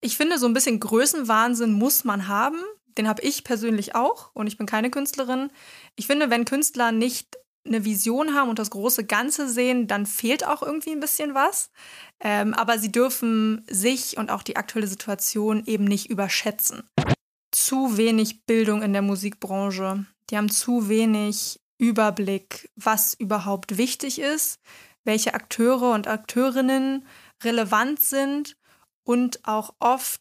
Ich finde, so ein bisschen Größenwahnsinn muss man haben. Den habe ich persönlich auch und ich bin keine Künstlerin. Ich finde, wenn Künstler nicht eine Vision haben und das große Ganze sehen, dann fehlt auch irgendwie ein bisschen was. Ähm, aber sie dürfen sich und auch die aktuelle Situation eben nicht überschätzen. Zu wenig Bildung in der Musikbranche. Die haben zu wenig Überblick, was überhaupt wichtig ist, welche Akteure und Akteurinnen relevant sind und auch oft,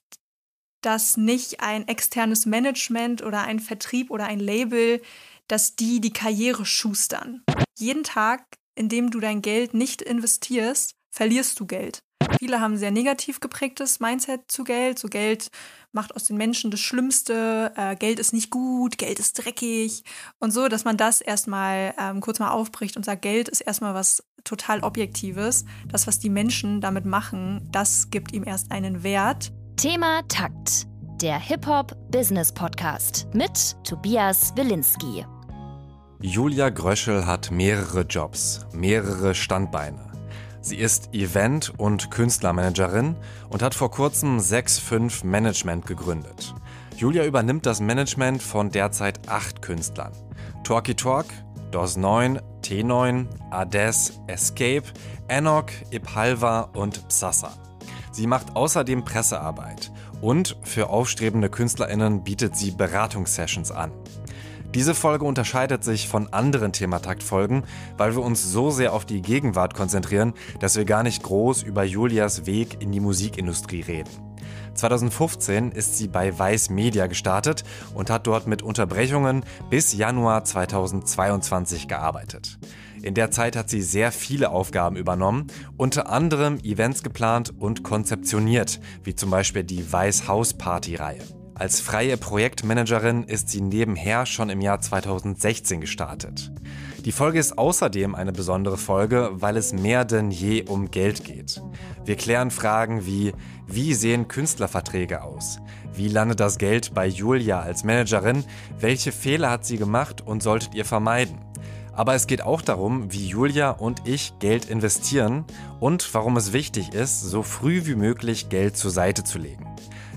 dass nicht ein externes Management oder ein Vertrieb oder ein Label, dass die die Karriere schustern. Jeden Tag, in dem du dein Geld nicht investierst, verlierst du Geld. Viele haben ein sehr negativ geprägtes Mindset zu Geld. So Geld macht aus den Menschen das Schlimmste, äh, Geld ist nicht gut, Geld ist dreckig und so, dass man das erstmal ähm, kurz mal aufbricht und sagt, Geld ist erstmal was total Objektives. Das, was die Menschen damit machen, das gibt ihm erst einen Wert. Thema Takt, der Hip-Hop-Business-Podcast mit Tobias Wilinski. Julia Gröschel hat mehrere Jobs, mehrere Standbeine. Sie ist Event- und Künstlermanagerin und hat vor kurzem 6.5 Management gegründet. Julia übernimmt das Management von derzeit acht Künstlern. Talky Talk, DOS9, T9, Ades, Escape, Enoch, Ipalva und Psassa. Sie macht außerdem Pressearbeit und für aufstrebende KünstlerInnen bietet sie Beratungssessions an. Diese Folge unterscheidet sich von anderen Thematakt-Folgen, weil wir uns so sehr auf die Gegenwart konzentrieren, dass wir gar nicht groß über Julias Weg in die Musikindustrie reden. 2015 ist sie bei Weiß Media gestartet und hat dort mit Unterbrechungen bis Januar 2022 gearbeitet. In der Zeit hat sie sehr viele Aufgaben übernommen, unter anderem Events geplant und konzeptioniert, wie zum Beispiel die Weiß House Party Reihe. Als freie Projektmanagerin ist sie nebenher schon im Jahr 2016 gestartet. Die Folge ist außerdem eine besondere Folge, weil es mehr denn je um Geld geht. Wir klären Fragen wie, wie sehen Künstlerverträge aus? Wie landet das Geld bei Julia als Managerin? Welche Fehler hat sie gemacht und solltet ihr vermeiden? Aber es geht auch darum, wie Julia und ich Geld investieren und warum es wichtig ist, so früh wie möglich Geld zur Seite zu legen.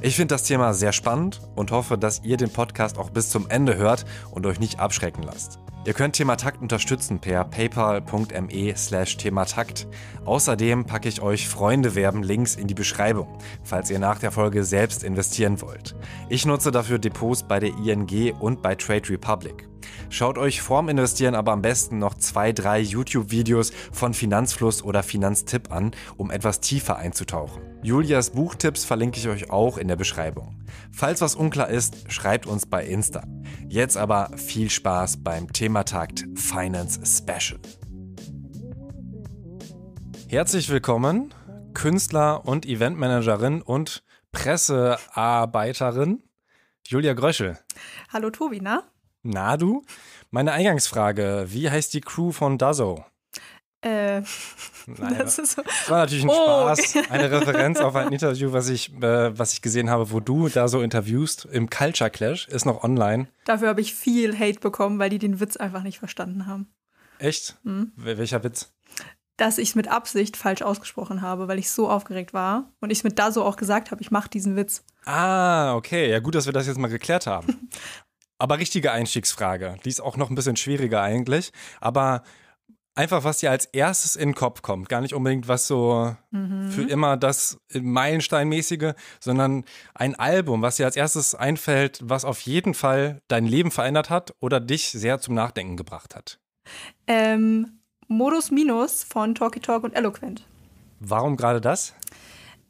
Ich finde das Thema sehr spannend und hoffe, dass ihr den Podcast auch bis zum Ende hört und euch nicht abschrecken lasst. Ihr könnt Thematakt unterstützen per paypal.me slash thematakt. Außerdem packe ich euch Freunde werben Links in die Beschreibung, falls ihr nach der Folge selbst investieren wollt. Ich nutze dafür Depots bei der ING und bei Trade Republic. Schaut euch vorm Investieren aber am besten noch zwei, drei YouTube-Videos von Finanzfluss oder Finanztipp an, um etwas tiefer einzutauchen. Julias Buchtipps verlinke ich euch auch in der Beschreibung. Falls was unklar ist, schreibt uns bei Insta. Jetzt aber viel Spaß beim Thematakt Finance Special. Herzlich willkommen, Künstler und Eventmanagerin und Pressearbeiterin Julia Gröschel. Hallo Tobi, na? Na du? Meine Eingangsfrage, wie heißt die Crew von Dazzo? Äh, Nein, das, so. das, war natürlich ein oh. Spaß. Eine Referenz auf ein Interview, was ich, äh, was ich gesehen habe, wo du da so interviewst im Culture Clash, ist noch online. Dafür habe ich viel Hate bekommen, weil die den Witz einfach nicht verstanden haben. Echt? Hm? Welcher Witz? Dass ich es mit Absicht falsch ausgesprochen habe, weil ich so aufgeregt war und ich es mit da so auch gesagt habe, ich mache diesen Witz. Ah, okay. Ja, gut, dass wir das jetzt mal geklärt haben. Aber richtige Einstiegsfrage. Die ist auch noch ein bisschen schwieriger eigentlich. Aber einfach, was dir als erstes in den Kopf kommt. Gar nicht unbedingt was so mhm. für immer das Meilensteinmäßige, sondern ein Album, was dir als erstes einfällt, was auf jeden Fall dein Leben verändert hat oder dich sehr zum Nachdenken gebracht hat. Ähm, Modus Minus von Talkie Talk und Eloquent. Warum gerade das?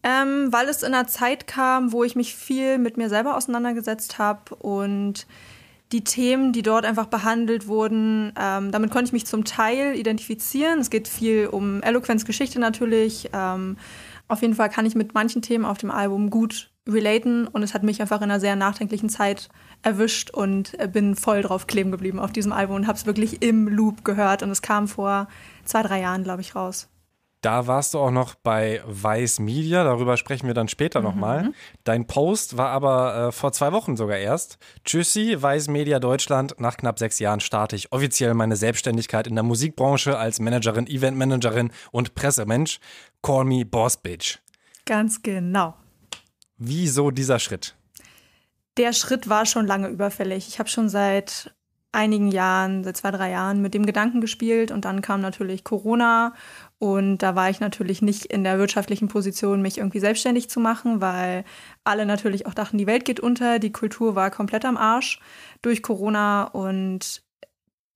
Ähm, weil es in einer Zeit kam, wo ich mich viel mit mir selber auseinandergesetzt habe und die Themen, die dort einfach behandelt wurden, ähm, damit konnte ich mich zum Teil identifizieren. Es geht viel um Eloquenzgeschichte natürlich. Ähm, auf jeden Fall kann ich mit manchen Themen auf dem Album gut relaten und es hat mich einfach in einer sehr nachdenklichen Zeit erwischt und bin voll drauf kleben geblieben auf diesem Album und habe es wirklich im Loop gehört und es kam vor zwei, drei Jahren, glaube ich, raus. Da warst du auch noch bei Weiß Media, darüber sprechen wir dann später mhm. nochmal. Dein Post war aber äh, vor zwei Wochen sogar erst. Tschüssi, Weiß Media Deutschland. Nach knapp sechs Jahren starte ich offiziell meine Selbstständigkeit in der Musikbranche als Managerin, Eventmanagerin und Pressemensch. Call me Boss Bitch. Ganz genau. Wieso dieser Schritt? Der Schritt war schon lange überfällig. Ich habe schon seit einigen Jahren, seit zwei, drei Jahren mit dem Gedanken gespielt und dann kam natürlich Corona und da war ich natürlich nicht in der wirtschaftlichen Position, mich irgendwie selbstständig zu machen, weil alle natürlich auch dachten, die Welt geht unter, die Kultur war komplett am Arsch durch Corona und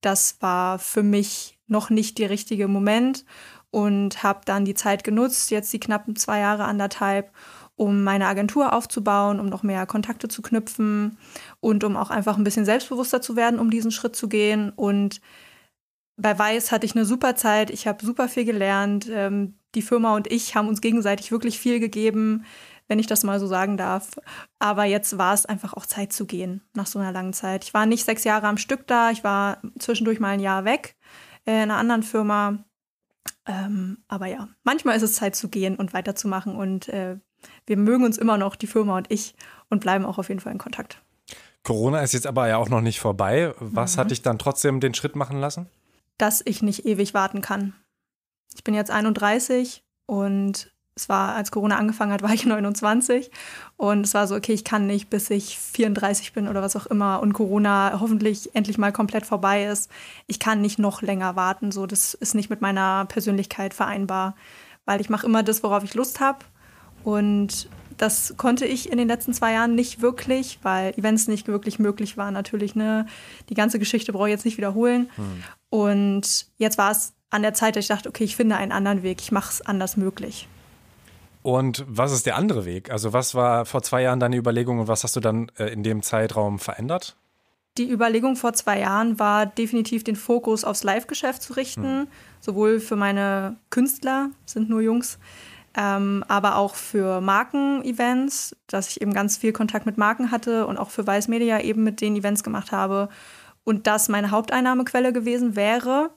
das war für mich noch nicht der richtige Moment und habe dann die Zeit genutzt, jetzt die knappen zwei Jahre anderthalb, um meine Agentur aufzubauen, um noch mehr Kontakte zu knüpfen und um auch einfach ein bisschen selbstbewusster zu werden, um diesen Schritt zu gehen und bei Weiß hatte ich eine super Zeit, ich habe super viel gelernt. Ähm, die Firma und ich haben uns gegenseitig wirklich viel gegeben, wenn ich das mal so sagen darf. Aber jetzt war es einfach auch Zeit zu gehen nach so einer langen Zeit. Ich war nicht sechs Jahre am Stück da, ich war zwischendurch mal ein Jahr weg äh, in einer anderen Firma. Ähm, aber ja, manchmal ist es Zeit zu gehen und weiterzumachen und äh, wir mögen uns immer noch, die Firma und ich, und bleiben auch auf jeden Fall in Kontakt. Corona ist jetzt aber ja auch noch nicht vorbei. Was mhm. hat dich dann trotzdem den Schritt machen lassen? dass ich nicht ewig warten kann. Ich bin jetzt 31 und es war, als Corona angefangen hat, war ich 29 und es war so, okay, ich kann nicht, bis ich 34 bin oder was auch immer und Corona hoffentlich endlich mal komplett vorbei ist. Ich kann nicht noch länger warten, so das ist nicht mit meiner Persönlichkeit vereinbar, weil ich mache immer das, worauf ich Lust habe und das konnte ich in den letzten zwei Jahren nicht wirklich, weil Events nicht wirklich möglich waren. Natürlich, ne? Die ganze Geschichte brauche ich jetzt nicht wiederholen. Hm. Und jetzt war es an der Zeit, dass ich dachte, okay, ich finde einen anderen Weg, ich mache es anders möglich. Und was ist der andere Weg? Also was war vor zwei Jahren deine Überlegung und was hast du dann äh, in dem Zeitraum verändert? Die Überlegung vor zwei Jahren war definitiv den Fokus aufs Live-Geschäft zu richten, hm. sowohl für meine Künstler, sind nur Jungs, ähm, aber auch für Marken-Events, dass ich eben ganz viel Kontakt mit Marken hatte und auch für Vice Media eben mit den Events gemacht habe und das meine Haupteinnahmequelle gewesen wäre.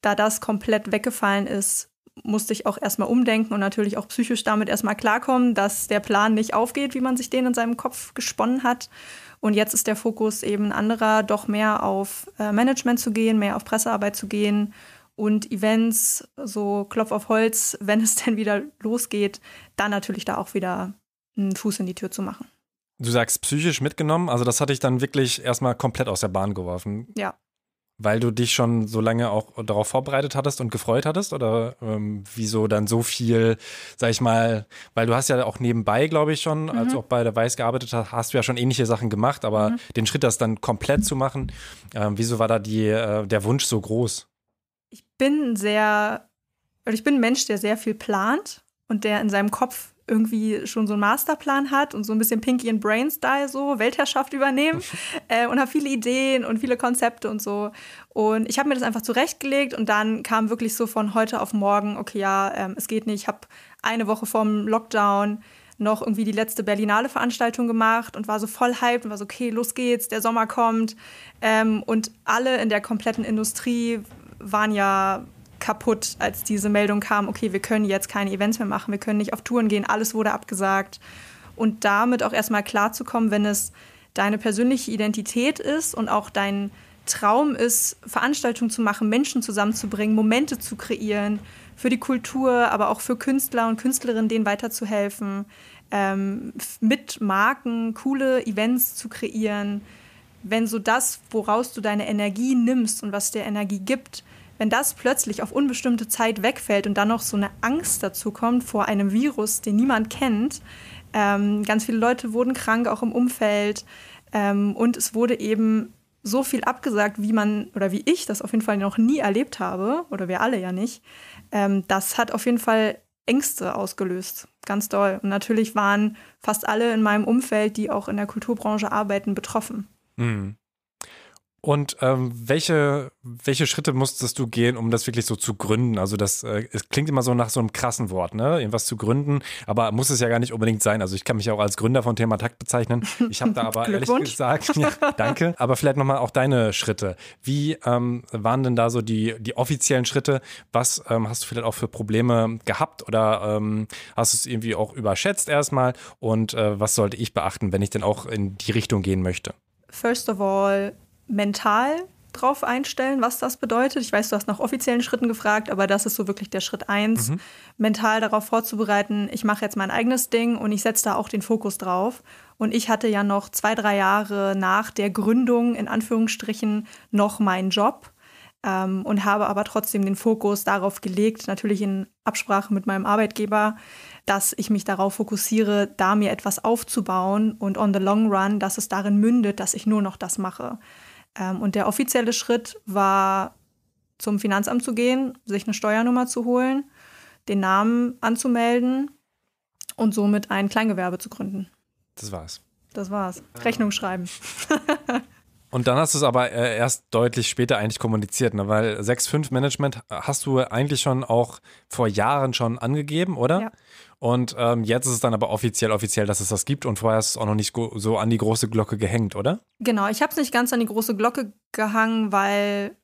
Da das komplett weggefallen ist, musste ich auch erstmal umdenken und natürlich auch psychisch damit erstmal klarkommen, dass der Plan nicht aufgeht, wie man sich den in seinem Kopf gesponnen hat. Und jetzt ist der Fokus eben anderer, doch mehr auf äh, Management zu gehen, mehr auf Pressearbeit zu gehen und Events, so Klopf auf Holz, wenn es denn wieder losgeht, dann natürlich da auch wieder einen Fuß in die Tür zu machen. Du sagst psychisch mitgenommen, also das hatte ich dann wirklich erstmal komplett aus der Bahn geworfen. Ja. Weil du dich schon so lange auch darauf vorbereitet hattest und gefreut hattest? Oder ähm, wieso dann so viel, sag ich mal, weil du hast ja auch nebenbei, glaube ich, schon, mhm. als du auch bei der Weiß gearbeitet hast, hast du ja schon ähnliche Sachen gemacht, aber mhm. den Schritt, das dann komplett zu machen, ähm, wieso war da die, äh, der Wunsch so groß? ich bin sehr, oder ich bin ein Mensch, der sehr viel plant und der in seinem Kopf irgendwie schon so einen Masterplan hat und so ein bisschen Pinky and Brain Style so Weltherrschaft übernehmen äh, und habe viele Ideen und viele Konzepte und so und ich habe mir das einfach zurechtgelegt und dann kam wirklich so von heute auf morgen okay ja ähm, es geht nicht ich habe eine Woche vorm Lockdown noch irgendwie die letzte Berlinale Veranstaltung gemacht und war so voll hyped und war so okay los geht's der Sommer kommt ähm, und alle in der kompletten Industrie waren ja kaputt, als diese Meldung kam, okay, wir können jetzt keine Events mehr machen, wir können nicht auf Touren gehen, alles wurde abgesagt. Und damit auch erstmal klarzukommen, wenn es deine persönliche Identität ist und auch dein Traum ist, Veranstaltungen zu machen, Menschen zusammenzubringen, Momente zu kreieren, für die Kultur, aber auch für Künstler und Künstlerinnen, denen weiterzuhelfen, ähm, mit Marken coole Events zu kreieren. Wenn so das, woraus du deine Energie nimmst und was dir Energie gibt, wenn das plötzlich auf unbestimmte Zeit wegfällt und dann noch so eine Angst dazu kommt vor einem Virus, den niemand kennt, ähm, ganz viele Leute wurden krank, auch im Umfeld. Ähm, und es wurde eben so viel abgesagt, wie man oder wie ich das auf jeden Fall noch nie erlebt habe, oder wir alle ja nicht. Ähm, das hat auf jeden Fall Ängste ausgelöst, ganz doll. Und natürlich waren fast alle in meinem Umfeld, die auch in der Kulturbranche arbeiten, betroffen. Mhm. Und ähm, welche, welche Schritte musstest du gehen, um das wirklich so zu gründen? Also das äh, es klingt immer so nach so einem krassen Wort, ne? Irgendwas zu gründen, aber muss es ja gar nicht unbedingt sein. Also ich kann mich ja auch als Gründer von Thema Takt bezeichnen. Ich habe da aber ehrlich gesagt, ja, danke. Aber vielleicht nochmal auch deine Schritte. Wie ähm, waren denn da so die, die offiziellen Schritte? Was ähm, hast du vielleicht auch für Probleme gehabt oder ähm, hast du es irgendwie auch überschätzt erstmal? Und äh, was sollte ich beachten, wenn ich denn auch in die Richtung gehen möchte? First of all, mental drauf einstellen, was das bedeutet. Ich weiß, du hast nach offiziellen Schritten gefragt, aber das ist so wirklich der Schritt eins, mhm. mental darauf vorzubereiten, ich mache jetzt mein eigenes Ding und ich setze da auch den Fokus drauf. Und ich hatte ja noch zwei, drei Jahre nach der Gründung in Anführungsstrichen noch meinen Job ähm, und habe aber trotzdem den Fokus darauf gelegt, natürlich in Absprache mit meinem Arbeitgeber, dass ich mich darauf fokussiere, da mir etwas aufzubauen und on the long run, dass es darin mündet, dass ich nur noch das mache. Ähm, und der offizielle Schritt war, zum Finanzamt zu gehen, sich eine Steuernummer zu holen, den Namen anzumelden und somit ein Kleingewerbe zu gründen. Das war's. Das war's. Rechnung schreiben. Und dann hast du es aber äh, erst deutlich später eigentlich kommuniziert, ne? weil 5 Management äh, hast du eigentlich schon auch vor Jahren schon angegeben, oder? Ja. Und ähm, jetzt ist es dann aber offiziell, offiziell, dass es das gibt. Und vorher ist es auch noch nicht so an die große Glocke gehängt, oder? Genau, ich habe es nicht ganz an die große Glocke gehangen, weil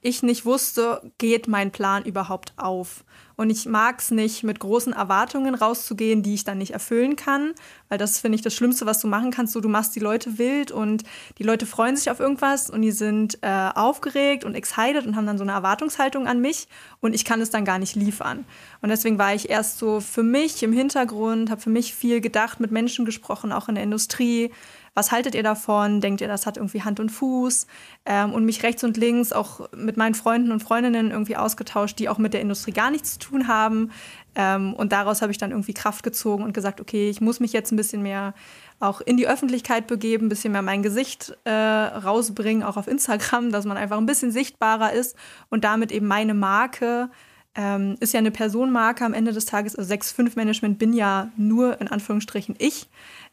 ich nicht wusste, geht mein Plan überhaupt auf. Und ich mag es nicht, mit großen Erwartungen rauszugehen, die ich dann nicht erfüllen kann, weil das finde ich das Schlimmste, was du machen kannst. So, du machst die Leute wild und die Leute freuen sich auf irgendwas und die sind äh, aufgeregt und excited und haben dann so eine Erwartungshaltung an mich und ich kann es dann gar nicht liefern. Und deswegen war ich erst so für mich im Hintergrund, habe für mich viel gedacht, mit Menschen gesprochen, auch in der Industrie was haltet ihr davon? Denkt ihr, das hat irgendwie Hand und Fuß? Ähm, und mich rechts und links auch mit meinen Freunden und Freundinnen irgendwie ausgetauscht, die auch mit der Industrie gar nichts zu tun haben. Ähm, und daraus habe ich dann irgendwie Kraft gezogen und gesagt, okay, ich muss mich jetzt ein bisschen mehr auch in die Öffentlichkeit begeben, ein bisschen mehr mein Gesicht äh, rausbringen, auch auf Instagram, dass man einfach ein bisschen sichtbarer ist und damit eben meine Marke ähm, ist ja eine Personenmarke am Ende des Tages. Also 6-5 Management bin ja nur in Anführungsstrichen ich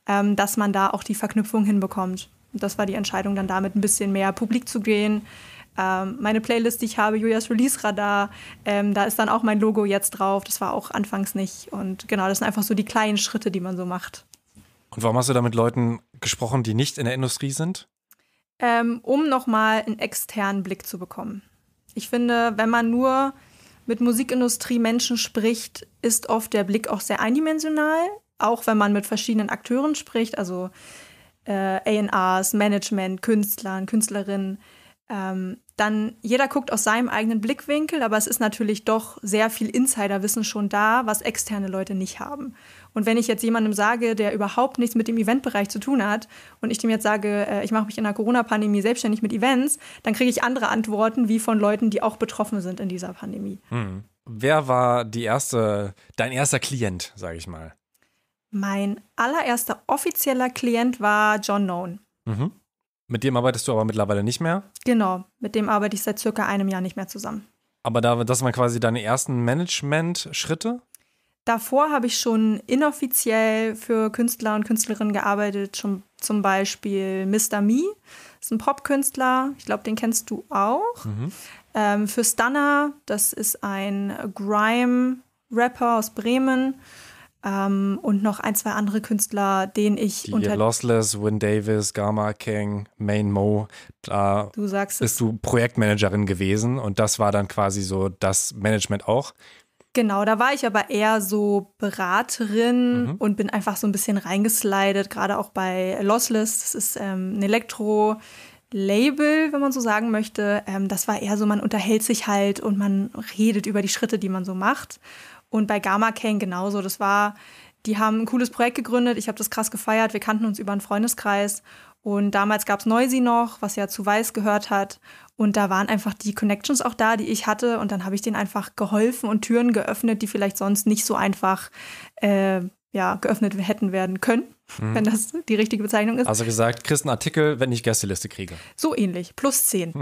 ähm, dass man da auch die Verknüpfung hinbekommt. Und das war die Entscheidung, dann damit ein bisschen mehr publik zu gehen. Ähm, meine Playlist, die ich habe, Julias Release Radar, ähm, da ist dann auch mein Logo jetzt drauf. Das war auch anfangs nicht. Und genau, das sind einfach so die kleinen Schritte, die man so macht. Und warum hast du da mit Leuten gesprochen, die nicht in der Industrie sind? Ähm, um nochmal einen externen Blick zu bekommen. Ich finde, wenn man nur mit Musikindustrie Menschen spricht, ist oft der Blick auch sehr eindimensional auch wenn man mit verschiedenen Akteuren spricht, also äh, ARs, Management, Künstlern, Künstlerinnen, ähm, dann jeder guckt aus seinem eigenen Blickwinkel, aber es ist natürlich doch sehr viel Insiderwissen schon da, was externe Leute nicht haben. Und wenn ich jetzt jemandem sage, der überhaupt nichts mit dem Eventbereich zu tun hat und ich dem jetzt sage, äh, ich mache mich in der Corona-Pandemie selbstständig mit Events, dann kriege ich andere Antworten wie von Leuten, die auch betroffen sind in dieser Pandemie. Hm. Wer war die erste, dein erster Klient, sage ich mal? Mein allererster offizieller Klient war John Known. Mhm. Mit dem arbeitest du aber mittlerweile nicht mehr? Genau, mit dem arbeite ich seit circa einem Jahr nicht mehr zusammen. Aber da, das waren quasi deine ersten Management-Schritte? Davor habe ich schon inoffiziell für Künstler und Künstlerinnen gearbeitet, schon zum Beispiel Mr. Me, ist ein Popkünstler, ich glaube, den kennst du auch. Mhm. Ähm, für Stunner, das ist ein Grime-Rapper aus Bremen ähm, und noch ein, zwei andere Künstler, denen ich Die unter Lossless, Win Davis, Gamma King, Main Mo, da du bist es. du Projektmanagerin gewesen und das war dann quasi so das Management auch. Genau, da war ich aber eher so Beraterin mhm. und bin einfach so ein bisschen reingeslidet, gerade auch bei Lossless. Das ist ähm, ein Elektro. Label, wenn man so sagen möchte, ähm, das war eher so, man unterhält sich halt und man redet über die Schritte, die man so macht. Und bei Gamma Kane genauso. Das war, die haben ein cooles Projekt gegründet. Ich habe das krass gefeiert. Wir kannten uns über einen Freundeskreis. Und damals gab es Noisy noch, was ja zu Weiß gehört hat. Und da waren einfach die Connections auch da, die ich hatte. Und dann habe ich denen einfach geholfen und Türen geöffnet, die vielleicht sonst nicht so einfach äh, ja, geöffnet hätten werden können, hm. wenn das die richtige Bezeichnung ist. Also gesagt, kriegst einen Artikel, wenn ich Gästeliste kriege. So ähnlich, plus 10.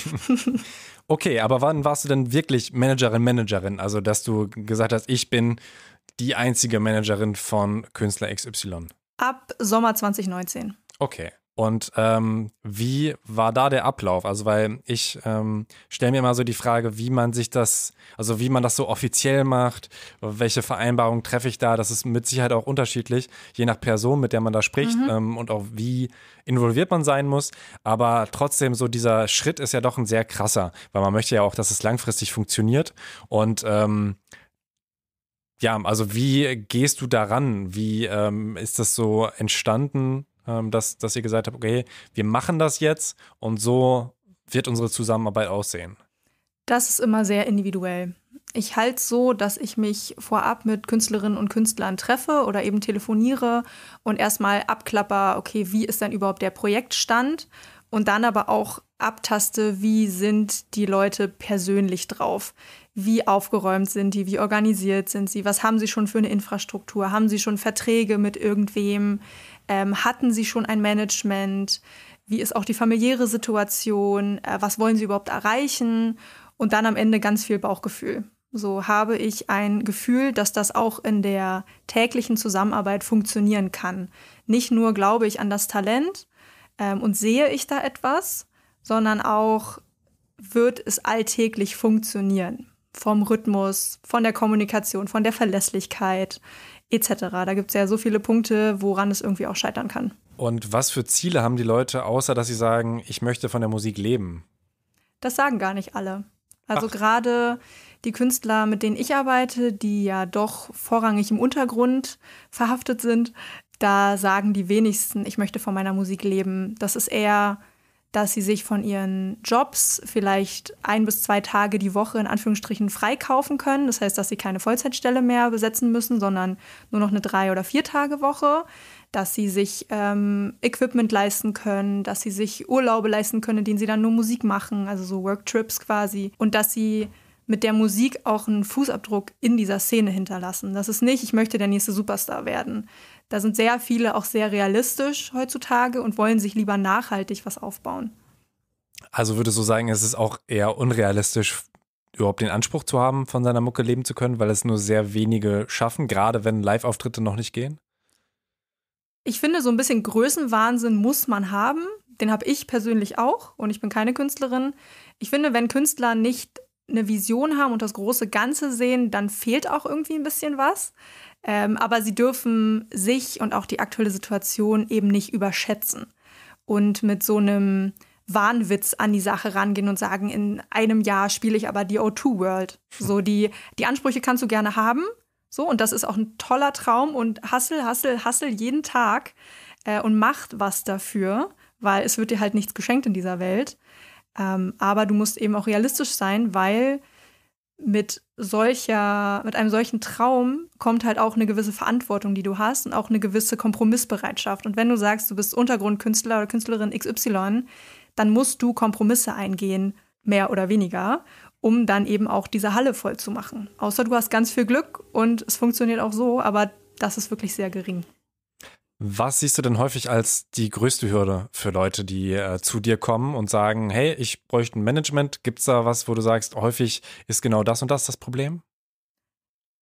okay, aber wann warst du denn wirklich Managerin, Managerin? Also, dass du gesagt hast, ich bin die einzige Managerin von Künstler XY. Ab Sommer 2019. Okay. Und ähm, wie war da der Ablauf? Also, weil ich ähm, stelle mir immer so die Frage, wie man sich das, also wie man das so offiziell macht, welche Vereinbarung treffe ich da? Das ist mit Sicherheit auch unterschiedlich, je nach Person, mit der man da spricht mhm. ähm, und auch wie involviert man sein muss. Aber trotzdem, so dieser Schritt ist ja doch ein sehr krasser, weil man möchte ja auch, dass es langfristig funktioniert. Und ähm, ja, also wie gehst du daran? Wie ähm, ist das so entstanden? Ähm, dass, dass ihr gesagt habt, okay, wir machen das jetzt und so wird unsere Zusammenarbeit aussehen? Das ist immer sehr individuell. Ich halte es so, dass ich mich vorab mit Künstlerinnen und Künstlern treffe oder eben telefoniere und erstmal abklapper, okay, wie ist denn überhaupt der Projektstand und dann aber auch abtaste, wie sind die Leute persönlich drauf? Wie aufgeräumt sind die? Wie organisiert sind sie? Was haben sie schon für eine Infrastruktur? Haben sie schon Verträge mit irgendwem? Ähm, hatten sie schon ein Management? Wie ist auch die familiäre Situation? Äh, was wollen sie überhaupt erreichen? Und dann am Ende ganz viel Bauchgefühl. So habe ich ein Gefühl, dass das auch in der täglichen Zusammenarbeit funktionieren kann. Nicht nur glaube ich an das Talent ähm, und sehe ich da etwas, sondern auch wird es alltäglich funktionieren vom Rhythmus, von der Kommunikation, von der Verlässlichkeit etc. Da gibt es ja so viele Punkte, woran es irgendwie auch scheitern kann. Und was für Ziele haben die Leute, außer dass sie sagen, ich möchte von der Musik leben? Das sagen gar nicht alle. Also gerade die Künstler, mit denen ich arbeite, die ja doch vorrangig im Untergrund verhaftet sind, da sagen die wenigsten, ich möchte von meiner Musik leben. Das ist eher dass sie sich von ihren Jobs vielleicht ein bis zwei Tage die Woche in Anführungsstrichen freikaufen können. Das heißt, dass sie keine Vollzeitstelle mehr besetzen müssen, sondern nur noch eine drei- oder vier Tage Woche, dass sie sich ähm, Equipment leisten können, dass sie sich Urlaube leisten können, in denen sie dann nur Musik machen, also so Worktrips quasi. Und dass sie mit der Musik auch einen Fußabdruck in dieser Szene hinterlassen. Das ist nicht, ich möchte der nächste Superstar werden, da sind sehr viele auch sehr realistisch heutzutage und wollen sich lieber nachhaltig was aufbauen. Also würdest du sagen, es ist auch eher unrealistisch, überhaupt den Anspruch zu haben, von seiner Mucke leben zu können, weil es nur sehr wenige schaffen, gerade wenn Live-Auftritte noch nicht gehen? Ich finde, so ein bisschen Größenwahnsinn muss man haben. Den habe ich persönlich auch und ich bin keine Künstlerin. Ich finde, wenn Künstler nicht eine Vision haben und das große Ganze sehen, dann fehlt auch irgendwie ein bisschen was. Ähm, aber sie dürfen sich und auch die aktuelle Situation eben nicht überschätzen und mit so einem Wahnwitz an die Sache rangehen und sagen, in einem Jahr spiele ich aber die O2 World. So, die, die Ansprüche kannst du gerne haben. So, und das ist auch ein toller Traum und hassel, hassel, hassel jeden Tag äh, und macht was dafür, weil es wird dir halt nichts geschenkt in dieser Welt. Ähm, aber du musst eben auch realistisch sein, weil mit solcher, mit einem solchen Traum kommt halt auch eine gewisse Verantwortung, die du hast und auch eine gewisse Kompromissbereitschaft. Und wenn du sagst, du bist Untergrundkünstler oder Künstlerin XY, dann musst du Kompromisse eingehen, mehr oder weniger, um dann eben auch diese Halle voll zu machen. Außer du hast ganz viel Glück und es funktioniert auch so, aber das ist wirklich sehr gering. Was siehst du denn häufig als die größte Hürde für Leute, die äh, zu dir kommen und sagen, hey, ich bräuchte ein Management? Gibt es da was, wo du sagst, häufig ist genau das und das das Problem?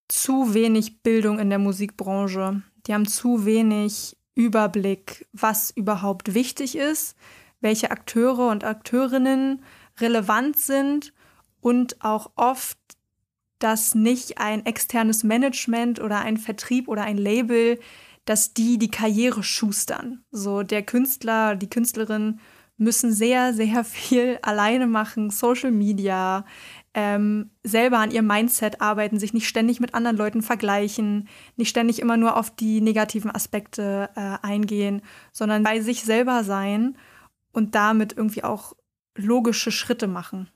Zu wenig Bildung in der Musikbranche. Die haben zu wenig Überblick, was überhaupt wichtig ist, welche Akteure und Akteurinnen relevant sind und auch oft, dass nicht ein externes Management oder ein Vertrieb oder ein Label dass die die Karriere schustern. So der Künstler, die Künstlerin müssen sehr, sehr viel alleine machen, Social Media, ähm, selber an ihrem Mindset arbeiten, sich nicht ständig mit anderen Leuten vergleichen, nicht ständig immer nur auf die negativen Aspekte äh, eingehen, sondern bei sich selber sein und damit irgendwie auch logische Schritte machen.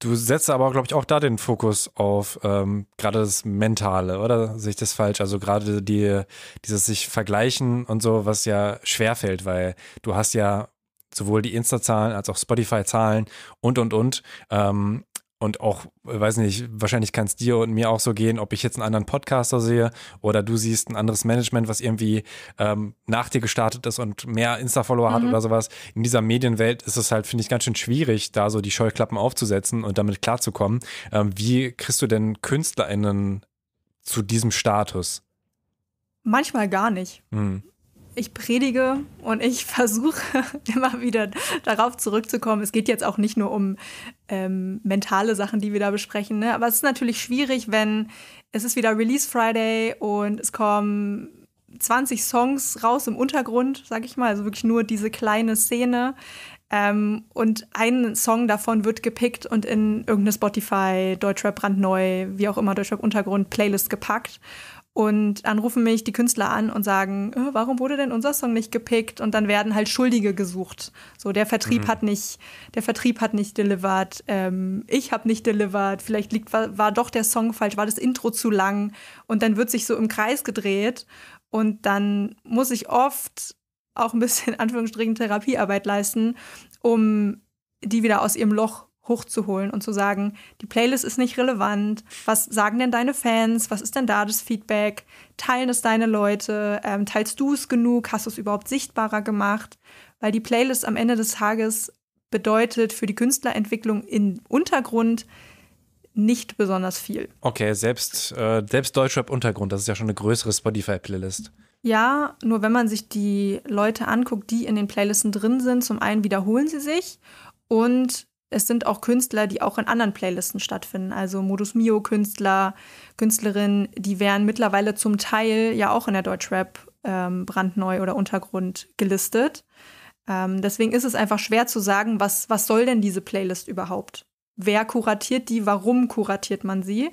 Du setzt aber, glaube ich, auch da den Fokus auf ähm, gerade das Mentale, oder? Sehe ich das falsch? Also gerade die, dieses sich vergleichen und so, was ja schwerfällt, weil du hast ja sowohl die Insta-Zahlen als auch Spotify-Zahlen und, und, und. Ähm, und auch, äh, weiß nicht, wahrscheinlich kann es dir und mir auch so gehen, ob ich jetzt einen anderen Podcaster sehe oder du siehst ein anderes Management, was irgendwie ähm, nach dir gestartet ist und mehr Insta-Follower mhm. hat oder sowas. In dieser Medienwelt ist es halt, finde ich, ganz schön schwierig, da so die Scheuklappen aufzusetzen und damit klarzukommen. Ähm, wie kriegst du denn KünstlerInnen zu diesem Status? Manchmal gar nicht. Mhm ich predige und ich versuche immer wieder darauf zurückzukommen. Es geht jetzt auch nicht nur um ähm, mentale Sachen, die wir da besprechen, ne? aber es ist natürlich schwierig, wenn es ist wieder Release Friday und es kommen 20 Songs raus im Untergrund, sage ich mal, also wirklich nur diese kleine Szene. Ähm, und ein Song davon wird gepickt und in irgendeine Spotify, Deutschrap brandneu, wie auch immer, Deutschrap Untergrund Playlist gepackt. Und dann rufen mich die Künstler an und sagen, äh, warum wurde denn unser Song nicht gepickt? Und dann werden halt Schuldige gesucht. So, der Vertrieb mhm. hat nicht, der Vertrieb hat nicht delivered, ähm, ich habe nicht delivered, vielleicht liegt, war, war doch der Song falsch, war das Intro zu lang. Und dann wird sich so im Kreis gedreht. Und dann muss ich oft auch ein bisschen, in Anführungsstrichen, Therapiearbeit leisten, um die wieder aus ihrem Loch hochzuholen und zu sagen, die Playlist ist nicht relevant, was sagen denn deine Fans, was ist denn da das Feedback, teilen es deine Leute, ähm, teilst du es genug, hast du es überhaupt sichtbarer gemacht, weil die Playlist am Ende des Tages bedeutet für die Künstlerentwicklung im Untergrund nicht besonders viel. Okay, selbst, äh, selbst Deutschrap-Untergrund, das ist ja schon eine größere Spotify-Playlist. Ja, nur wenn man sich die Leute anguckt, die in den Playlisten drin sind, zum einen wiederholen sie sich und es sind auch Künstler, die auch in anderen Playlisten stattfinden. Also Modus Mio Künstler, Künstlerinnen, die wären mittlerweile zum Teil ja auch in der Deutschrap ähm, brandneu oder Untergrund gelistet. Ähm, deswegen ist es einfach schwer zu sagen, was, was soll denn diese Playlist überhaupt? Wer kuratiert die? Warum kuratiert man sie?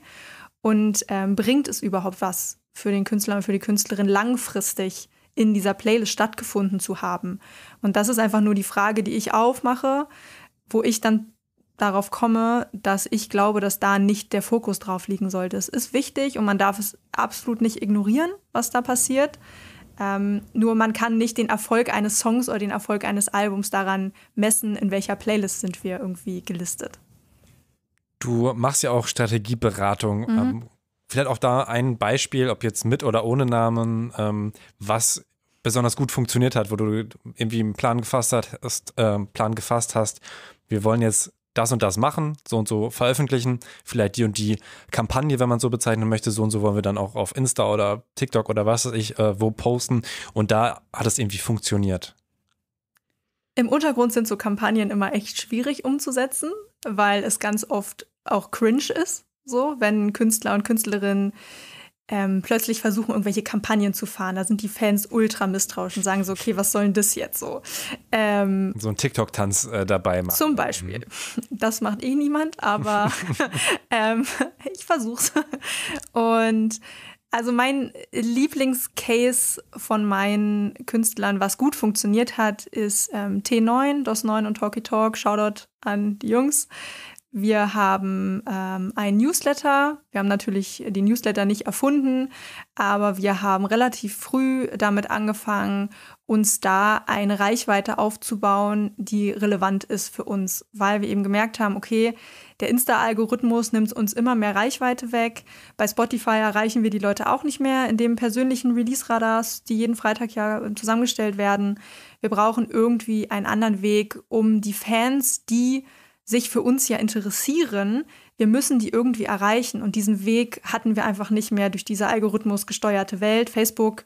Und ähm, bringt es überhaupt was für den Künstler und für die Künstlerin langfristig in dieser Playlist stattgefunden zu haben? Und das ist einfach nur die Frage, die ich aufmache wo ich dann darauf komme, dass ich glaube, dass da nicht der Fokus drauf liegen sollte. Es ist wichtig und man darf es absolut nicht ignorieren, was da passiert. Ähm, nur man kann nicht den Erfolg eines Songs oder den Erfolg eines Albums daran messen, in welcher Playlist sind wir irgendwie gelistet. Du machst ja auch Strategieberatung. Mhm. Ähm, vielleicht auch da ein Beispiel, ob jetzt mit oder ohne Namen, ähm, was besonders gut funktioniert hat, wo du irgendwie einen Plan gefasst hast, ähm, Plan gefasst hast wir wollen jetzt das und das machen, so und so veröffentlichen, vielleicht die und die Kampagne, wenn man so bezeichnen möchte, so und so wollen wir dann auch auf Insta oder TikTok oder was weiß ich, äh, wo posten. Und da hat es irgendwie funktioniert. Im Untergrund sind so Kampagnen immer echt schwierig umzusetzen, weil es ganz oft auch cringe ist, so, wenn Künstler und Künstlerinnen ähm, plötzlich versuchen, irgendwelche Kampagnen zu fahren. Da sind die Fans ultra misstrauisch und sagen so, okay, was soll denn das jetzt so? Ähm, so ein TikTok-Tanz äh, dabei machen. Zum Beispiel. Mhm. Das macht eh niemand, aber ähm, ich versuch's. Und also mein Lieblingscase von meinen Künstlern, was gut funktioniert hat, ist ähm, T9, DOS9 und Talkie Talk. Shoutout an die Jungs. Wir haben ähm, einen Newsletter. Wir haben natürlich die Newsletter nicht erfunden, aber wir haben relativ früh damit angefangen, uns da eine Reichweite aufzubauen, die relevant ist für uns, weil wir eben gemerkt haben, okay, der Insta-Algorithmus nimmt uns immer mehr Reichweite weg. Bei Spotify erreichen wir die Leute auch nicht mehr in dem persönlichen Release-Radars, die jeden Freitag ja zusammengestellt werden. Wir brauchen irgendwie einen anderen Weg, um die Fans, die sich für uns ja interessieren, wir müssen die irgendwie erreichen. Und diesen Weg hatten wir einfach nicht mehr durch diese algorithmusgesteuerte Welt. Facebook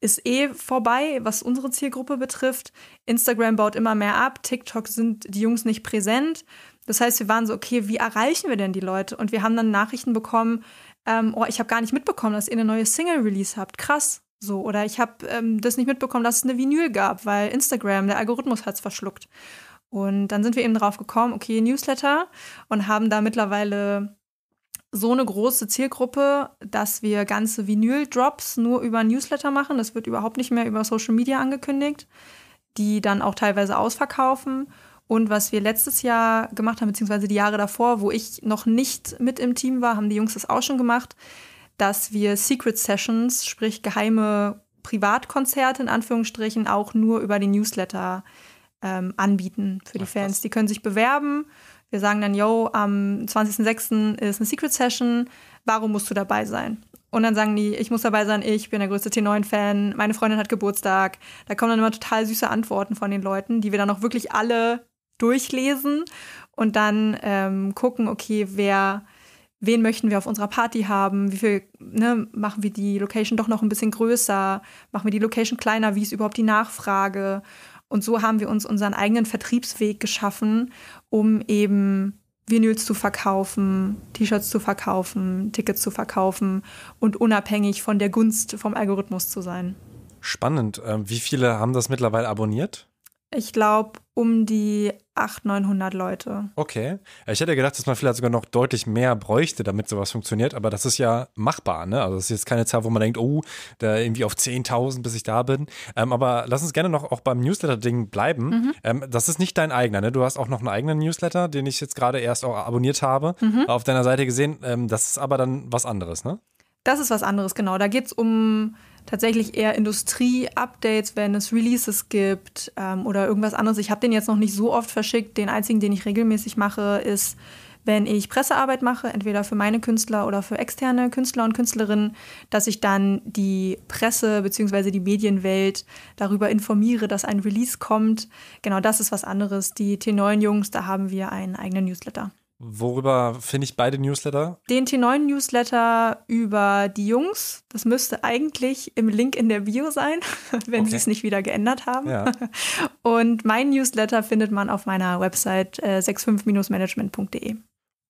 ist eh vorbei, was unsere Zielgruppe betrifft. Instagram baut immer mehr ab, TikTok sind die Jungs nicht präsent. Das heißt, wir waren so, okay, wie erreichen wir denn die Leute? Und wir haben dann Nachrichten bekommen, ähm, oh, ich habe gar nicht mitbekommen, dass ihr eine neue Single-Release habt. Krass. So, oder ich habe ähm, das nicht mitbekommen, dass es eine Vinyl gab, weil Instagram, der Algorithmus hat es verschluckt. Und dann sind wir eben drauf gekommen, okay, Newsletter und haben da mittlerweile so eine große Zielgruppe, dass wir ganze Vinyl-Drops nur über Newsletter machen. Das wird überhaupt nicht mehr über Social Media angekündigt, die dann auch teilweise ausverkaufen. Und was wir letztes Jahr gemacht haben, beziehungsweise die Jahre davor, wo ich noch nicht mit im Team war, haben die Jungs das auch schon gemacht, dass wir Secret Sessions, sprich geheime Privatkonzerte in Anführungsstrichen, auch nur über die Newsletter äh, ähm, anbieten für die Ach, Fans. Die können sich bewerben. Wir sagen dann, yo, am 20.06. ist eine Secret Session. Warum musst du dabei sein? Und dann sagen die, ich muss dabei sein, ich bin der größte T9-Fan, meine Freundin hat Geburtstag. Da kommen dann immer total süße Antworten von den Leuten, die wir dann auch wirklich alle durchlesen und dann ähm, gucken, okay, wer, wen möchten wir auf unserer Party haben, wie viel, ne, machen wir die Location doch noch ein bisschen größer, machen wir die Location kleiner, wie ist überhaupt die Nachfrage und so haben wir uns unseren eigenen Vertriebsweg geschaffen, um eben Vinyls zu verkaufen, T-Shirts zu verkaufen, Tickets zu verkaufen und unabhängig von der Gunst vom Algorithmus zu sein. Spannend. Ähm, wie viele haben das mittlerweile abonniert? Ich glaube, um die 800, 900 Leute. Okay. Ich hätte gedacht, dass man vielleicht sogar noch deutlich mehr bräuchte, damit sowas funktioniert, aber das ist ja machbar, ne? Also, das ist jetzt keine Zahl, wo man denkt, oh, da irgendwie auf 10.000, bis ich da bin. Ähm, aber lass uns gerne noch auch beim Newsletter-Ding bleiben. Mhm. Ähm, das ist nicht dein eigener, ne? Du hast auch noch einen eigenen Newsletter, den ich jetzt gerade erst auch abonniert habe, mhm. auf deiner Seite gesehen. Ähm, das ist aber dann was anderes, ne? Das ist was anderes, genau. Da geht es um tatsächlich eher Industrie-Updates, wenn es Releases gibt ähm, oder irgendwas anderes. Ich habe den jetzt noch nicht so oft verschickt. Den einzigen, den ich regelmäßig mache, ist, wenn ich Pressearbeit mache, entweder für meine Künstler oder für externe Künstler und Künstlerinnen, dass ich dann die Presse bzw. die Medienwelt darüber informiere, dass ein Release kommt. Genau das ist was anderes. Die T9-Jungs, da haben wir einen eigenen Newsletter. Worüber finde ich beide Newsletter? Den T9-Newsletter über die Jungs. Das müsste eigentlich im Link in der Bio sein, wenn okay. sie es nicht wieder geändert haben. Ja. Und mein Newsletter findet man auf meiner Website äh, 65-management.de.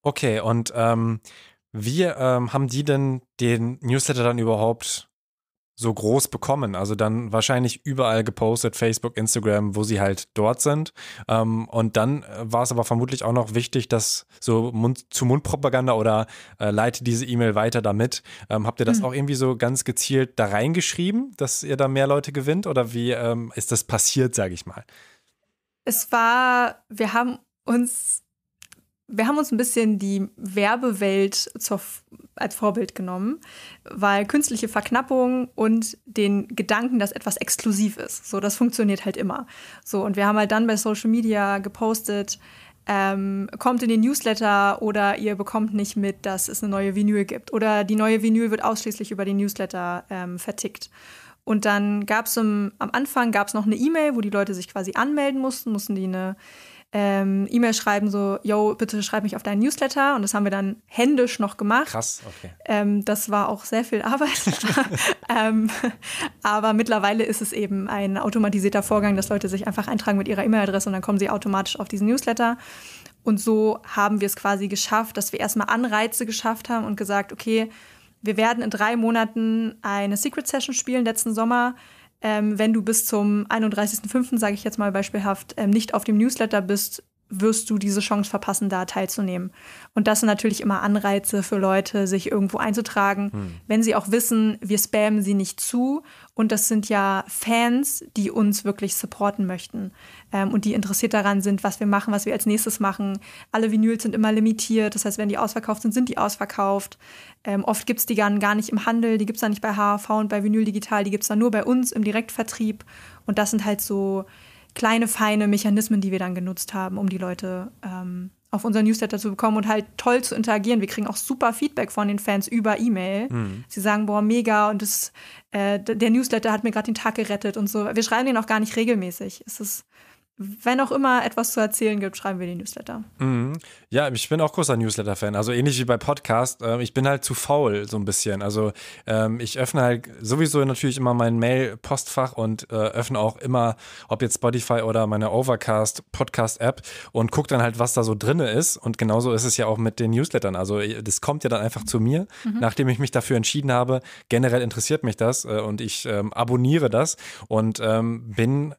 Okay, und ähm, wie ähm, haben die denn den Newsletter dann überhaupt so groß bekommen. Also dann wahrscheinlich überall gepostet, Facebook, Instagram, wo sie halt dort sind. Ähm, und dann äh, war es aber vermutlich auch noch wichtig, dass so Mund zu Mundpropaganda oder äh, leite diese E-Mail weiter damit. Ähm, habt ihr das mhm. auch irgendwie so ganz gezielt da reingeschrieben, dass ihr da mehr Leute gewinnt? Oder wie ähm, ist das passiert, sage ich mal? Es war, wir haben uns wir haben uns ein bisschen die Werbewelt zur, als Vorbild genommen, weil künstliche Verknappung und den Gedanken, dass etwas exklusiv ist, so das funktioniert halt immer. So und wir haben halt dann bei Social Media gepostet, ähm, kommt in den Newsletter oder ihr bekommt nicht mit, dass es eine neue Vinyl gibt. Oder die neue Vinyl wird ausschließlich über den Newsletter ähm, vertickt. Und dann gab es am Anfang gab's noch eine E-Mail, wo die Leute sich quasi anmelden mussten, mussten die eine ähm, E-Mail schreiben, so, yo, bitte schreib mich auf deinen Newsletter. Und das haben wir dann händisch noch gemacht. Krass, okay. Ähm, das war auch sehr viel Arbeit. ähm, aber mittlerweile ist es eben ein automatisierter Vorgang, dass Leute sich einfach eintragen mit ihrer E-Mail-Adresse und dann kommen sie automatisch auf diesen Newsletter. Und so haben wir es quasi geschafft, dass wir erstmal Anreize geschafft haben und gesagt, okay, wir werden in drei Monaten eine Secret Session spielen letzten Sommer. Ähm, wenn du bis zum 31.05., sage ich jetzt mal beispielhaft, ähm, nicht auf dem Newsletter bist, wirst du diese Chance verpassen, da teilzunehmen. Und das sind natürlich immer Anreize für Leute, sich irgendwo einzutragen, hm. wenn sie auch wissen, wir spammen sie nicht zu und das sind ja Fans, die uns wirklich supporten möchten ähm, und die interessiert daran sind, was wir machen, was wir als nächstes machen. Alle Vinyls sind immer limitiert. Das heißt, wenn die ausverkauft sind, sind die ausverkauft. Ähm, oft gibt es die gar, nicht im Handel. Die gibt es dann nicht bei HAV und bei Vinyl Digital. Die gibt es dann nur bei uns im Direktvertrieb. Und das sind halt so kleine, feine Mechanismen, die wir dann genutzt haben, um die Leute ähm, auf unseren Newsletter zu bekommen und halt toll zu interagieren. Wir kriegen auch super Feedback von den Fans über E-Mail. Mhm. Sie sagen, boah, mega und das, äh, der Newsletter hat mir gerade den Tag gerettet und so. Wir schreiben den auch gar nicht regelmäßig. Es ist wenn auch immer etwas zu erzählen gibt, schreiben wir die Newsletter. Mhm. Ja, ich bin auch großer Newsletter-Fan. Also ähnlich wie bei Podcast. Äh, ich bin halt zu faul so ein bisschen. Also ähm, ich öffne halt sowieso natürlich immer mein Mail-Postfach und äh, öffne auch immer, ob jetzt Spotify oder meine Overcast-Podcast-App und gucke dann halt, was da so drin ist. Und genauso ist es ja auch mit den Newslettern. Also äh, das kommt ja dann einfach zu mir, mhm. nachdem ich mich dafür entschieden habe. Generell interessiert mich das äh, und ich ähm, abonniere das und ähm, bin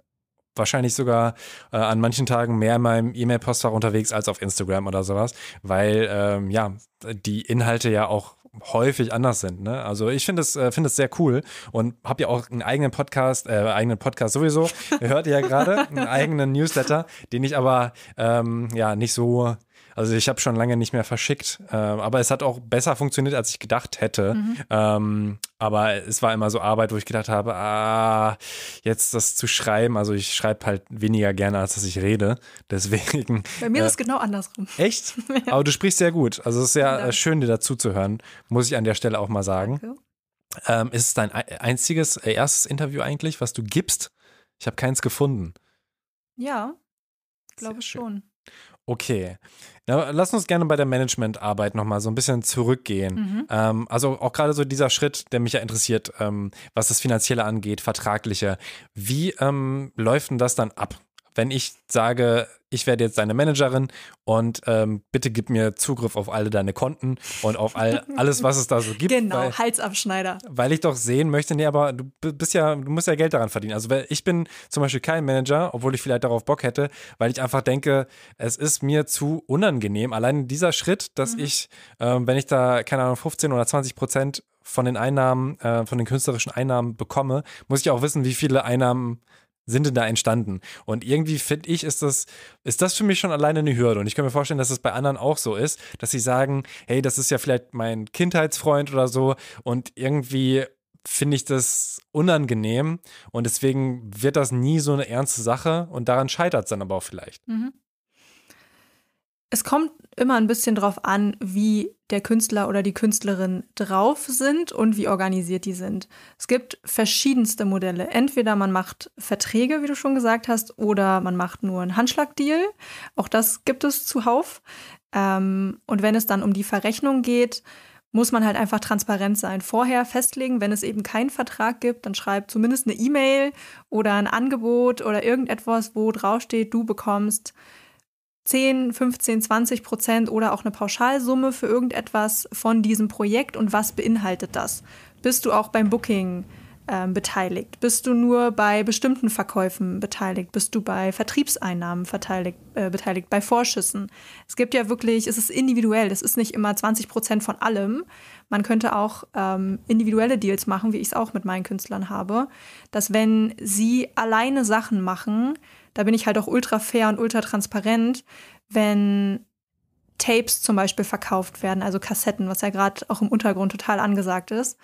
wahrscheinlich sogar äh, an manchen Tagen mehr in meinem E-Mail-Postfach unterwegs als auf Instagram oder sowas, weil ähm, ja, die Inhalte ja auch häufig anders sind. Ne? Also ich finde es äh, finde sehr cool und habe ja auch einen eigenen Podcast, äh, eigenen Podcast sowieso. Hört ihr ja gerade einen eigenen Newsletter, den ich aber ähm, ja nicht so also ich habe schon lange nicht mehr verschickt, äh, aber es hat auch besser funktioniert, als ich gedacht hätte. Mhm. Ähm, aber es war immer so Arbeit, wo ich gedacht habe, ah, jetzt das zu schreiben. Also ich schreibe halt weniger gerne, als dass ich rede. Deswegen. Bei mir äh, ist es genau andersrum. Echt? aber du sprichst sehr gut. Also es ist ja, äh, schön, dir dazuzuhören, muss ich an der Stelle auch mal sagen. Danke. Ähm, ist es dein einziges, äh, erstes Interview eigentlich, was du gibst? Ich habe keins gefunden. Ja, glaube schon. Okay. Na, lass uns gerne bei der Managementarbeit nochmal so ein bisschen zurückgehen. Mhm. Ähm, also auch gerade so dieser Schritt, der mich ja interessiert, ähm, was das Finanzielle angeht, Vertragliche. Wie ähm, läuft denn das dann ab? wenn ich sage, ich werde jetzt deine Managerin und ähm, bitte gib mir Zugriff auf alle deine Konten und auf all, alles, was es da so gibt. Genau, weil, Halsabschneider. Weil ich doch sehen möchte, nee, aber du bist ja, du musst ja Geld daran verdienen. Also ich bin zum Beispiel kein Manager, obwohl ich vielleicht darauf Bock hätte, weil ich einfach denke, es ist mir zu unangenehm. Allein dieser Schritt, dass mhm. ich, ähm, wenn ich da, keine Ahnung, 15 oder 20 Prozent von den Einnahmen, äh, von den künstlerischen Einnahmen bekomme, muss ich auch wissen, wie viele Einnahmen sind denn da entstanden? Und irgendwie finde ich, ist das, ist das für mich schon alleine eine Hürde. Und ich kann mir vorstellen, dass es das bei anderen auch so ist, dass sie sagen, hey, das ist ja vielleicht mein Kindheitsfreund oder so. Und irgendwie finde ich das unangenehm. Und deswegen wird das nie so eine ernste Sache. Und daran scheitert es dann aber auch vielleicht. Mhm es kommt immer ein bisschen drauf an, wie der Künstler oder die Künstlerin drauf sind und wie organisiert die sind. Es gibt verschiedenste Modelle. Entweder man macht Verträge, wie du schon gesagt hast, oder man macht nur einen Handschlagdeal. Auch das gibt es zuhauf. Ähm, und wenn es dann um die Verrechnung geht, muss man halt einfach transparent sein. Vorher festlegen, wenn es eben keinen Vertrag gibt, dann schreib zumindest eine E-Mail oder ein Angebot oder irgendetwas, wo draufsteht, du bekommst 10, 15, 20 Prozent oder auch eine Pauschalsumme für irgendetwas von diesem Projekt und was beinhaltet das? Bist du auch beim Booking äh, beteiligt? Bist du nur bei bestimmten Verkäufen beteiligt? Bist du bei Vertriebseinnahmen verteidigt, äh, beteiligt? Bei Vorschüssen? Es gibt ja wirklich, es ist individuell, es ist nicht immer 20 Prozent von allem. Man könnte auch ähm, individuelle Deals machen, wie ich es auch mit meinen Künstlern habe, dass wenn sie alleine Sachen machen, da bin ich halt auch ultra fair und ultra transparent, wenn Tapes zum Beispiel verkauft werden, also Kassetten, was ja gerade auch im Untergrund total angesagt ist.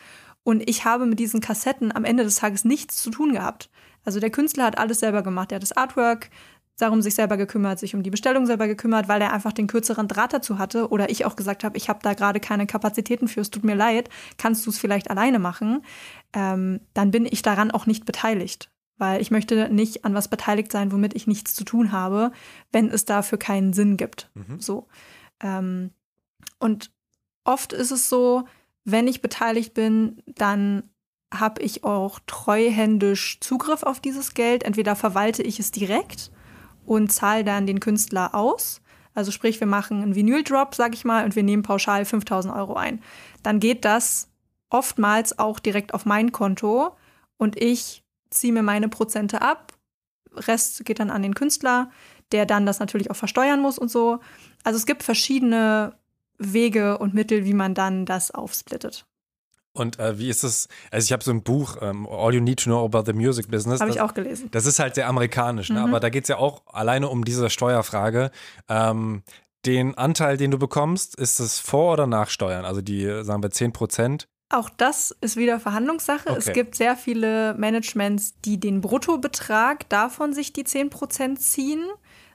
Und ich habe mit diesen Kassetten am Ende des Tages nichts zu tun gehabt. Also der Künstler hat alles selber gemacht. Er hat das Artwork darum sich selber gekümmert, sich um die Bestellung selber gekümmert, weil er einfach den kürzeren Draht dazu hatte. Oder ich auch gesagt habe, ich habe da gerade keine Kapazitäten für, es tut mir leid, kannst du es vielleicht alleine machen? Ähm, dann bin ich daran auch nicht beteiligt weil ich möchte nicht an was beteiligt sein, womit ich nichts zu tun habe, wenn es dafür keinen Sinn gibt. Mhm. So. Ähm, und oft ist es so, wenn ich beteiligt bin, dann habe ich auch treuhändisch Zugriff auf dieses Geld. Entweder verwalte ich es direkt und zahle dann den Künstler aus. Also sprich, wir machen einen Vinyl-Drop, sag ich mal, und wir nehmen pauschal 5000 Euro ein. Dann geht das oftmals auch direkt auf mein Konto und ich ziehe mir meine Prozente ab, Rest geht dann an den Künstler, der dann das natürlich auch versteuern muss und so. Also es gibt verschiedene Wege und Mittel, wie man dann das aufsplittet. Und äh, wie ist es? Also ich habe so ein Buch, ähm, All You Need to Know About the Music Business. Habe ich auch gelesen. Das ist halt sehr amerikanisch, ne? Mhm. aber da geht es ja auch alleine um diese Steuerfrage. Ähm, den Anteil, den du bekommst, ist es vor oder nach Steuern? Also die, sagen wir, 10 Prozent, auch das ist wieder Verhandlungssache. Okay. Es gibt sehr viele Managements, die den Bruttobetrag davon sich die 10% ziehen,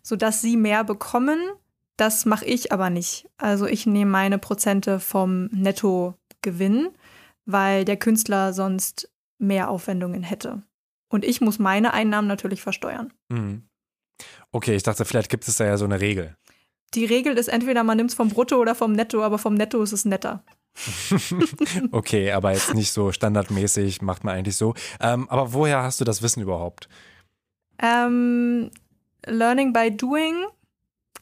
sodass sie mehr bekommen. Das mache ich aber nicht. Also ich nehme meine Prozente vom Nettogewinn, weil der Künstler sonst mehr Aufwendungen hätte. Und ich muss meine Einnahmen natürlich versteuern. Mhm. Okay, ich dachte, vielleicht gibt es da ja so eine Regel. Die Regel ist entweder man nimmt es vom Brutto oder vom Netto, aber vom Netto ist es netter. okay, aber jetzt nicht so standardmäßig, macht man eigentlich so. Ähm, aber woher hast du das Wissen überhaupt? Ähm, learning by doing,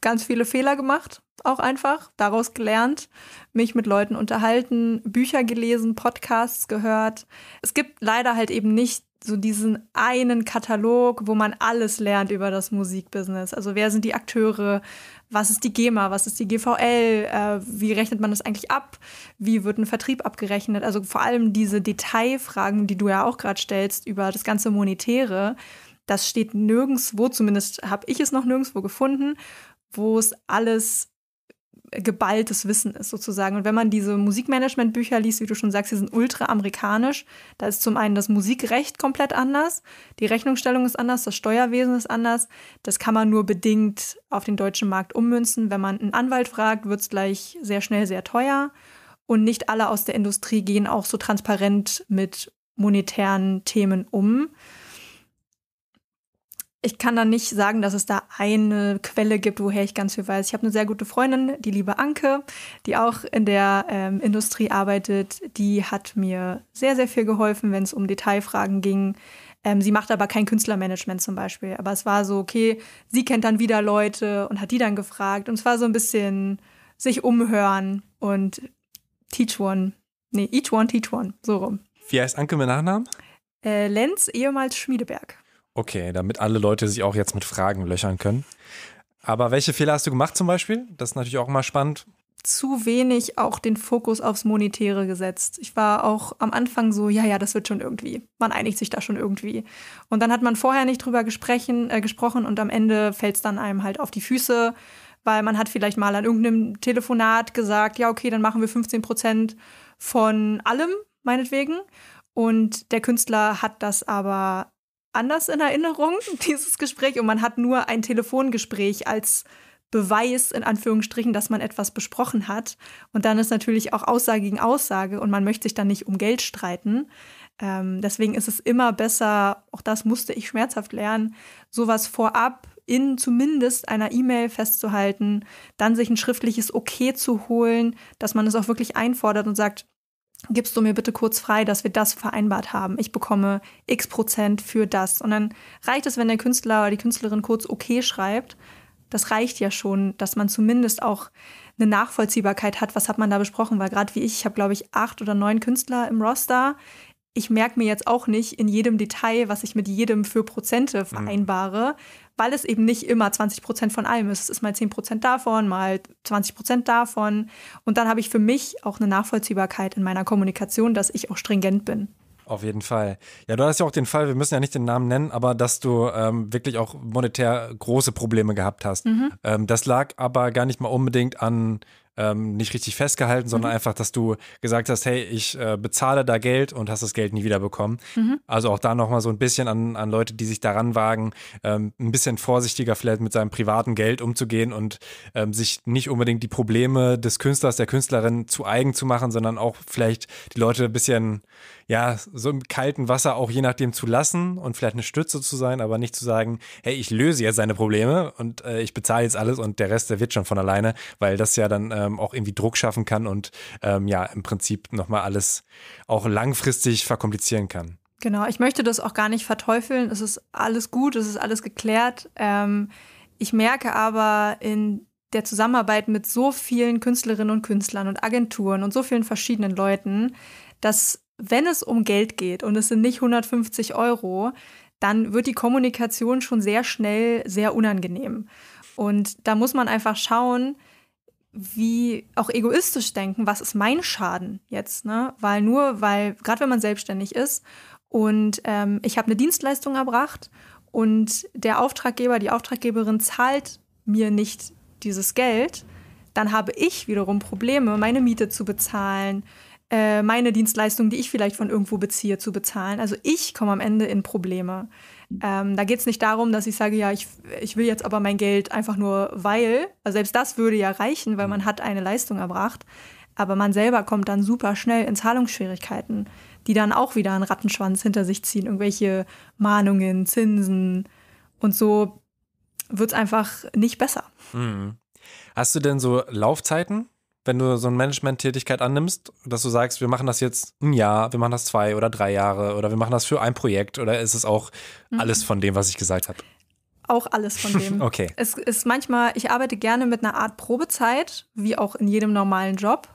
ganz viele Fehler gemacht, auch einfach, daraus gelernt, mich mit Leuten unterhalten, Bücher gelesen, Podcasts gehört. Es gibt leider halt eben nicht so diesen einen Katalog, wo man alles lernt über das Musikbusiness. Also wer sind die Akteure, was ist die GEMA, was ist die GVL, äh, wie rechnet man das eigentlich ab, wie wird ein Vertrieb abgerechnet. Also vor allem diese Detailfragen, die du ja auch gerade stellst über das ganze Monetäre, das steht nirgendwo, zumindest habe ich es noch nirgendwo gefunden, wo es alles geballtes Wissen ist sozusagen. Und wenn man diese Musikmanagement-Bücher liest, wie du schon sagst, die sind ultra amerikanisch. Da ist zum einen das Musikrecht komplett anders, die Rechnungsstellung ist anders, das Steuerwesen ist anders. Das kann man nur bedingt auf den deutschen Markt ummünzen. Wenn man einen Anwalt fragt, wird es gleich sehr schnell sehr teuer. Und nicht alle aus der Industrie gehen auch so transparent mit monetären Themen um ich kann da nicht sagen, dass es da eine Quelle gibt, woher ich ganz viel weiß. Ich habe eine sehr gute Freundin, die liebe Anke, die auch in der ähm, Industrie arbeitet. Die hat mir sehr, sehr viel geholfen, wenn es um Detailfragen ging. Ähm, sie macht aber kein Künstlermanagement zum Beispiel. Aber es war so, okay, sie kennt dann wieder Leute und hat die dann gefragt. Und es war so ein bisschen sich umhören und teach one. Nee, each one, teach one. So rum. Wie heißt Anke mit Nachnamen? Äh, Lenz, ehemals Schmiedeberg. Okay, damit alle Leute sich auch jetzt mit Fragen löchern können. Aber welche Fehler hast du gemacht zum Beispiel? Das ist natürlich auch mal spannend. Zu wenig auch den Fokus aufs Monetäre gesetzt. Ich war auch am Anfang so, ja, ja, das wird schon irgendwie. Man einigt sich da schon irgendwie. Und dann hat man vorher nicht drüber äh, gesprochen und am Ende fällt es dann einem halt auf die Füße, weil man hat vielleicht mal an irgendeinem Telefonat gesagt, ja, okay, dann machen wir 15 Prozent von allem, meinetwegen. Und der Künstler hat das aber anders in Erinnerung, dieses Gespräch. Und man hat nur ein Telefongespräch als Beweis, in Anführungsstrichen, dass man etwas besprochen hat. Und dann ist natürlich auch Aussage gegen Aussage und man möchte sich dann nicht um Geld streiten. Ähm, deswegen ist es immer besser, auch das musste ich schmerzhaft lernen, sowas vorab in zumindest einer E-Mail festzuhalten, dann sich ein schriftliches Okay zu holen, dass man es auch wirklich einfordert und sagt, gibst du mir bitte kurz frei, dass wir das vereinbart haben. Ich bekomme x Prozent für das. Und dann reicht es, wenn der Künstler oder die Künstlerin kurz okay schreibt. Das reicht ja schon, dass man zumindest auch eine Nachvollziehbarkeit hat, was hat man da besprochen. Weil gerade wie ich, ich habe, glaube ich, acht oder neun Künstler im Roster ich merke mir jetzt auch nicht in jedem Detail, was ich mit jedem für Prozente mhm. vereinbare, mhm. weil es eben nicht immer 20 Prozent von allem ist. Es ist mal 10 Prozent davon, mal 20 Prozent davon. Und dann habe ich für mich auch eine Nachvollziehbarkeit in meiner Kommunikation, dass ich auch stringent bin. Auf jeden Fall. Ja, du hast ja auch den Fall, wir müssen ja nicht den Namen nennen, aber dass du ähm, wirklich auch monetär große Probleme gehabt hast. Mhm. Ähm, das lag aber gar nicht mal unbedingt an ähm, nicht richtig festgehalten, sondern mhm. einfach, dass du gesagt hast, hey, ich äh, bezahle da Geld und hast das Geld nie wieder bekommen. Mhm. Also auch da nochmal so ein bisschen an, an Leute, die sich daran wagen, ähm, ein bisschen vorsichtiger vielleicht mit seinem privaten Geld umzugehen und ähm, sich nicht unbedingt die Probleme des Künstlers, der Künstlerin zu eigen zu machen, sondern auch vielleicht die Leute ein bisschen, ja, so im kalten Wasser auch je nachdem zu lassen und vielleicht eine Stütze zu sein, aber nicht zu sagen, hey, ich löse jetzt seine Probleme und äh, ich bezahle jetzt alles und der Rest, der wird schon von alleine, weil das ja dann äh, ähm, auch irgendwie Druck schaffen kann und ähm, ja, im Prinzip nochmal alles auch langfristig verkomplizieren kann. Genau, ich möchte das auch gar nicht verteufeln. Es ist alles gut, es ist alles geklärt. Ähm, ich merke aber in der Zusammenarbeit mit so vielen Künstlerinnen und Künstlern und Agenturen und so vielen verschiedenen Leuten, dass wenn es um Geld geht und es sind nicht 150 Euro, dann wird die Kommunikation schon sehr schnell sehr unangenehm. Und da muss man einfach schauen, wie auch egoistisch denken, was ist mein Schaden jetzt, ne? Weil nur, weil, gerade wenn man selbstständig ist und ähm, ich habe eine Dienstleistung erbracht und der Auftraggeber, die Auftraggeberin zahlt mir nicht dieses Geld, dann habe ich wiederum Probleme, meine Miete zu bezahlen, äh, meine Dienstleistung, die ich vielleicht von irgendwo beziehe, zu bezahlen. Also ich komme am Ende in Probleme. Ähm, da geht es nicht darum, dass ich sage, ja, ich, ich will jetzt aber mein Geld einfach nur, weil, also selbst das würde ja reichen, weil mhm. man hat eine Leistung erbracht, aber man selber kommt dann super schnell in Zahlungsschwierigkeiten, die dann auch wieder einen Rattenschwanz hinter sich ziehen, irgendwelche Mahnungen, Zinsen und so wird es einfach nicht besser. Mhm. Hast du denn so Laufzeiten? wenn du so eine Management-Tätigkeit annimmst, dass du sagst, wir machen das jetzt ein Jahr, wir machen das zwei oder drei Jahre oder wir machen das für ein Projekt oder ist es auch mhm. alles von dem, was ich gesagt habe? auch alles von dem. Okay. Es ist manchmal, ich arbeite gerne mit einer Art Probezeit, wie auch in jedem normalen Job,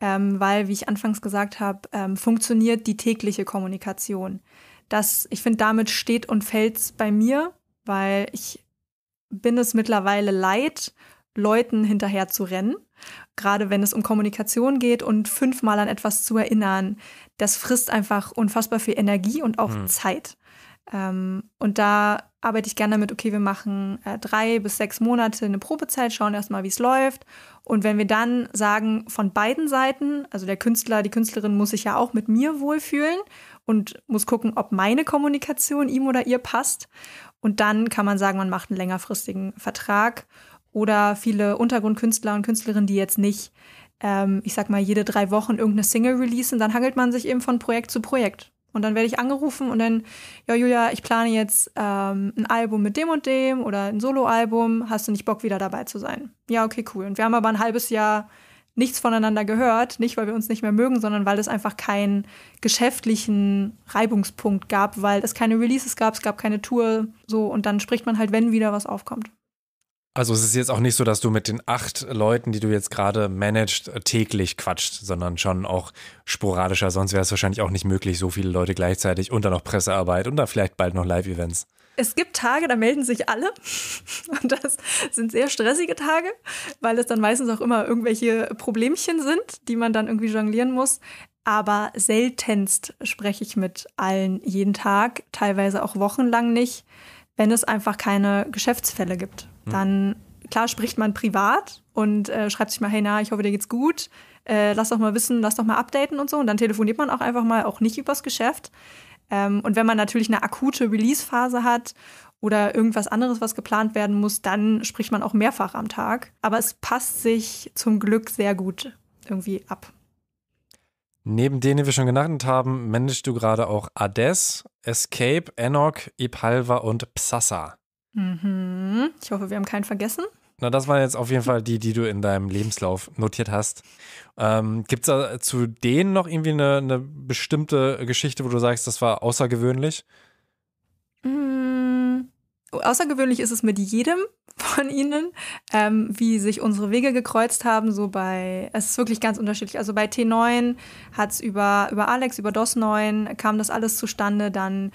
ähm, weil, wie ich anfangs gesagt habe, ähm, funktioniert die tägliche Kommunikation. Das, ich finde, damit steht und fällt es bei mir, weil ich bin es mittlerweile leid, Leuten hinterher zu rennen gerade wenn es um Kommunikation geht und fünfmal an etwas zu erinnern, das frisst einfach unfassbar viel Energie und auch mhm. Zeit. Ähm, und da arbeite ich gerne damit, okay, wir machen äh, drei bis sechs Monate eine Probezeit, schauen erstmal, wie es läuft. Und wenn wir dann sagen, von beiden Seiten, also der Künstler, die Künstlerin muss sich ja auch mit mir wohlfühlen und muss gucken, ob meine Kommunikation ihm oder ihr passt. Und dann kann man sagen, man macht einen längerfristigen Vertrag oder viele Untergrundkünstler und Künstlerinnen, die jetzt nicht, ähm, ich sag mal, jede drei Wochen irgendeine Single releasen, dann hangelt man sich eben von Projekt zu Projekt. Und dann werde ich angerufen und dann, ja Julia, ich plane jetzt ähm, ein Album mit dem und dem oder ein Soloalbum, hast du nicht Bock wieder dabei zu sein? Ja, okay, cool. Und wir haben aber ein halbes Jahr nichts voneinander gehört, nicht weil wir uns nicht mehr mögen, sondern weil es einfach keinen geschäftlichen Reibungspunkt gab, weil es keine Releases gab, es gab keine Tour, so und dann spricht man halt, wenn wieder was aufkommt. Also es ist jetzt auch nicht so, dass du mit den acht Leuten, die du jetzt gerade managst, täglich quatscht, sondern schon auch sporadischer. Sonst wäre es wahrscheinlich auch nicht möglich, so viele Leute gleichzeitig und dann noch Pressearbeit und dann vielleicht bald noch Live-Events. Es gibt Tage, da melden sich alle. Und das sind sehr stressige Tage, weil es dann meistens auch immer irgendwelche Problemchen sind, die man dann irgendwie jonglieren muss. Aber seltenst spreche ich mit allen jeden Tag, teilweise auch wochenlang nicht, wenn es einfach keine Geschäftsfälle gibt. Hm. dann klar spricht man privat und äh, schreibt sich mal, hey, na, ich hoffe, dir geht's gut. Äh, lass doch mal wissen, lass doch mal updaten und so. Und dann telefoniert man auch einfach mal, auch nicht übers Geschäft. Ähm, und wenn man natürlich eine akute Release-Phase hat oder irgendwas anderes, was geplant werden muss, dann spricht man auch mehrfach am Tag. Aber es passt sich zum Glück sehr gut irgendwie ab. Neben denen, die wir schon genannt haben, managst du gerade auch Ades, Escape, Enoch, Ipalva und Psassa. Mhm. Ich hoffe, wir haben keinen vergessen. Na, das waren jetzt auf jeden Fall die, die du in deinem Lebenslauf notiert hast. Ähm, Gibt es zu denen noch irgendwie eine, eine, bestimmte Geschichte, wo du sagst, das war außergewöhnlich? Mm, außergewöhnlich ist es mit jedem von ihnen, ähm, wie sich unsere Wege gekreuzt haben. So bei, es ist wirklich ganz unterschiedlich. Also bei T9 hat es über, über Alex, über DOS 9 kam das alles zustande. Dann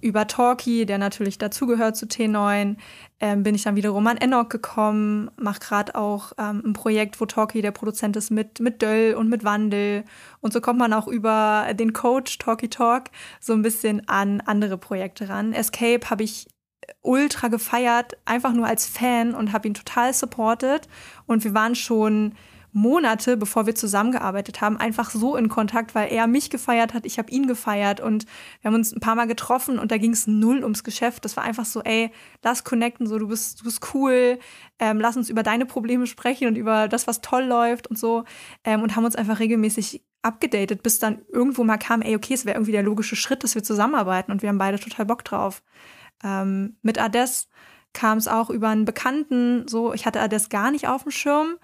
über Talkie, der natürlich dazugehört zu T9, ähm, bin ich dann wiederum an Enoch gekommen, mache gerade auch ähm, ein Projekt, wo Talkie der Produzent ist mit, mit Döll und mit Wandel. Und so kommt man auch über den Coach Talkie Talk so ein bisschen an andere Projekte ran. Escape habe ich ultra gefeiert, einfach nur als Fan und habe ihn total supported. Und wir waren schon Monate, bevor wir zusammengearbeitet haben, einfach so in Kontakt, weil er mich gefeiert hat, ich habe ihn gefeiert und wir haben uns ein paar Mal getroffen und da ging es null ums Geschäft. Das war einfach so, ey, lass connecten, so du bist, du bist cool, ähm, lass uns über deine Probleme sprechen und über das, was toll läuft und so ähm, und haben uns einfach regelmäßig abgedatet, bis dann irgendwo mal kam, ey, okay, es wäre irgendwie der logische Schritt, dass wir zusammenarbeiten und wir haben beide total Bock drauf. Ähm, mit Ades kam es auch über einen Bekannten, so ich hatte Ades gar nicht auf dem Schirm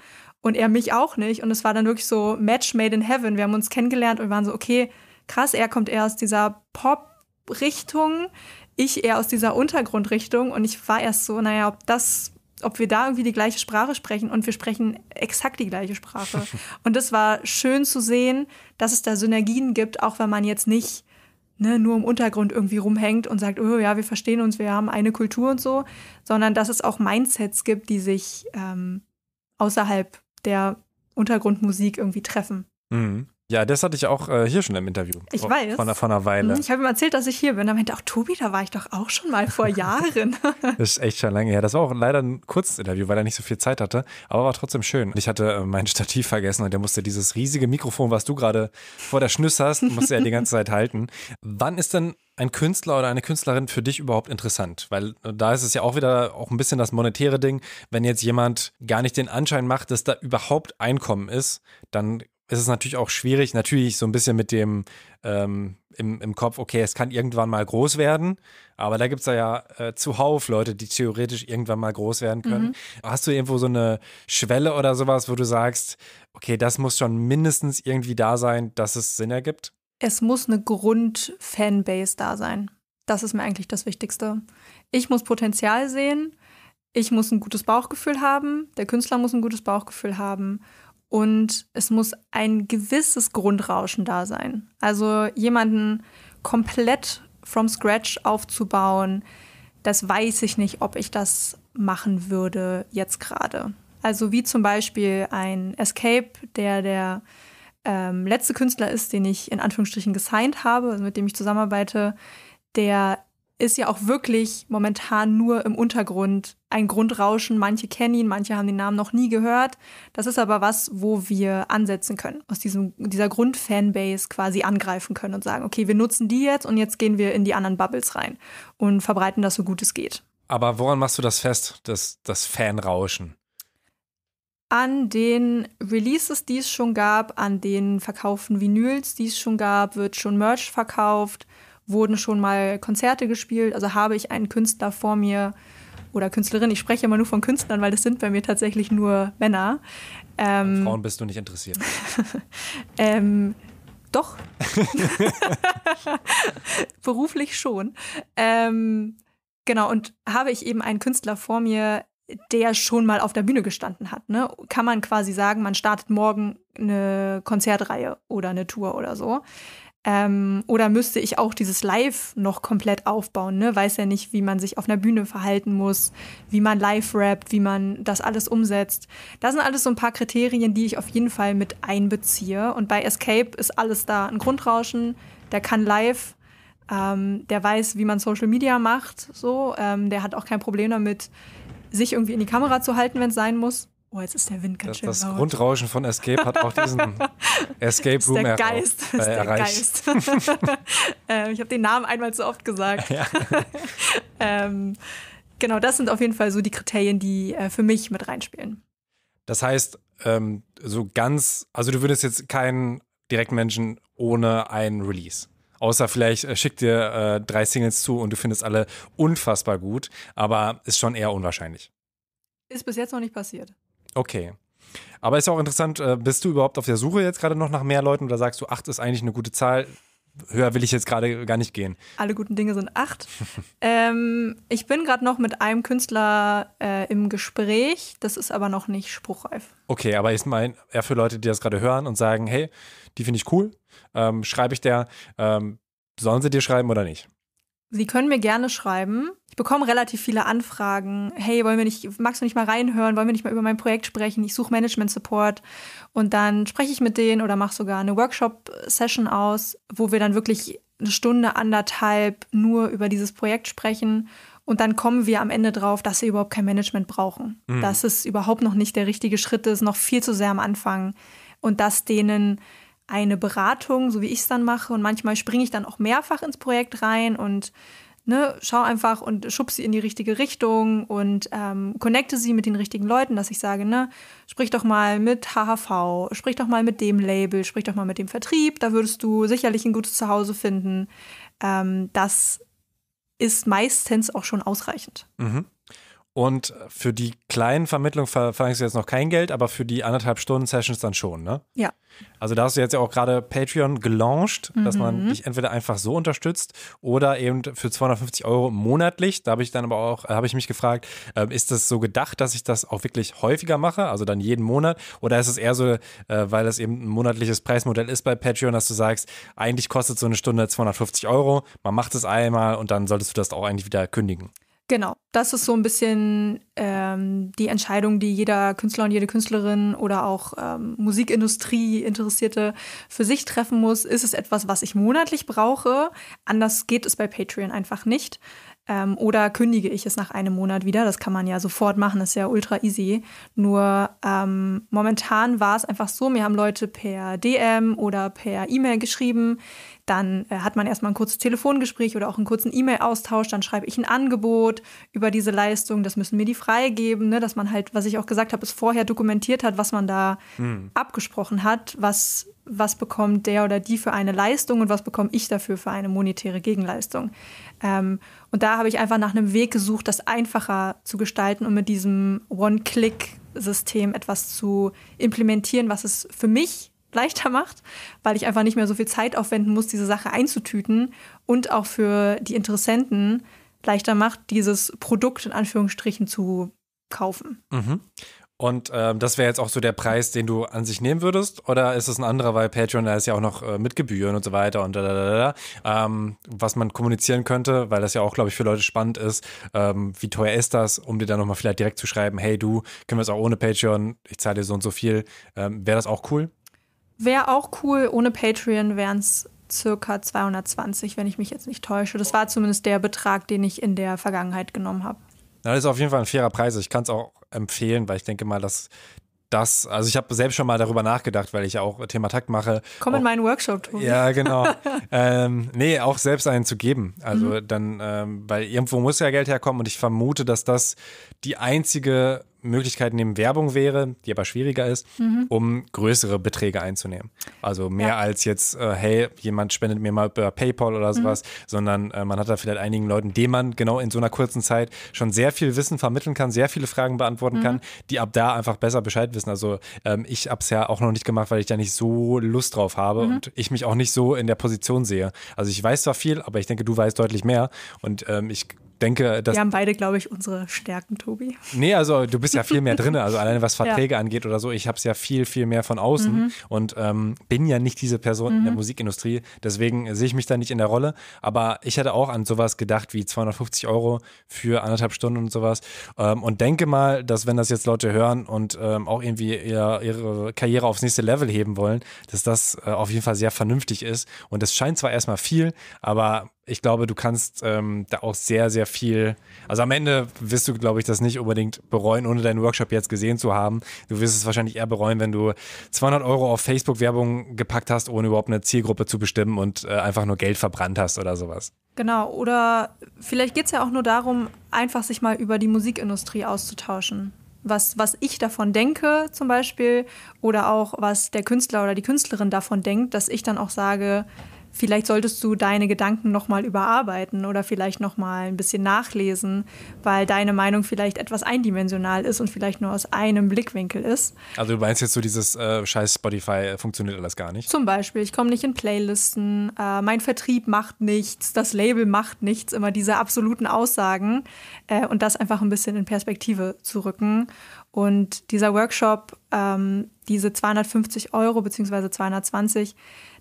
und er mich auch nicht. Und es war dann wirklich so Match made in heaven. Wir haben uns kennengelernt und wir waren so, okay, krass, er kommt eher aus dieser Pop-Richtung, ich eher aus dieser Untergrundrichtung. Und ich war erst so, naja, ob das ob wir da irgendwie die gleiche Sprache sprechen und wir sprechen exakt die gleiche Sprache. Und das war schön zu sehen, dass es da Synergien gibt, auch wenn man jetzt nicht ne, nur im Untergrund irgendwie rumhängt und sagt, oh ja, wir verstehen uns, wir haben eine Kultur und so, sondern dass es auch Mindsets gibt, die sich ähm, außerhalb der Untergrundmusik irgendwie treffen. Mhm. Ja, das hatte ich auch äh, hier schon im Interview. Ich vor, weiß. Von, von einer Weile. Mhm, ich habe ihm erzählt, dass ich hier bin. Er meinte auch Tobi, da war ich doch auch schon mal vor Jahren. das ist echt schon lange her. Das war auch leider ein kurzes Interview, weil er nicht so viel Zeit hatte, aber war trotzdem schön. Ich hatte äh, mein Stativ vergessen und der musste dieses riesige Mikrofon, was du gerade vor der Schnüss hast, musste er die ganze Zeit halten. Wann ist denn ein Künstler oder eine Künstlerin für dich überhaupt interessant? Weil äh, da ist es ja auch wieder auch ein bisschen das monetäre Ding. Wenn jetzt jemand gar nicht den Anschein macht, dass da überhaupt Einkommen ist, dann ist es natürlich auch schwierig, natürlich so ein bisschen mit dem ähm, im, im Kopf, okay, es kann irgendwann mal groß werden, aber da gibt es ja, äh, zuhauf Leute, die theoretisch irgendwann mal groß werden können. Mhm. Hast du irgendwo so eine Schwelle oder sowas, wo du sagst, okay, das muss schon mindestens irgendwie da sein, dass es Sinn ergibt? Es muss eine Grundfanbase da sein. Das ist mir eigentlich das Wichtigste. Ich muss Potenzial sehen, ich muss ein gutes Bauchgefühl haben, der Künstler muss ein gutes Bauchgefühl haben und es muss ein gewisses Grundrauschen da sein. Also jemanden komplett from scratch aufzubauen, das weiß ich nicht, ob ich das machen würde jetzt gerade. Also wie zum Beispiel ein Escape, der der ähm, letzte Künstler ist, den ich in Anführungsstrichen gesigned habe, also mit dem ich zusammenarbeite, der ist ja auch wirklich momentan nur im Untergrund ein Grundrauschen. Manche kennen ihn, manche haben den Namen noch nie gehört. Das ist aber was, wo wir ansetzen können, aus diesem, dieser Grundfanbase quasi angreifen können und sagen, okay, wir nutzen die jetzt und jetzt gehen wir in die anderen Bubbles rein und verbreiten das so gut es geht. Aber woran machst du das fest, das, das Fanrauschen? An den Releases, die es schon gab, an den verkauften Vinyls, die es schon gab, wird schon Merch verkauft wurden schon mal Konzerte gespielt. Also habe ich einen Künstler vor mir oder Künstlerin. Ich spreche immer nur von Künstlern, weil das sind bei mir tatsächlich nur Männer. Ähm, Frauen bist du nicht interessiert. ähm, doch. Beruflich schon. Ähm, genau, und habe ich eben einen Künstler vor mir, der schon mal auf der Bühne gestanden hat. Ne? Kann man quasi sagen, man startet morgen eine Konzertreihe oder eine Tour oder so. Ähm, oder müsste ich auch dieses Live noch komplett aufbauen? Ne? Weiß ja nicht, wie man sich auf einer Bühne verhalten muss, wie man live rappt, wie man das alles umsetzt. Das sind alles so ein paar Kriterien, die ich auf jeden Fall mit einbeziehe. Und bei Escape ist alles da. Ein Grundrauschen, der kann live, ähm, der weiß, wie man Social Media macht, so. Ähm, der hat auch kein Problem damit, sich irgendwie in die Kamera zu halten, wenn es sein muss. Oh, jetzt ist der Wind ganz das, schön Das laut. Grundrauschen von Escape hat auch diesen Escape Room der Geist, auch, ist der erreicht. Geist. äh, ich habe den Namen einmal zu oft gesagt. Ja. ähm, genau, das sind auf jeden Fall so die Kriterien, die äh, für mich mit reinspielen. Das heißt, ähm, so ganz, also du würdest jetzt keinen Direktmenschen ohne ein Release. Außer vielleicht äh, schickt dir äh, drei Singles zu und du findest alle unfassbar gut, aber ist schon eher unwahrscheinlich. Ist bis jetzt noch nicht passiert. Okay. Aber ist ja auch interessant, äh, bist du überhaupt auf der Suche jetzt gerade noch nach mehr Leuten oder sagst du, acht ist eigentlich eine gute Zahl? Höher will ich jetzt gerade gar nicht gehen. Alle guten Dinge sind acht. ähm, ich bin gerade noch mit einem Künstler äh, im Gespräch, das ist aber noch nicht spruchreif. Okay, aber ich meine, eher für Leute, die das gerade hören und sagen, hey, die finde ich cool, ähm, schreibe ich der, ähm, sollen sie dir schreiben oder nicht? Sie können mir gerne schreiben. Ich bekomme relativ viele Anfragen. Hey, wollen wir nicht, magst du nicht mal reinhören? Wollen wir nicht mal über mein Projekt sprechen? Ich suche Management Support. Und dann spreche ich mit denen oder mache sogar eine Workshop-Session aus, wo wir dann wirklich eine Stunde, anderthalb nur über dieses Projekt sprechen. Und dann kommen wir am Ende drauf, dass sie überhaupt kein Management brauchen. Mhm. Dass es überhaupt noch nicht der richtige Schritt ist, noch viel zu sehr am Anfang. Und dass denen eine Beratung, so wie ich es dann mache. Und manchmal springe ich dann auch mehrfach ins Projekt rein und ne, schau einfach und schub sie in die richtige Richtung und ähm, connecte sie mit den richtigen Leuten, dass ich sage, ne, sprich doch mal mit HHV, sprich doch mal mit dem Label, sprich doch mal mit dem Vertrieb, da würdest du sicherlich ein gutes Zuhause finden. Ähm, das ist meistens auch schon ausreichend. Mhm. Und für die kleinen Vermittlungen ver verlangst du jetzt noch kein Geld, aber für die anderthalb Stunden Sessions dann schon, ne? Ja. Also da hast du jetzt ja auch gerade Patreon gelauncht, mhm. dass man mhm. dich entweder einfach so unterstützt oder eben für 250 Euro monatlich. Da habe ich dann aber auch, äh, habe ich mich gefragt, äh, ist das so gedacht, dass ich das auch wirklich häufiger mache, also dann jeden Monat? Oder ist es eher so, äh, weil das eben ein monatliches Preismodell ist bei Patreon, dass du sagst, eigentlich kostet so eine Stunde 250 Euro, man macht es einmal und dann solltest du das auch eigentlich wieder kündigen? Genau, das ist so ein bisschen ähm, die Entscheidung, die jeder Künstler und jede Künstlerin oder auch ähm, Musikindustrie Interessierte für sich treffen muss. Ist es etwas, was ich monatlich brauche? Anders geht es bei Patreon einfach nicht. Ähm, oder kündige ich es nach einem Monat wieder? Das kann man ja sofort machen, ist ja ultra easy. Nur ähm, momentan war es einfach so, mir haben Leute per DM oder per E-Mail geschrieben, dann äh, hat man erstmal ein kurzes Telefongespräch oder auch einen kurzen E-Mail-Austausch. Dann schreibe ich ein Angebot über diese Leistung. Das müssen mir die freigeben, ne? dass man halt, was ich auch gesagt habe, es vorher dokumentiert hat, was man da mhm. abgesprochen hat, was, was bekommt der oder die für eine Leistung und was bekomme ich dafür für eine monetäre Gegenleistung. Ähm, und da habe ich einfach nach einem Weg gesucht, das einfacher zu gestalten und mit diesem One-Click-System etwas zu implementieren, was es für mich leichter macht, weil ich einfach nicht mehr so viel Zeit aufwenden muss, diese Sache einzutüten und auch für die Interessenten leichter macht, dieses Produkt in Anführungsstrichen zu kaufen. Mhm. Und ähm, das wäre jetzt auch so der Preis, den du an sich nehmen würdest? Oder ist es ein anderer, weil Patreon, da ist ja auch noch äh, mit Gebühren und so weiter und da, da, da, ähm, was man kommunizieren könnte, weil das ja auch, glaube ich, für Leute spannend ist. Ähm, wie teuer ist das, um dir dann nochmal vielleicht direkt zu schreiben, hey du, können wir es auch ohne Patreon, ich zahle dir so und so viel. Ähm, wäre das auch cool? Wäre auch cool. Ohne Patreon wären es circa 220, wenn ich mich jetzt nicht täusche. Das war zumindest der Betrag, den ich in der Vergangenheit genommen habe. Das ist auf jeden Fall ein fairer Preis. Ich kann es auch empfehlen, weil ich denke mal, dass das, also ich habe selbst schon mal darüber nachgedacht, weil ich auch Thema Takt mache. Komm auch, in meinen Workshop, Tobi. Ja, genau. ähm, nee, auch selbst einen zu geben. Also mhm. dann, ähm, weil irgendwo muss ja Geld herkommen und ich vermute, dass das die einzige Möglichkeit neben Werbung wäre, die aber schwieriger ist, mhm. um größere Beträge einzunehmen. Also mehr ja. als jetzt, äh, hey, jemand spendet mir mal über PayPal oder mhm. sowas, mhm. sondern äh, man hat da vielleicht einigen Leuten, denen man genau in so einer kurzen Zeit schon sehr viel Wissen vermitteln kann, sehr viele Fragen beantworten mhm. kann, die ab da einfach besser Bescheid wissen. Also ähm, ich habe es ja auch noch nicht gemacht, weil ich da nicht so Lust drauf habe mhm. und ich mich auch nicht so in der Position sehe. Also ich weiß zwar viel, aber ich denke, du weißt deutlich mehr und ähm, ich denke, dass. Wir haben beide, glaube ich, unsere Stärken, Tobi. Nee, also du bist ja viel mehr drin, also alleine was Verträge ja. angeht oder so. Ich habe es ja viel, viel mehr von außen mhm. und ähm, bin ja nicht diese Person mhm. in der mhm. Musikindustrie. Deswegen sehe ich mich da nicht in der Rolle. Aber ich hätte auch an sowas gedacht wie 250 Euro für anderthalb Stunden und sowas. Ähm, und denke mal, dass wenn das jetzt Leute hören und ähm, auch irgendwie ihr, ihre Karriere aufs nächste Level heben wollen, dass das äh, auf jeden Fall sehr vernünftig ist. Und das scheint zwar erstmal viel, aber ich glaube, du kannst ähm, da auch sehr, sehr viel. Also am Ende wirst du, glaube ich, das nicht unbedingt bereuen, ohne deinen Workshop jetzt gesehen zu haben. Du wirst es wahrscheinlich eher bereuen, wenn du 200 Euro auf Facebook-Werbung gepackt hast, ohne überhaupt eine Zielgruppe zu bestimmen und äh, einfach nur Geld verbrannt hast oder sowas. Genau, oder vielleicht geht es ja auch nur darum, einfach sich mal über die Musikindustrie auszutauschen. Was, was ich davon denke, zum Beispiel, oder auch was der Künstler oder die Künstlerin davon denkt, dass ich dann auch sage, vielleicht solltest du deine Gedanken nochmal überarbeiten oder vielleicht nochmal ein bisschen nachlesen, weil deine Meinung vielleicht etwas eindimensional ist und vielleicht nur aus einem Blickwinkel ist. Also du meinst jetzt so dieses äh, scheiß Spotify äh, funktioniert alles gar nicht? Zum Beispiel, ich komme nicht in Playlisten, äh, mein Vertrieb macht nichts, das Label macht nichts, immer diese absoluten Aussagen äh, und das einfach ein bisschen in Perspektive zu rücken. Und dieser Workshop, ähm, diese 250 Euro bzw. 220,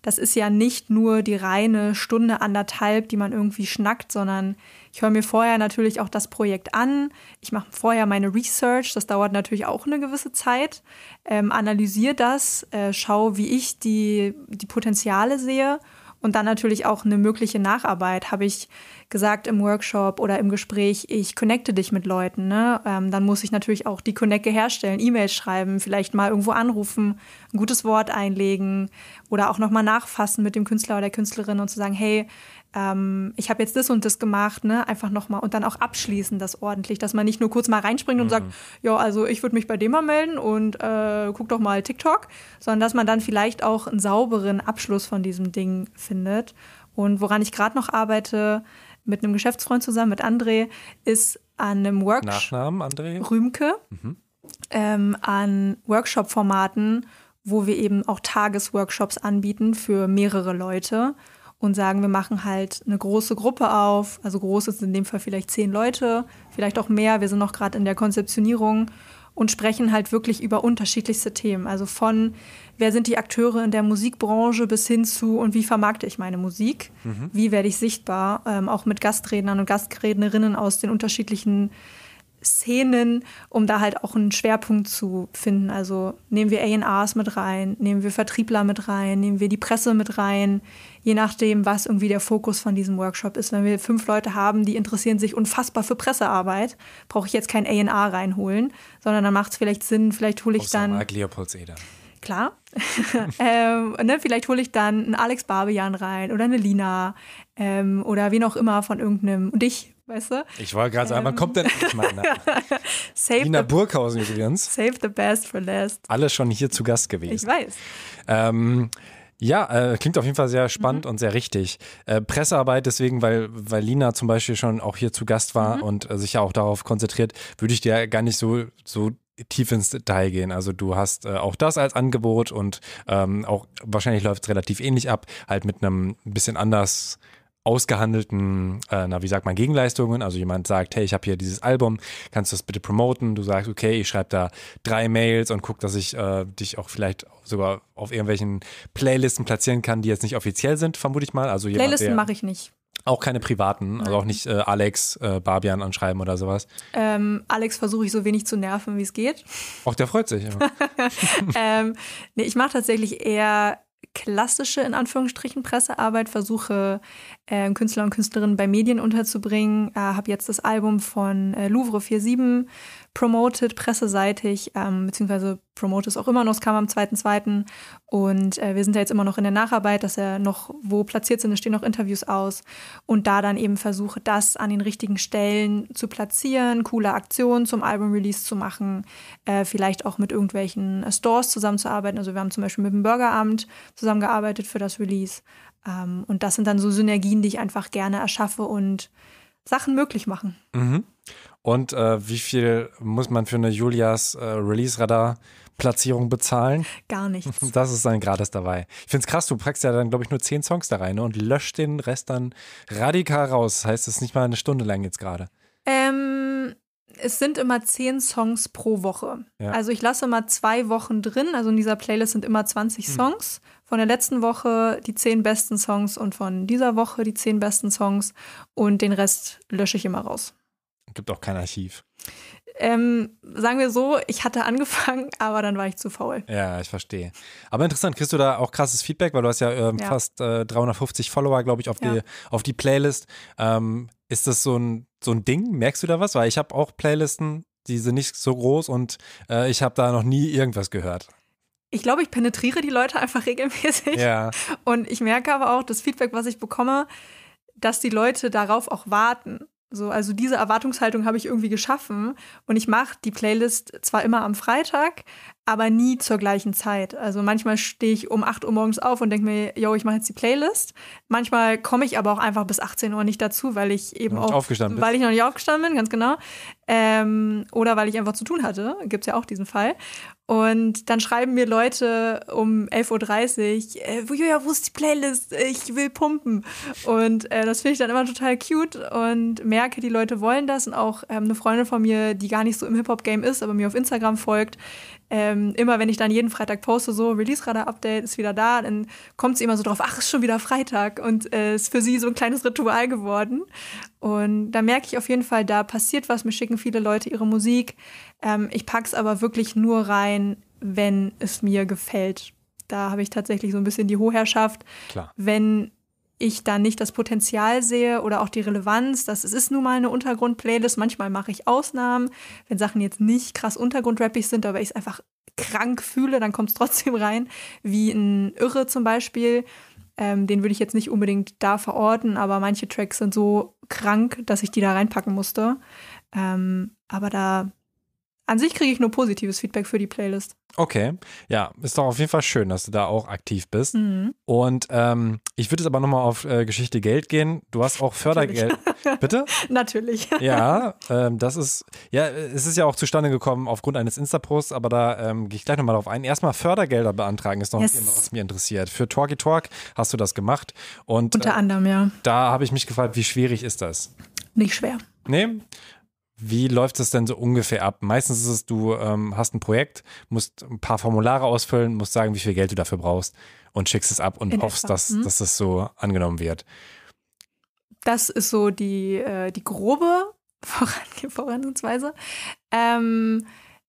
das ist ja nicht nur die reine Stunde anderthalb, die man irgendwie schnackt, sondern ich höre mir vorher natürlich auch das Projekt an. Ich mache vorher meine Research. Das dauert natürlich auch eine gewisse Zeit. Ähm, analysiere das, äh, schaue, wie ich die, die Potenziale sehe und dann natürlich auch eine mögliche Nacharbeit, habe ich gesagt im Workshop oder im Gespräch, ich connecte dich mit Leuten. Ne? Ähm, dann muss ich natürlich auch die Connecte herstellen, E-Mails schreiben, vielleicht mal irgendwo anrufen, ein gutes Wort einlegen oder auch nochmal nachfassen mit dem Künstler oder der Künstlerin und zu sagen, hey, ähm, ich habe jetzt das und das gemacht, ne? Einfach nochmal und dann auch abschließen das ordentlich, dass man nicht nur kurz mal reinspringt und mhm. sagt, ja, also ich würde mich bei dem mal melden und äh, guck doch mal TikTok, sondern dass man dann vielleicht auch einen sauberen Abschluss von diesem Ding findet. Und woran ich gerade noch arbeite, mit einem Geschäftsfreund zusammen, mit André, ist an einem Workshop. Nachnamen, André? Rühmke. Mhm. Ähm, an Workshop-Formaten, wo wir eben auch Tagesworkshops anbieten für mehrere Leute und sagen, wir machen halt eine große Gruppe auf. Also groß ist in dem Fall vielleicht zehn Leute, vielleicht auch mehr. Wir sind noch gerade in der Konzeptionierung und sprechen halt wirklich über unterschiedlichste Themen. Also von wer sind die Akteure in der Musikbranche bis hin zu und wie vermarkte ich meine Musik, mhm. wie werde ich sichtbar, ähm, auch mit Gastrednern und Gastrednerinnen aus den unterschiedlichen äh, Szenen, um da halt auch einen Schwerpunkt zu finden. Also nehmen wir ARs mit rein, nehmen wir Vertriebler mit rein, nehmen wir die Presse mit rein, je nachdem, was irgendwie der Fokus von diesem Workshop ist. Wenn wir fünf Leute haben, die interessieren sich unfassbar für Pressearbeit, brauche ich jetzt kein AR reinholen, sondern dann macht es vielleicht Sinn, vielleicht hole ich Außer dann. Mark Leopoldseder klar. ähm, ne, vielleicht hole ich dann einen Alex Barbian rein oder eine Lina ähm, oder wen auch immer von irgendeinem, und dich weißt du? Ich wollte gerade sagen, ähm, man kommt denn nicht mal Save Nina Burghausen übrigens. Save the best for last. Alle schon hier zu Gast gewesen. Ich weiß. Ähm, ja, äh, klingt auf jeden Fall sehr spannend mhm. und sehr richtig. Äh, Pressearbeit deswegen, weil, weil Lina zum Beispiel schon auch hier zu Gast war mhm. und äh, sich ja auch darauf konzentriert, würde ich dir gar nicht so, so tief ins Detail gehen. Also du hast äh, auch das als Angebot und ähm, auch wahrscheinlich läuft es relativ ähnlich ab, halt mit einem bisschen anders ausgehandelten, äh, na wie sagt man, Gegenleistungen. Also jemand sagt, hey, ich habe hier dieses Album, kannst du das bitte promoten? Du sagst, okay, ich schreibe da drei Mails und guck, dass ich äh, dich auch vielleicht sogar auf irgendwelchen Playlisten platzieren kann, die jetzt nicht offiziell sind, vermute ich mal. Also jemand, Playlisten mache ich nicht. Auch keine privaten, also auch nicht äh, Alex, äh, Barbian anschreiben oder sowas. Ähm, Alex versuche ich so wenig zu nerven, wie es geht. Auch der freut sich. ähm, nee, ich mache tatsächlich eher klassische, in Anführungsstrichen, Pressearbeit, versuche äh, Künstler und Künstlerinnen bei Medien unterzubringen. Äh, habe jetzt das Album von äh, Louvre 47 promoted, presseseitig, ähm, beziehungsweise promote es auch immer noch. Es kam am 2.2. Und äh, wir sind ja jetzt immer noch in der Nacharbeit, dass er noch wo platziert sind. Es stehen noch Interviews aus. Und da dann eben versuche, das an den richtigen Stellen zu platzieren, coole Aktionen zum Album-Release zu machen, äh, vielleicht auch mit irgendwelchen äh, Stores zusammenzuarbeiten. Also wir haben zum Beispiel mit dem Bürgeramt zusammengearbeitet für das Release. Ähm, und das sind dann so Synergien, die ich einfach gerne erschaffe und Sachen möglich machen. Mhm. Und äh, wie viel muss man für eine Julias äh, Release-Radar-Platzierung bezahlen? Gar nichts. Das ist dann gratis dabei. Ich finde es krass, du packst ja dann, glaube ich, nur zehn Songs da rein ne? und löscht den Rest dann radikal raus. Das heißt, es ist nicht mal eine Stunde lang jetzt gerade. Ähm, es sind immer zehn Songs pro Woche. Ja. Also ich lasse immer zwei Wochen drin. Also in dieser Playlist sind immer 20 hm. Songs. Mhm. Von der letzten Woche die zehn besten Songs und von dieser Woche die zehn besten Songs. Und den Rest lösche ich immer raus. Gibt auch kein Archiv. Ähm, sagen wir so, ich hatte angefangen, aber dann war ich zu faul. Ja, ich verstehe. Aber interessant, kriegst du da auch krasses Feedback, weil du hast ja, ähm, ja. fast äh, 350 Follower, glaube ich, auf, ja. die, auf die Playlist. Ähm, ist das so ein, so ein Ding? Merkst du da was? Weil ich habe auch Playlisten, die sind nicht so groß und äh, ich habe da noch nie irgendwas gehört. Ich glaube, ich penetriere die Leute einfach regelmäßig. Ja. Und ich merke aber auch das Feedback, was ich bekomme, dass die Leute darauf auch warten. So, also diese Erwartungshaltung habe ich irgendwie geschaffen und ich mache die Playlist zwar immer am Freitag, aber nie zur gleichen Zeit. Also manchmal stehe ich um 8 Uhr morgens auf und denke mir, yo, ich mache jetzt die Playlist. Manchmal komme ich aber auch einfach bis 18 Uhr nicht dazu, weil ich eben auch, aufgestanden weil ich noch nicht aufgestanden bin, ganz genau. Ähm, oder weil ich einfach zu tun hatte, gibt es ja auch diesen Fall. Und dann schreiben mir Leute um 11.30 Uhr, äh, Julia, wo ist die Playlist? Ich will pumpen. Und äh, das finde ich dann immer total cute und merke, die Leute wollen das. Und auch ähm, eine Freundin von mir, die gar nicht so im Hip-Hop-Game ist, aber mir auf Instagram folgt, ähm, immer wenn ich dann jeden Freitag poste, so Release-Radar-Update ist wieder da, dann kommt sie immer so drauf, ach, ist schon wieder Freitag und äh, ist für sie so ein kleines Ritual geworden. Und da merke ich auf jeden Fall, da passiert was, mir schicken viele Leute ihre Musik. Ähm, ich packe es aber wirklich nur rein, wenn es mir gefällt. Da habe ich tatsächlich so ein bisschen die Hoherrschaft. Klar. Wenn ich da nicht das Potenzial sehe oder auch die Relevanz, dass es ist nun mal eine Untergrund-Playlist. Manchmal mache ich Ausnahmen, wenn Sachen jetzt nicht krass untergrundrappig sind, aber ich es einfach krank fühle, dann kommt es trotzdem rein, wie ein Irre zum Beispiel. Ähm, den würde ich jetzt nicht unbedingt da verorten, aber manche Tracks sind so krank, dass ich die da reinpacken musste. Ähm, aber da an sich kriege ich nur positives Feedback für die Playlist. Okay, ja, ist doch auf jeden Fall schön, dass du da auch aktiv bist. Mhm. Und ähm, ich würde jetzt aber nochmal auf äh, Geschichte Geld gehen. Du hast auch Fördergeld. Bitte? Natürlich. Ja, ähm, das ist, ja, es ist ja auch zustande gekommen aufgrund eines Insta-Posts, aber da ähm, gehe ich gleich nochmal drauf ein. Erstmal Fördergelder beantragen ist noch yes. immer, was mich interessiert. Für Talky Talk hast du das gemacht. Und, Unter äh, anderem, ja. Da habe ich mich gefragt, wie schwierig ist das? Nicht schwer. Nee? Wie läuft es denn so ungefähr ab? Meistens ist es, du ähm, hast ein Projekt, musst ein paar Formulare ausfüllen, musst sagen, wie viel Geld du dafür brauchst und schickst es ab und In hoffst, dass, hm. dass es so angenommen wird. Das ist so die, äh, die grobe Vorangehensweise. Ähm,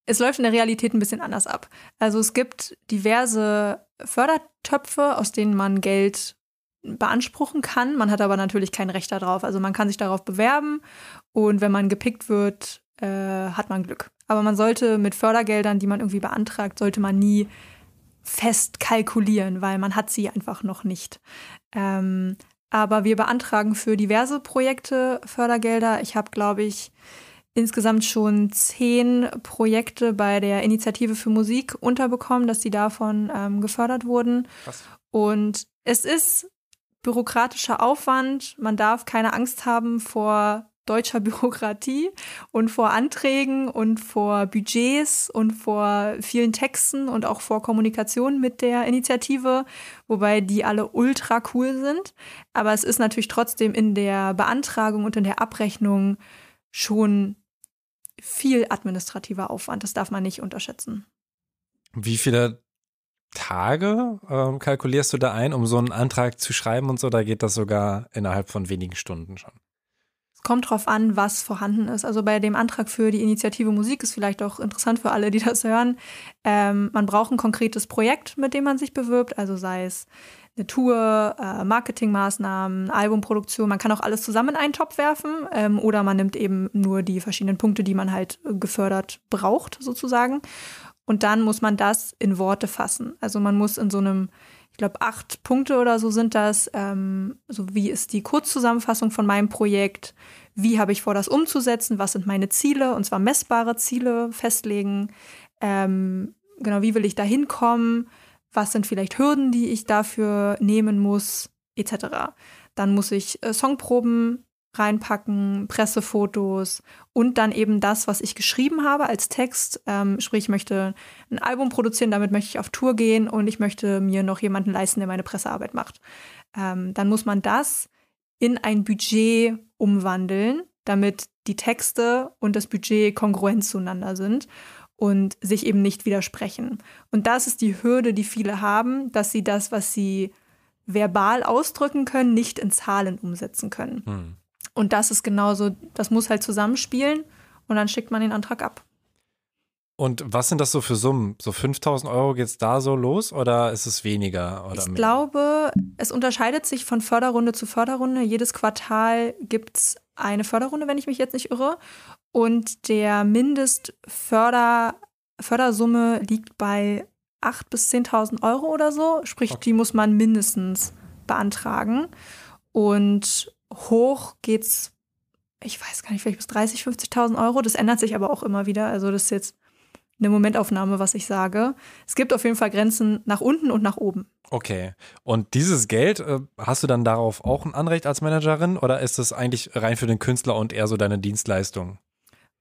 es läuft in der Realität ein bisschen anders ab. Also es gibt diverse Fördertöpfe, aus denen man Geld beanspruchen kann. Man hat aber natürlich kein Recht darauf. Also man kann sich darauf bewerben und wenn man gepickt wird, äh, hat man Glück. Aber man sollte mit Fördergeldern, die man irgendwie beantragt, sollte man nie fest kalkulieren, weil man hat sie einfach noch nicht. Ähm, aber wir beantragen für diverse Projekte Fördergelder. Ich habe, glaube ich, insgesamt schon zehn Projekte bei der Initiative für Musik unterbekommen, dass die davon ähm, gefördert wurden. Krass. Und es ist bürokratischer Aufwand. Man darf keine Angst haben vor deutscher Bürokratie und vor Anträgen und vor Budgets und vor vielen Texten und auch vor Kommunikation mit der Initiative, wobei die alle ultra cool sind. Aber es ist natürlich trotzdem in der Beantragung und in der Abrechnung schon viel administrativer Aufwand. Das darf man nicht unterschätzen. Wie viele Tage ähm, kalkulierst du da ein, um so einen Antrag zu schreiben und so? Da geht das sogar innerhalb von wenigen Stunden schon kommt drauf an, was vorhanden ist. Also bei dem Antrag für die Initiative Musik ist vielleicht auch interessant für alle, die das hören. Ähm, man braucht ein konkretes Projekt, mit dem man sich bewirbt, also sei es eine Tour, äh, Marketingmaßnahmen, Albumproduktion. Man kann auch alles zusammen in einen Topf werfen ähm, oder man nimmt eben nur die verschiedenen Punkte, die man halt äh, gefördert braucht, sozusagen. Und dann muss man das in Worte fassen. Also man muss in so einem ich glaube, acht Punkte oder so sind das. Ähm, so wie ist die Kurzzusammenfassung von meinem Projekt? Wie habe ich vor, das umzusetzen? Was sind meine Ziele? Und zwar messbare Ziele festlegen. Ähm, genau, wie will ich da hinkommen? Was sind vielleicht Hürden, die ich dafür nehmen muss? Etc. Dann muss ich äh, Songproben reinpacken, Pressefotos und dann eben das, was ich geschrieben habe als Text. Ähm, sprich, ich möchte ein Album produzieren, damit möchte ich auf Tour gehen und ich möchte mir noch jemanden leisten, der meine Pressearbeit macht. Ähm, dann muss man das in ein Budget umwandeln, damit die Texte und das Budget kongruent zueinander sind und sich eben nicht widersprechen. Und das ist die Hürde, die viele haben, dass sie das, was sie verbal ausdrücken können, nicht in Zahlen umsetzen können. Hm. Und das ist genauso, das muss halt zusammenspielen und dann schickt man den Antrag ab. Und was sind das so für Summen? So 5000 Euro geht es da so los oder ist es weniger? ich mehr? glaube, es unterscheidet sich von Förderrunde zu Förderrunde. Jedes Quartal gibt es eine Förderrunde, wenn ich mich jetzt nicht irre. Und der Mindestfördersumme -Förder liegt bei 8.000 bis 10.000 Euro oder so. Sprich, okay. die muss man mindestens beantragen. Und hoch geht's, ich weiß gar nicht, vielleicht bis 30, 50.000 Euro. Das ändert sich aber auch immer wieder. Also das ist jetzt eine Momentaufnahme, was ich sage. Es gibt auf jeden Fall Grenzen nach unten und nach oben. Okay. Und dieses Geld, äh, hast du dann darauf auch ein Anrecht als Managerin oder ist das eigentlich rein für den Künstler und eher so deine Dienstleistung?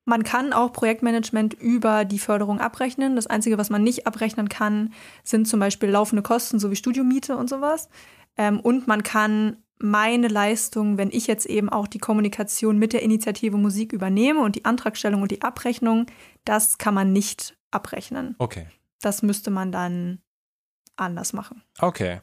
Man kann auch Projektmanagement über die Förderung abrechnen. Das Einzige, was man nicht abrechnen kann, sind zum Beispiel laufende Kosten sowie Studiomiete und sowas. Ähm, und man kann meine Leistung, wenn ich jetzt eben auch die Kommunikation mit der Initiative Musik übernehme und die Antragstellung und die Abrechnung, das kann man nicht abrechnen. Okay. Das müsste man dann anders machen. Okay.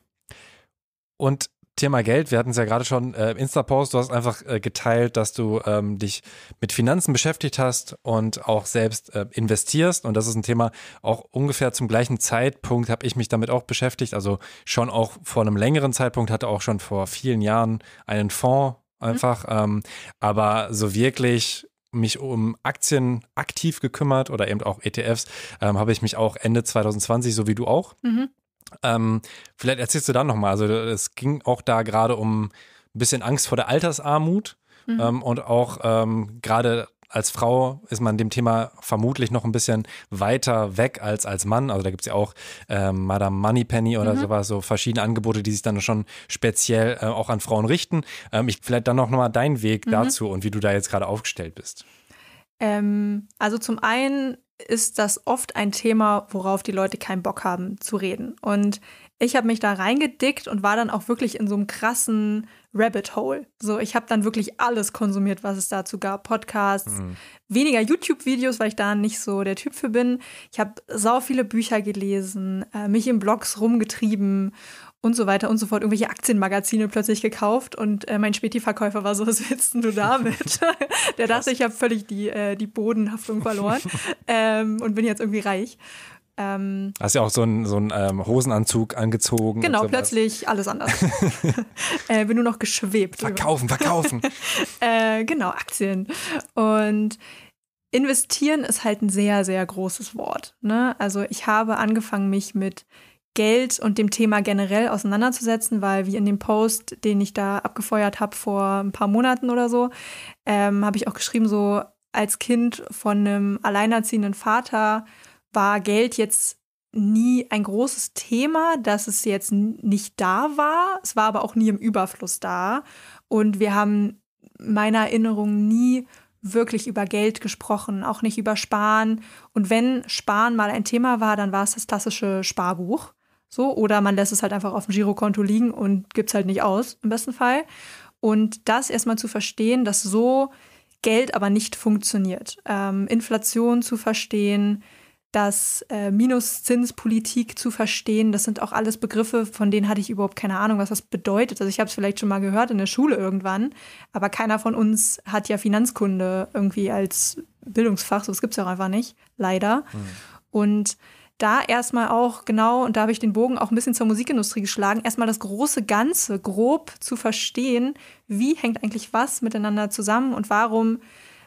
Und Thema Geld, wir hatten es ja gerade schon äh, Insta-Post, du hast einfach äh, geteilt, dass du ähm, dich mit Finanzen beschäftigt hast und auch selbst äh, investierst. Und das ist ein Thema, auch ungefähr zum gleichen Zeitpunkt habe ich mich damit auch beschäftigt. Also schon auch vor einem längeren Zeitpunkt, hatte auch schon vor vielen Jahren einen Fonds einfach. Mhm. Ähm, aber so wirklich mich um Aktien aktiv gekümmert oder eben auch ETFs, ähm, habe ich mich auch Ende 2020, so wie du auch. Mhm. Ähm, vielleicht erzählst du dann nochmal, also es ging auch da gerade um ein bisschen Angst vor der Altersarmut mhm. ähm, und auch ähm, gerade als Frau ist man dem Thema vermutlich noch ein bisschen weiter weg als als Mann. Also da gibt es ja auch ähm, Madame Moneypenny oder mhm. sowas, so verschiedene Angebote, die sich dann schon speziell äh, auch an Frauen richten. Ähm, ich, vielleicht dann nochmal mal deinen Weg mhm. dazu und wie du da jetzt gerade aufgestellt bist. Ähm, also zum einen ist das oft ein Thema, worauf die Leute keinen Bock haben zu reden. Und ich habe mich da reingedickt und war dann auch wirklich in so einem krassen Rabbit Hole. So, ich habe dann wirklich alles konsumiert, was es dazu gab. Podcasts, mhm. weniger YouTube-Videos, weil ich da nicht so der Typ für bin. Ich habe sau viele Bücher gelesen, äh, mich in Blogs rumgetrieben und so weiter und so fort irgendwelche Aktienmagazine plötzlich gekauft und äh, mein Späti-Verkäufer war so, was willst denn du damit? Der dachte, ich habe völlig die, äh, die Bodenhaftung verloren ähm, und bin jetzt irgendwie reich. Ähm, Hast ja auch so einen so ähm, Hosenanzug angezogen. Genau, plötzlich alles anders. äh, bin nur noch geschwebt. Verkaufen, verkaufen. äh, genau, Aktien. Und investieren ist halt ein sehr, sehr großes Wort. Ne? Also ich habe angefangen, mich mit Geld und dem Thema generell auseinanderzusetzen, weil wie in dem Post, den ich da abgefeuert habe vor ein paar Monaten oder so, ähm, habe ich auch geschrieben, so als Kind von einem alleinerziehenden Vater war Geld jetzt nie ein großes Thema, dass es jetzt nicht da war. Es war aber auch nie im Überfluss da. Und wir haben meiner Erinnerung nie wirklich über Geld gesprochen, auch nicht über Sparen. Und wenn Sparen mal ein Thema war, dann war es das klassische Sparbuch. So, oder man lässt es halt einfach auf dem Girokonto liegen und gibt es halt nicht aus, im besten Fall. Und das erstmal zu verstehen, dass so Geld aber nicht funktioniert. Ähm, Inflation zu verstehen, das äh, Minuszinspolitik zu verstehen, das sind auch alles Begriffe, von denen hatte ich überhaupt keine Ahnung, was das bedeutet. Also ich habe es vielleicht schon mal gehört in der Schule irgendwann, aber keiner von uns hat ja Finanzkunde irgendwie als Bildungsfach, so das gibt es ja auch einfach nicht, leider. Mhm. Und da erstmal auch genau, und da habe ich den Bogen auch ein bisschen zur Musikindustrie geschlagen, erstmal das große Ganze grob zu verstehen, wie hängt eigentlich was miteinander zusammen und warum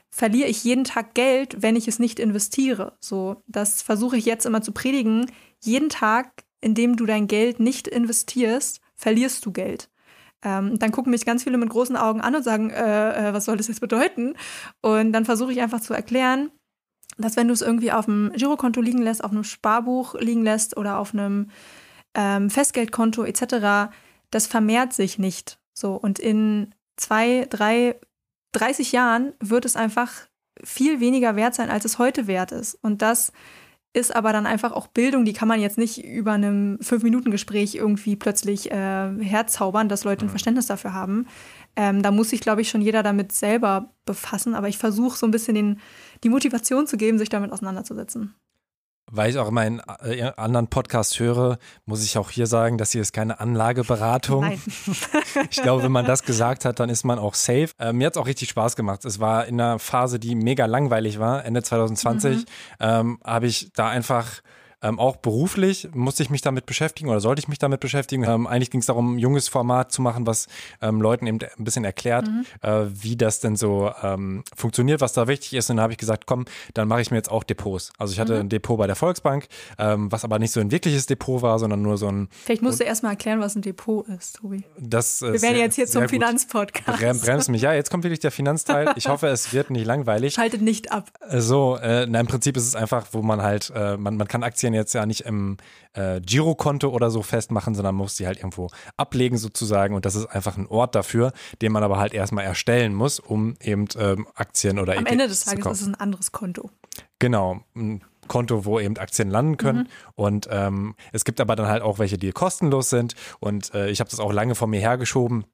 verliere ich jeden Tag Geld, wenn ich es nicht investiere. So, das versuche ich jetzt immer zu predigen. Jeden Tag, in dem du dein Geld nicht investierst, verlierst du Geld. Ähm, dann gucken mich ganz viele mit großen Augen an und sagen, äh, äh, was soll das jetzt bedeuten? Und dann versuche ich einfach zu erklären, dass wenn du es irgendwie auf dem Girokonto liegen lässt, auf einem Sparbuch liegen lässt oder auf einem ähm, Festgeldkonto etc., das vermehrt sich nicht. So und in zwei, drei, 30 Jahren wird es einfach viel weniger wert sein, als es heute wert ist. Und das ist aber dann einfach auch Bildung, die kann man jetzt nicht über einem Fünf-Minuten-Gespräch irgendwie plötzlich äh, herzaubern, dass Leute ein mhm. Verständnis dafür haben. Ähm, da muss sich, glaube ich, schon jeder damit selber befassen. Aber ich versuche so ein bisschen den die Motivation zu geben, sich damit auseinanderzusetzen. Weil ich auch immer äh, in anderen Podcasts höre, muss ich auch hier sagen, dass hier ist keine Anlageberatung. Nein. ich glaube, wenn man das gesagt hat, dann ist man auch safe. Äh, mir hat es auch richtig Spaß gemacht. Es war in einer Phase, die mega langweilig war, Ende 2020, mhm. ähm, habe ich da einfach ähm, auch beruflich musste ich mich damit beschäftigen oder sollte ich mich damit beschäftigen. Ähm, eigentlich ging es darum, ein junges Format zu machen, was ähm, Leuten eben ein bisschen erklärt, mhm. äh, wie das denn so ähm, funktioniert, was da wichtig ist. Und dann habe ich gesagt, komm, dann mache ich mir jetzt auch Depots. Also ich hatte mhm. ein Depot bei der Volksbank, ähm, was aber nicht so ein wirkliches Depot war, sondern nur so ein. Vielleicht musst du erstmal erklären, was ein Depot ist, Tobi. Das Wir werden jetzt hier zum Finanzpodcast. Brem, bremst mich. Ja, jetzt kommt wirklich der Finanzteil. Ich hoffe, es wird nicht langweilig. Schaltet nicht ab. So, äh, na, im Prinzip ist es einfach, wo man halt, äh, man, man kann Aktien jetzt ja nicht im äh, Girokonto oder so festmachen, sondern muss die halt irgendwo ablegen sozusagen. Und das ist einfach ein Ort dafür, den man aber halt erstmal erstellen muss, um eben ähm, Aktien oder Am Ende des Tages ist es ein anderes Konto. Genau. Konto, wo eben Aktien landen können. Mhm. Und ähm, es gibt aber dann halt auch welche, die kostenlos sind. Und äh, ich habe das auch lange vor mir hergeschoben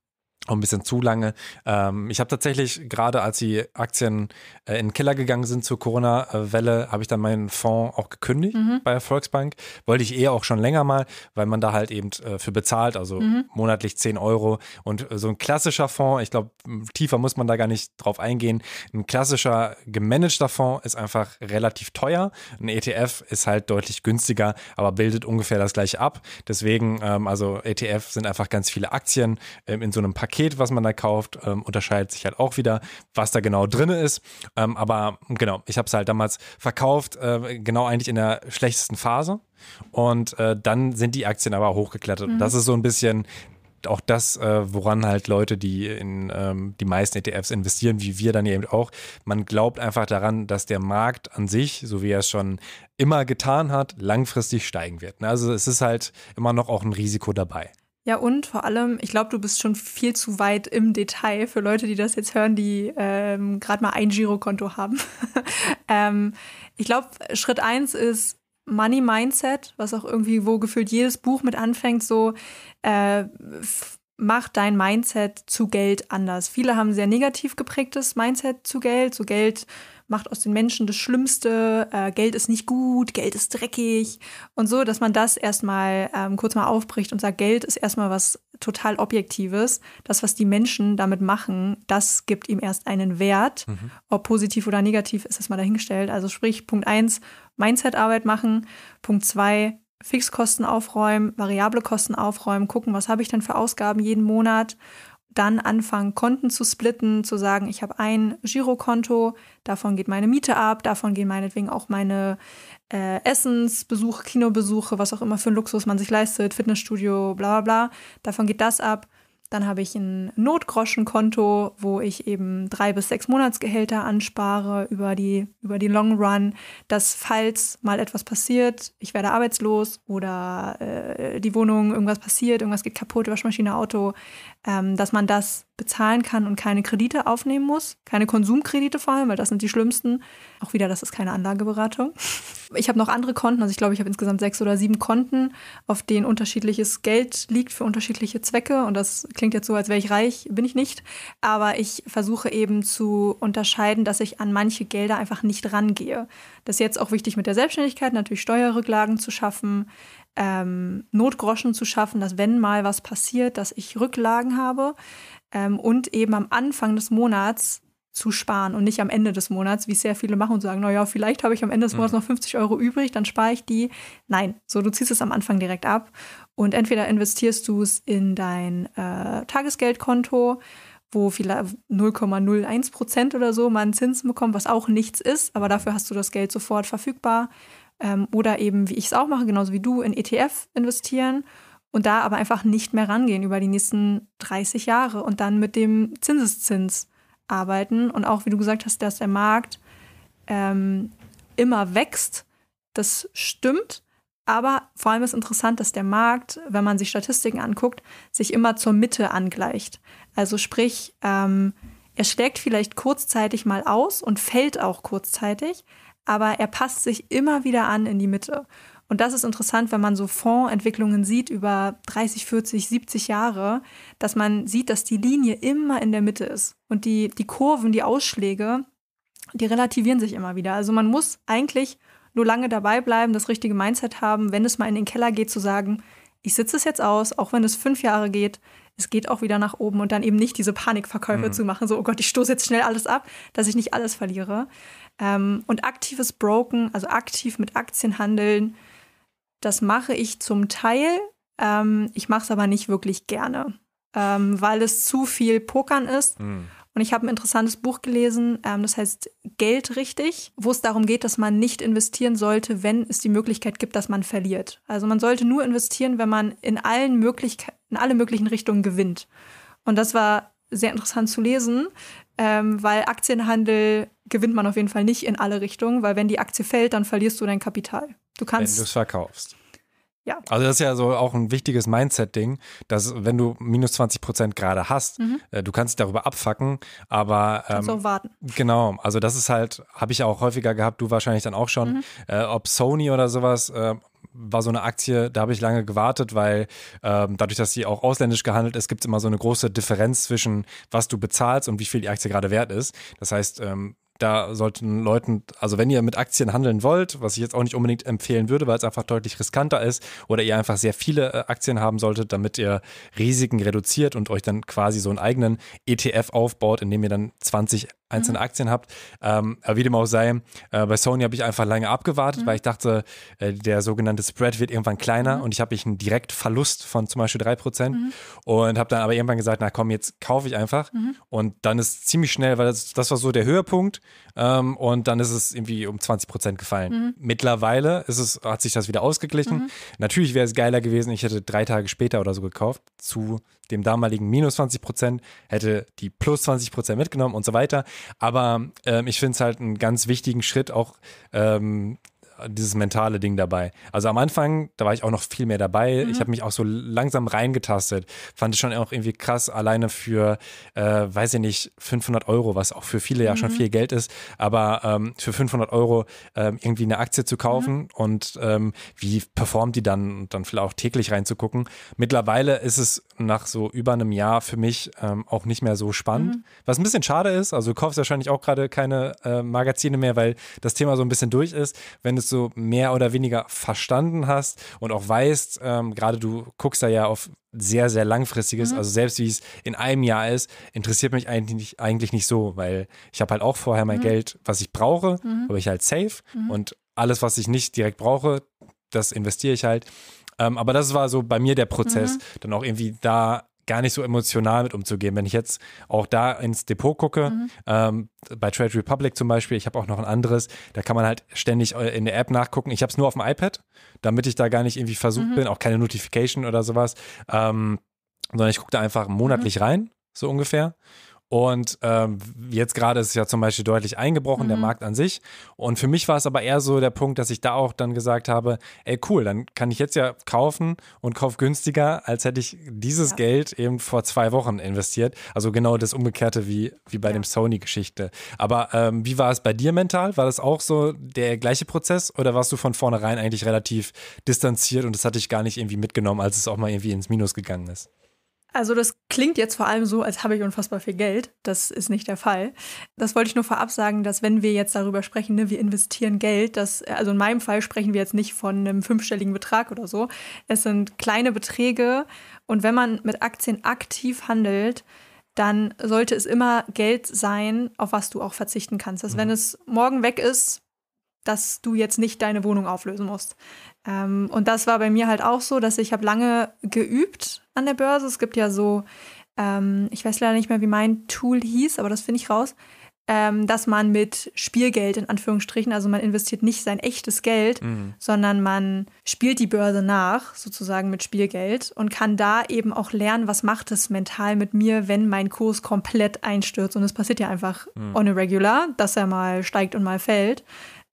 auch ein bisschen zu lange. Ähm, ich habe tatsächlich gerade, als die Aktien äh, in den Keller gegangen sind zur Corona-Welle, habe ich dann meinen Fonds auch gekündigt mhm. bei der Volksbank. Wollte ich eher auch schon länger mal, weil man da halt eben äh, für bezahlt, also mhm. monatlich 10 Euro. Und äh, so ein klassischer Fonds, ich glaube, tiefer muss man da gar nicht drauf eingehen. Ein klassischer gemanagter Fonds ist einfach relativ teuer. Ein ETF ist halt deutlich günstiger, aber bildet ungefähr das gleiche ab. Deswegen, ähm, also ETF sind einfach ganz viele Aktien ähm, in so einem Paket Paket, was man da kauft, ähm, unterscheidet sich halt auch wieder, was da genau drin ist. Ähm, aber genau, ich habe es halt damals verkauft, äh, genau eigentlich in der schlechtesten Phase. Und äh, dann sind die Aktien aber hochgeklettert. Mhm. Das ist so ein bisschen auch das, äh, woran halt Leute, die in ähm, die meisten ETFs investieren, wie wir dann eben auch, man glaubt einfach daran, dass der Markt an sich, so wie er es schon immer getan hat, langfristig steigen wird. Also es ist halt immer noch auch ein Risiko dabei. Ja, und vor allem, ich glaube, du bist schon viel zu weit im Detail für Leute, die das jetzt hören, die ähm, gerade mal ein Girokonto haben. ähm, ich glaube, Schritt eins ist Money Mindset, was auch irgendwie, wo gefühlt jedes Buch mit anfängt, so äh, mach dein Mindset zu Geld anders. Viele haben sehr negativ geprägtes Mindset zu Geld, so Geld macht aus den Menschen das Schlimmste, äh, Geld ist nicht gut, Geld ist dreckig und so, dass man das erstmal ähm, kurz mal aufbricht und sagt, Geld ist erstmal was total Objektives. Das, was die Menschen damit machen, das gibt ihm erst einen Wert. Mhm. Ob positiv oder negativ, ist das mal dahingestellt. Also sprich, Punkt 1, Mindsetarbeit machen. Punkt 2, Fixkosten aufräumen, variable Kosten aufräumen, gucken, was habe ich denn für Ausgaben jeden Monat dann anfangen, Konten zu splitten, zu sagen, ich habe ein Girokonto, davon geht meine Miete ab, davon gehen meinetwegen auch meine äh, Essensbesuche, Kinobesuche, was auch immer für einen Luxus man sich leistet, Fitnessstudio, bla bla bla, davon geht das ab. Dann habe ich ein Notgroschenkonto, wo ich eben drei bis sechs Monatsgehälter anspare über die, über die Long Run, dass falls mal etwas passiert, ich werde arbeitslos oder äh, die Wohnung, irgendwas passiert, irgendwas geht kaputt, Waschmaschine, Auto, ähm, dass man das bezahlen kann und keine Kredite aufnehmen muss. Keine Konsumkredite vor allem, weil das sind die schlimmsten. Auch wieder, das ist keine Anlageberatung. Ich habe noch andere Konten, also ich glaube, ich habe insgesamt sechs oder sieben Konten, auf denen unterschiedliches Geld liegt für unterschiedliche Zwecke. Und das klingt jetzt so, als wäre ich reich, bin ich nicht. Aber ich versuche eben zu unterscheiden, dass ich an manche Gelder einfach nicht rangehe. Das ist jetzt auch wichtig mit der Selbstständigkeit, natürlich Steuerrücklagen zu schaffen ähm, Notgroschen zu schaffen, dass wenn mal was passiert, dass ich Rücklagen habe ähm, und eben am Anfang des Monats zu sparen und nicht am Ende des Monats, wie es sehr viele machen und sagen, naja, vielleicht habe ich am Ende des mhm. Monats noch 50 Euro übrig, dann spare ich die. Nein, so du ziehst es am Anfang direkt ab und entweder investierst du es in dein äh, Tagesgeldkonto, wo vielleicht 0,01 Prozent oder so man Zinsen bekommt, was auch nichts ist, aber dafür hast du das Geld sofort verfügbar. Ähm, oder eben, wie ich es auch mache, genauso wie du, in ETF investieren und da aber einfach nicht mehr rangehen über die nächsten 30 Jahre und dann mit dem Zinseszins arbeiten. Und auch, wie du gesagt hast, dass der Markt ähm, immer wächst, das stimmt. Aber vor allem ist interessant, dass der Markt, wenn man sich Statistiken anguckt, sich immer zur Mitte angleicht. Also sprich, ähm, er schlägt vielleicht kurzzeitig mal aus und fällt auch kurzzeitig, aber er passt sich immer wieder an in die Mitte. Und das ist interessant, wenn man so Fondsentwicklungen sieht über 30, 40, 70 Jahre, dass man sieht, dass die Linie immer in der Mitte ist. Und die, die Kurven, die Ausschläge, die relativieren sich immer wieder. Also man muss eigentlich nur lange dabei bleiben, das richtige Mindset haben, wenn es mal in den Keller geht, zu sagen, ich sitze es jetzt aus, auch wenn es fünf Jahre geht, es geht auch wieder nach oben und dann eben nicht diese Panikverkäufe mhm. zu machen, so, oh Gott, ich stoße jetzt schnell alles ab, dass ich nicht alles verliere. Ähm, und aktives Broken, also aktiv mit Aktien handeln, das mache ich zum Teil. Ähm, ich mache es aber nicht wirklich gerne, ähm, weil es zu viel Pokern ist. Mhm. Und ich habe ein interessantes Buch gelesen, ähm, das heißt Geld richtig, wo es darum geht, dass man nicht investieren sollte, wenn es die Möglichkeit gibt, dass man verliert. Also man sollte nur investieren, wenn man in allen Möglichkeiten, in alle möglichen Richtungen gewinnt. Und das war sehr interessant zu lesen, ähm, weil Aktienhandel gewinnt man auf jeden Fall nicht in alle Richtungen, weil wenn die Aktie fällt, dann verlierst du dein Kapital. Du kannst. Wenn du es verkaufst. Ja. Also das ist ja so auch ein wichtiges Mindset-Ding, dass wenn du minus 20 Prozent gerade hast, mhm. äh, du kannst dich darüber abfacken, aber ähm, kannst auch warten. Genau, also das ist halt, habe ich auch häufiger gehabt, du wahrscheinlich dann auch schon, mhm. äh, ob Sony oder sowas, äh, war so eine Aktie, da habe ich lange gewartet, weil ähm, dadurch, dass sie auch ausländisch gehandelt ist, gibt es immer so eine große Differenz zwischen, was du bezahlst und wie viel die Aktie gerade wert ist. Das heißt, ähm, da sollten Leuten, also wenn ihr mit Aktien handeln wollt, was ich jetzt auch nicht unbedingt empfehlen würde, weil es einfach deutlich riskanter ist, oder ihr einfach sehr viele äh, Aktien haben solltet, damit ihr Risiken reduziert und euch dann quasi so einen eigenen ETF aufbaut, in dem ihr dann 20 mhm. einzelne mhm. Aktien habt. Ähm, aber wie dem auch sei, äh, bei Sony habe ich einfach lange abgewartet, mhm. weil ich dachte, äh, der sogenannte Spread wird irgendwann kleiner mhm. und ich habe einen Direktverlust von zum Beispiel 3% mhm. und habe dann aber irgendwann gesagt, na komm, jetzt kaufe ich einfach. Mhm. Und dann ist ziemlich schnell, weil das, das war so der Höhepunkt ähm, und dann ist es irgendwie um 20 Prozent gefallen. Mhm. Mittlerweile ist es, hat sich das wieder ausgeglichen. Mhm. Natürlich wäre es geiler gewesen, ich hätte drei Tage später oder so gekauft zu dem damaligen minus 20 Prozent, hätte die plus 20 Prozent mitgenommen und so weiter. Aber ähm, ich finde es halt einen ganz wichtigen Schritt, auch ähm, dieses mentale Ding dabei. Also am Anfang, da war ich auch noch viel mehr dabei. Mhm. Ich habe mich auch so langsam reingetastet. Fand es schon auch irgendwie krass, alleine für, äh, weiß ich nicht, 500 Euro, was auch für viele ja mhm. schon viel Geld ist, aber ähm, für 500 Euro ähm, irgendwie eine Aktie zu kaufen mhm. und ähm, wie performt die dann und dann vielleicht auch täglich reinzugucken. Mittlerweile ist es nach so über einem Jahr für mich ähm, auch nicht mehr so spannend, mhm. was ein bisschen schade ist. Also du kaufst wahrscheinlich auch gerade keine äh, Magazine mehr, weil das Thema so ein bisschen durch ist. Wenn es so mehr oder weniger verstanden hast und auch weißt, ähm, gerade du guckst da ja auf sehr, sehr langfristiges, mhm. also selbst wie es in einem Jahr ist, interessiert mich eigentlich nicht, eigentlich nicht so, weil ich habe halt auch vorher mein mhm. Geld, was ich brauche, mhm. habe ich halt safe mhm. und alles, was ich nicht direkt brauche, das investiere ich halt. Ähm, aber das war so bei mir der Prozess, mhm. dann auch irgendwie da gar nicht so emotional mit umzugehen. Wenn ich jetzt auch da ins Depot gucke, mhm. ähm, bei Trade Republic zum Beispiel, ich habe auch noch ein anderes, da kann man halt ständig in der App nachgucken. Ich habe es nur auf dem iPad, damit ich da gar nicht irgendwie versucht mhm. bin, auch keine Notification oder sowas, ähm, sondern ich gucke da einfach monatlich mhm. rein, so ungefähr. Und ähm, jetzt gerade ist es ja zum Beispiel deutlich eingebrochen, mhm. der Markt an sich. Und für mich war es aber eher so der Punkt, dass ich da auch dann gesagt habe, ey cool, dann kann ich jetzt ja kaufen und kaufe günstiger, als hätte ich dieses ja. Geld eben vor zwei Wochen investiert. Also genau das Umgekehrte wie, wie bei ja. dem Sony-Geschichte. Aber ähm, wie war es bei dir mental? War das auch so der gleiche Prozess oder warst du von vornherein eigentlich relativ distanziert und das hatte ich gar nicht irgendwie mitgenommen, als es auch mal irgendwie ins Minus gegangen ist? Also das klingt jetzt vor allem so, als habe ich unfassbar viel Geld. Das ist nicht der Fall. Das wollte ich nur vorab sagen, dass wenn wir jetzt darüber sprechen, ne, wir investieren Geld, dass, äh, also in meinem Fall sprechen wir jetzt nicht von einem fünfstelligen Betrag oder so. Es sind kleine Beträge und wenn man mit Aktien aktiv handelt, dann sollte es immer Geld sein, auf was du auch verzichten kannst. Dass mhm. wenn es morgen weg ist, dass du jetzt nicht deine Wohnung auflösen musst. Ähm, und das war bei mir halt auch so, dass ich habe lange geübt an der Börse. Es gibt ja so, ähm, ich weiß leider nicht mehr, wie mein Tool hieß, aber das finde ich raus, ähm, dass man mit Spielgeld in Anführungsstrichen, also man investiert nicht sein echtes Geld, mhm. sondern man spielt die Börse nach, sozusagen mit Spielgeld und kann da eben auch lernen, was macht es mental mit mir, wenn mein Kurs komplett einstürzt. Und es passiert ja einfach mhm. on a regular, dass er mal steigt und mal fällt.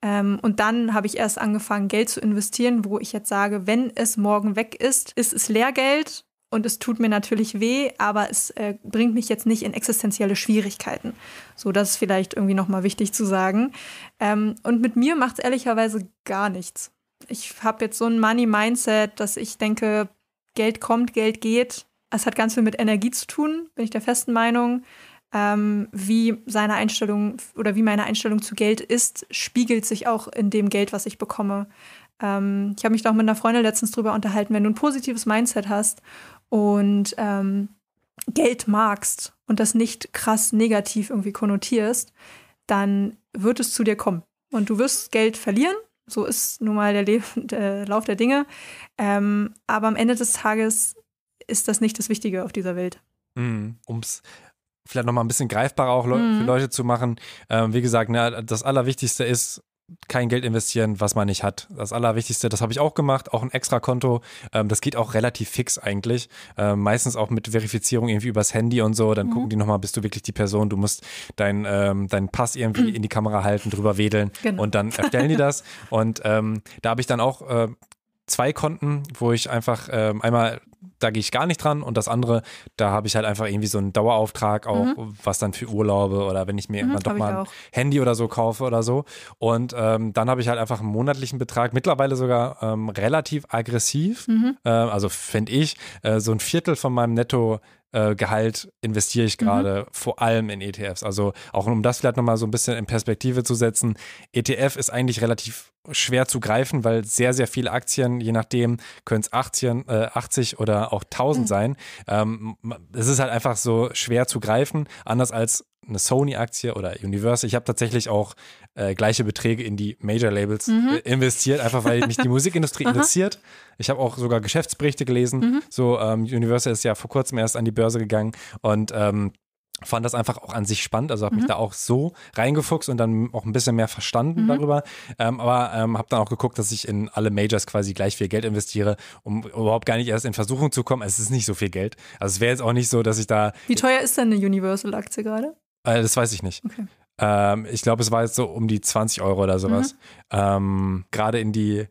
Ähm, und dann habe ich erst angefangen, Geld zu investieren, wo ich jetzt sage, wenn es morgen weg ist, ist es Lehrgeld und es tut mir natürlich weh, aber es äh, bringt mich jetzt nicht in existenzielle Schwierigkeiten. So, das ist vielleicht irgendwie nochmal wichtig zu sagen. Ähm, und mit mir macht es ehrlicherweise gar nichts. Ich habe jetzt so ein Money-Mindset, dass ich denke, Geld kommt, Geld geht. Es hat ganz viel mit Energie zu tun, bin ich der festen Meinung ähm, wie seine Einstellung oder wie meine Einstellung zu Geld ist, spiegelt sich auch in dem Geld, was ich bekomme. Ähm, ich habe mich noch mit einer Freundin letztens drüber unterhalten, wenn du ein positives Mindset hast und ähm, Geld magst und das nicht krass negativ irgendwie konnotierst, dann wird es zu dir kommen. Und du wirst Geld verlieren, so ist nun mal der, Le der Lauf der Dinge. Ähm, aber am Ende des Tages ist das nicht das Wichtige auf dieser Welt. Mm, um es vielleicht nochmal ein bisschen greifbarer auch mhm. für Leute zu machen. Ähm, wie gesagt, na, ne, das Allerwichtigste ist, kein Geld investieren, was man nicht hat. Das Allerwichtigste, das habe ich auch gemacht, auch ein extra Konto. Ähm, das geht auch relativ fix eigentlich. Ähm, meistens auch mit Verifizierung irgendwie übers Handy und so. Dann mhm. gucken die nochmal, bist du wirklich die Person? Du musst deinen ähm, dein Pass irgendwie in die Kamera halten, drüber wedeln genau. und dann erstellen die das. Und ähm, da habe ich dann auch äh, zwei Konten, wo ich einfach ähm, einmal, da gehe ich gar nicht dran und das andere, da habe ich halt einfach irgendwie so einen Dauerauftrag auch, mhm. was dann für Urlaube oder wenn ich mir mhm, doch mal ein auch. Handy oder so kaufe oder so. Und ähm, dann habe ich halt einfach einen monatlichen Betrag, mittlerweile sogar ähm, relativ aggressiv, mhm. äh, also fände ich, äh, so ein Viertel von meinem Netto äh, Gehalt investiere ich mhm. gerade mhm. vor allem in ETFs. Also auch um das vielleicht nochmal so ein bisschen in Perspektive zu setzen, ETF ist eigentlich relativ schwer zu greifen, weil sehr, sehr viele Aktien, je nachdem, können es 80, äh, 80 oder auch 1000 mhm. sein. Ähm, es ist halt einfach so schwer zu greifen, anders als eine Sony-Aktie oder Universal. Ich habe tatsächlich auch äh, gleiche Beträge in die Major-Labels mhm. Äh, investiert, einfach weil mich die Musikindustrie interessiert. Ich habe auch sogar Geschäftsberichte gelesen. Mhm. So, ähm, Universal ist ja vor kurzem erst an die Börse gegangen und ähm, fand das einfach auch an sich spannend, also habe mhm. mich da auch so reingefuchst und dann auch ein bisschen mehr verstanden mhm. darüber, ähm, aber ähm, habe dann auch geguckt, dass ich in alle Majors quasi gleich viel Geld investiere, um überhaupt gar nicht erst in Versuchung zu kommen. Es ist nicht so viel Geld, also es wäre jetzt auch nicht so, dass ich da. Wie teuer ist denn eine Universal-Aktie gerade? Äh, das weiß ich nicht. Okay. Ähm, ich glaube, es war jetzt so um die 20 Euro oder sowas. Mhm. Ähm, Gerade in die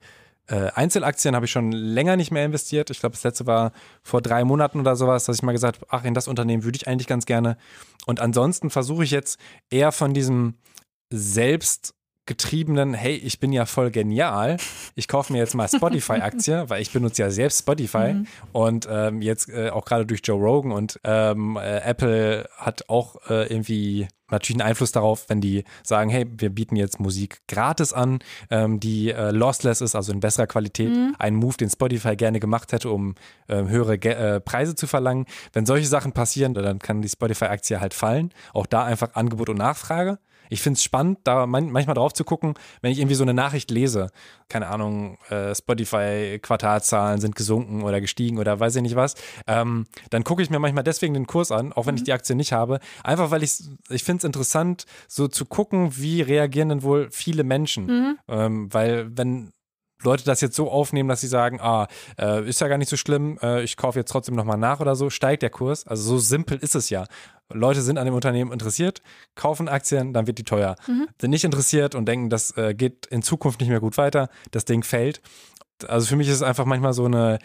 äh, Einzelaktien habe ich schon länger nicht mehr investiert. Ich glaube, das letzte war vor drei Monaten oder sowas, dass ich mal gesagt habe, ach, in das Unternehmen würde ich eigentlich ganz gerne. Und ansonsten versuche ich jetzt eher von diesem selbst getriebenen, hey, ich bin ja voll genial, ich kaufe mir jetzt mal Spotify-Aktie, weil ich benutze ja selbst Spotify mhm. und ähm, jetzt äh, auch gerade durch Joe Rogan und ähm, äh, Apple hat auch äh, irgendwie natürlich einen Einfluss darauf, wenn die sagen, hey, wir bieten jetzt Musik gratis an, ähm, die äh, lossless ist, also in besserer Qualität. Mhm. Ein Move, den Spotify gerne gemacht hätte, um äh, höhere Ge äh, Preise zu verlangen. Wenn solche Sachen passieren, dann kann die Spotify-Aktie halt fallen. Auch da einfach Angebot und Nachfrage ich finde es spannend, da man manchmal drauf zu gucken, wenn ich irgendwie so eine Nachricht lese. Keine Ahnung, äh, Spotify-Quartalzahlen sind gesunken oder gestiegen oder weiß ich nicht was. Ähm, dann gucke ich mir manchmal deswegen den Kurs an, auch wenn mhm. ich die Aktie nicht habe. Einfach weil ich, ich finde es interessant, so zu gucken, wie reagieren denn wohl viele Menschen. Mhm. Ähm, weil wenn Leute das jetzt so aufnehmen, dass sie sagen, ah, äh, ist ja gar nicht so schlimm, äh, ich kaufe jetzt trotzdem nochmal nach oder so, steigt der Kurs. Also so simpel ist es ja. Leute sind an dem Unternehmen interessiert, kaufen Aktien, dann wird die teuer. Mhm. Sind nicht interessiert und denken, das äh, geht in Zukunft nicht mehr gut weiter, das Ding fällt. Also für mich ist es einfach manchmal so eine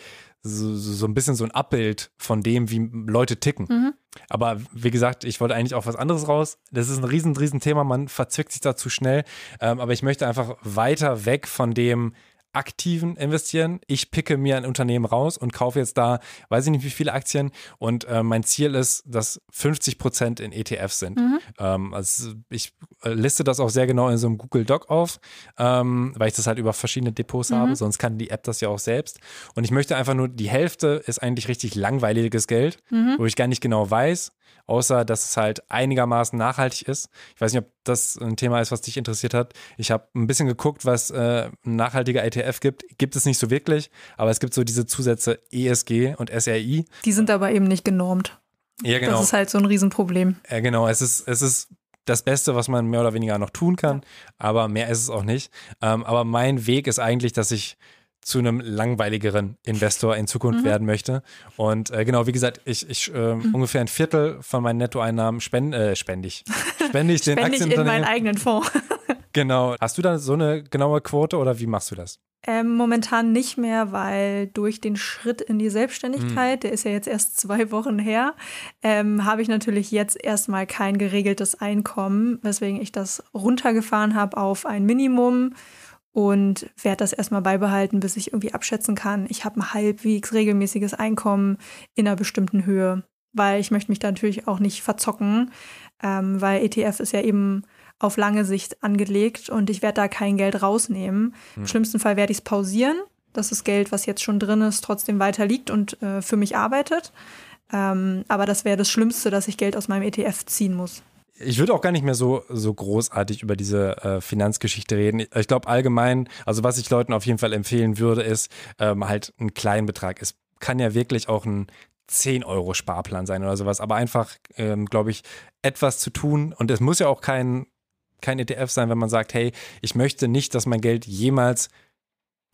so, so ein bisschen so ein Abbild von dem, wie Leute ticken. Mhm. Aber wie gesagt, ich wollte eigentlich auch was anderes raus. Das ist ein riesen, riesen Thema, man verzwickt sich da zu schnell. Ähm, aber ich möchte einfach weiter weg von dem, aktiven Investieren. Ich picke mir ein Unternehmen raus und kaufe jetzt da, weiß ich nicht, wie viele Aktien. Und äh, mein Ziel ist, dass 50 Prozent in ETFs sind. Mhm. Ähm, also ich äh, liste das auch sehr genau in so einem Google Doc auf, ähm, weil ich das halt über verschiedene Depots mhm. habe. Sonst kann die App das ja auch selbst. Und ich möchte einfach nur, die Hälfte ist eigentlich richtig langweiliges Geld, mhm. wo ich gar nicht genau weiß, außer dass es halt einigermaßen nachhaltig ist. Ich weiß nicht, ob das ein Thema ist, was dich interessiert hat. Ich habe ein bisschen geguckt, was äh, ein nachhaltiger ETF gibt. Gibt es nicht so wirklich, aber es gibt so diese Zusätze ESG und SRI. Die sind aber eben nicht genormt. Ja, genau. Das ist halt so ein Riesenproblem. Ja, genau. Es ist, es ist das Beste, was man mehr oder weniger noch tun kann, aber mehr ist es auch nicht. Ähm, aber mein Weg ist eigentlich, dass ich zu einem langweiligeren Investor in Zukunft mhm. werden möchte. Und äh, genau, wie gesagt, ich, ich äh, mhm. ungefähr ein Viertel von meinen Nettoeinnahmen spend, äh, spende ich. Spende ich den spende ich in meinen eigenen Fonds. genau. Hast du da so eine genaue Quote oder wie machst du das? Ähm, momentan nicht mehr, weil durch den Schritt in die Selbstständigkeit, mhm. der ist ja jetzt erst zwei Wochen her, ähm, habe ich natürlich jetzt erstmal kein geregeltes Einkommen, weswegen ich das runtergefahren habe auf ein Minimum und werde das erstmal beibehalten, bis ich irgendwie abschätzen kann, ich habe ein halbwegs regelmäßiges Einkommen in einer bestimmten Höhe, weil ich möchte mich da natürlich auch nicht verzocken, ähm, weil ETF ist ja eben auf lange Sicht angelegt und ich werde da kein Geld rausnehmen. Hm. Im schlimmsten Fall werde ich es pausieren, dass das Geld, was jetzt schon drin ist, trotzdem weiter liegt und äh, für mich arbeitet. Ähm, aber das wäre das Schlimmste, dass ich Geld aus meinem ETF ziehen muss ich würde auch gar nicht mehr so, so großartig über diese äh, Finanzgeschichte reden. Ich glaube allgemein, also was ich Leuten auf jeden Fall empfehlen würde, ist ähm, halt ein kleinen Betrag. Es kann ja wirklich auch ein 10 Euro Sparplan sein oder sowas, aber einfach, ähm, glaube ich, etwas zu tun. Und es muss ja auch kein, kein ETF sein, wenn man sagt, hey, ich möchte nicht, dass mein Geld jemals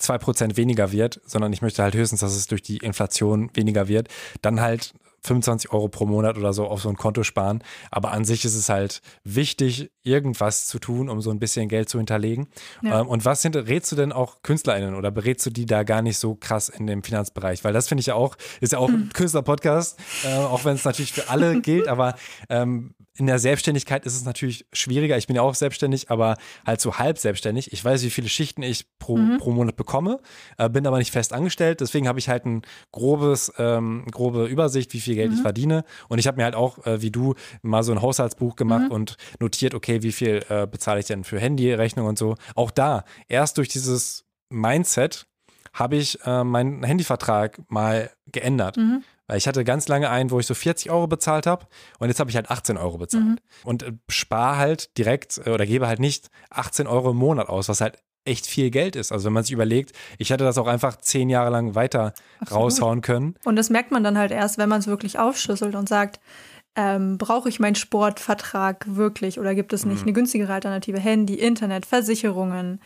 2% weniger wird, sondern ich möchte halt höchstens, dass es durch die Inflation weniger wird, dann halt 25 Euro pro Monat oder so auf so ein Konto sparen. Aber an sich ist es halt wichtig, irgendwas zu tun, um so ein bisschen Geld zu hinterlegen. Ja. Ähm, und was rätst du denn auch KünstlerInnen oder berätst du die da gar nicht so krass in dem Finanzbereich? Weil das finde ich ja auch, ist ja auch ein hm. Künstler-Podcast, äh, auch wenn es natürlich für alle gilt, aber ähm, in der Selbstständigkeit ist es natürlich schwieriger. Ich bin ja auch selbstständig, aber halt so halb selbstständig. Ich weiß, wie viele Schichten ich pro, mhm. pro Monat bekomme, äh, bin aber nicht fest angestellt. Deswegen habe ich halt ein grobes, ähm, grobe Übersicht, wie viel Geld mhm. ich verdiene. Und ich habe mir halt auch, äh, wie du, mal so ein Haushaltsbuch gemacht mhm. und notiert, okay, wie viel äh, bezahle ich denn für Handyrechnung und so. Auch da, erst durch dieses Mindset habe ich äh, meinen Handyvertrag mal geändert. Mhm. Weil ich hatte ganz lange einen, wo ich so 40 Euro bezahlt habe und jetzt habe ich halt 18 Euro bezahlt. Mhm. Und äh, spare halt direkt äh, oder gebe halt nicht 18 Euro im Monat aus, was halt echt viel Geld ist. Also wenn man sich überlegt, ich hätte das auch einfach zehn Jahre lang weiter Absolut. raushauen können. Und das merkt man dann halt erst, wenn man es wirklich aufschlüsselt und sagt, ähm, brauche ich meinen Sportvertrag wirklich oder gibt es nicht mhm. eine günstigere Alternative? Handy, Internet, Versicherungen,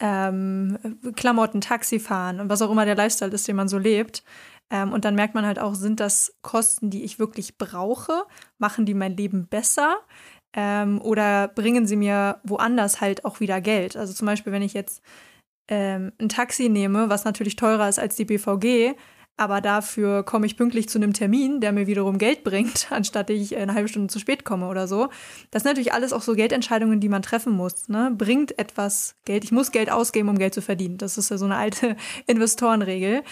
ähm, Klamotten, Taxifahren und was auch immer der Lifestyle ist, den man so lebt. Ähm, und dann merkt man halt auch, sind das Kosten, die ich wirklich brauche? Machen die mein Leben besser? Ähm, oder bringen sie mir woanders halt auch wieder Geld? Also zum Beispiel, wenn ich jetzt ähm, ein Taxi nehme, was natürlich teurer ist als die BVG, aber dafür komme ich pünktlich zu einem Termin, der mir wiederum Geld bringt, anstatt ich äh, eine halbe Stunde zu spät komme oder so. Das sind natürlich alles auch so Geldentscheidungen, die man treffen muss. Ne? Bringt etwas Geld? Ich muss Geld ausgeben, um Geld zu verdienen. Das ist ja so eine alte Investorenregel.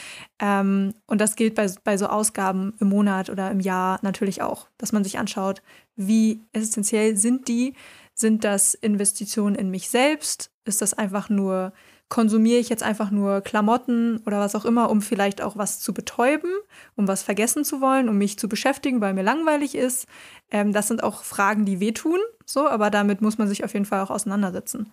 Ähm, und das gilt bei, bei so Ausgaben im Monat oder im Jahr natürlich auch, dass man sich anschaut, wie essentiell sind die? Sind das Investitionen in mich selbst? Ist das einfach nur konsumiere ich jetzt einfach nur Klamotten oder was auch immer, um vielleicht auch was zu betäuben, um was vergessen zu wollen, um mich zu beschäftigen, weil mir langweilig ist. Ähm, das sind auch Fragen, die wehtun, so, aber damit muss man sich auf jeden Fall auch auseinandersetzen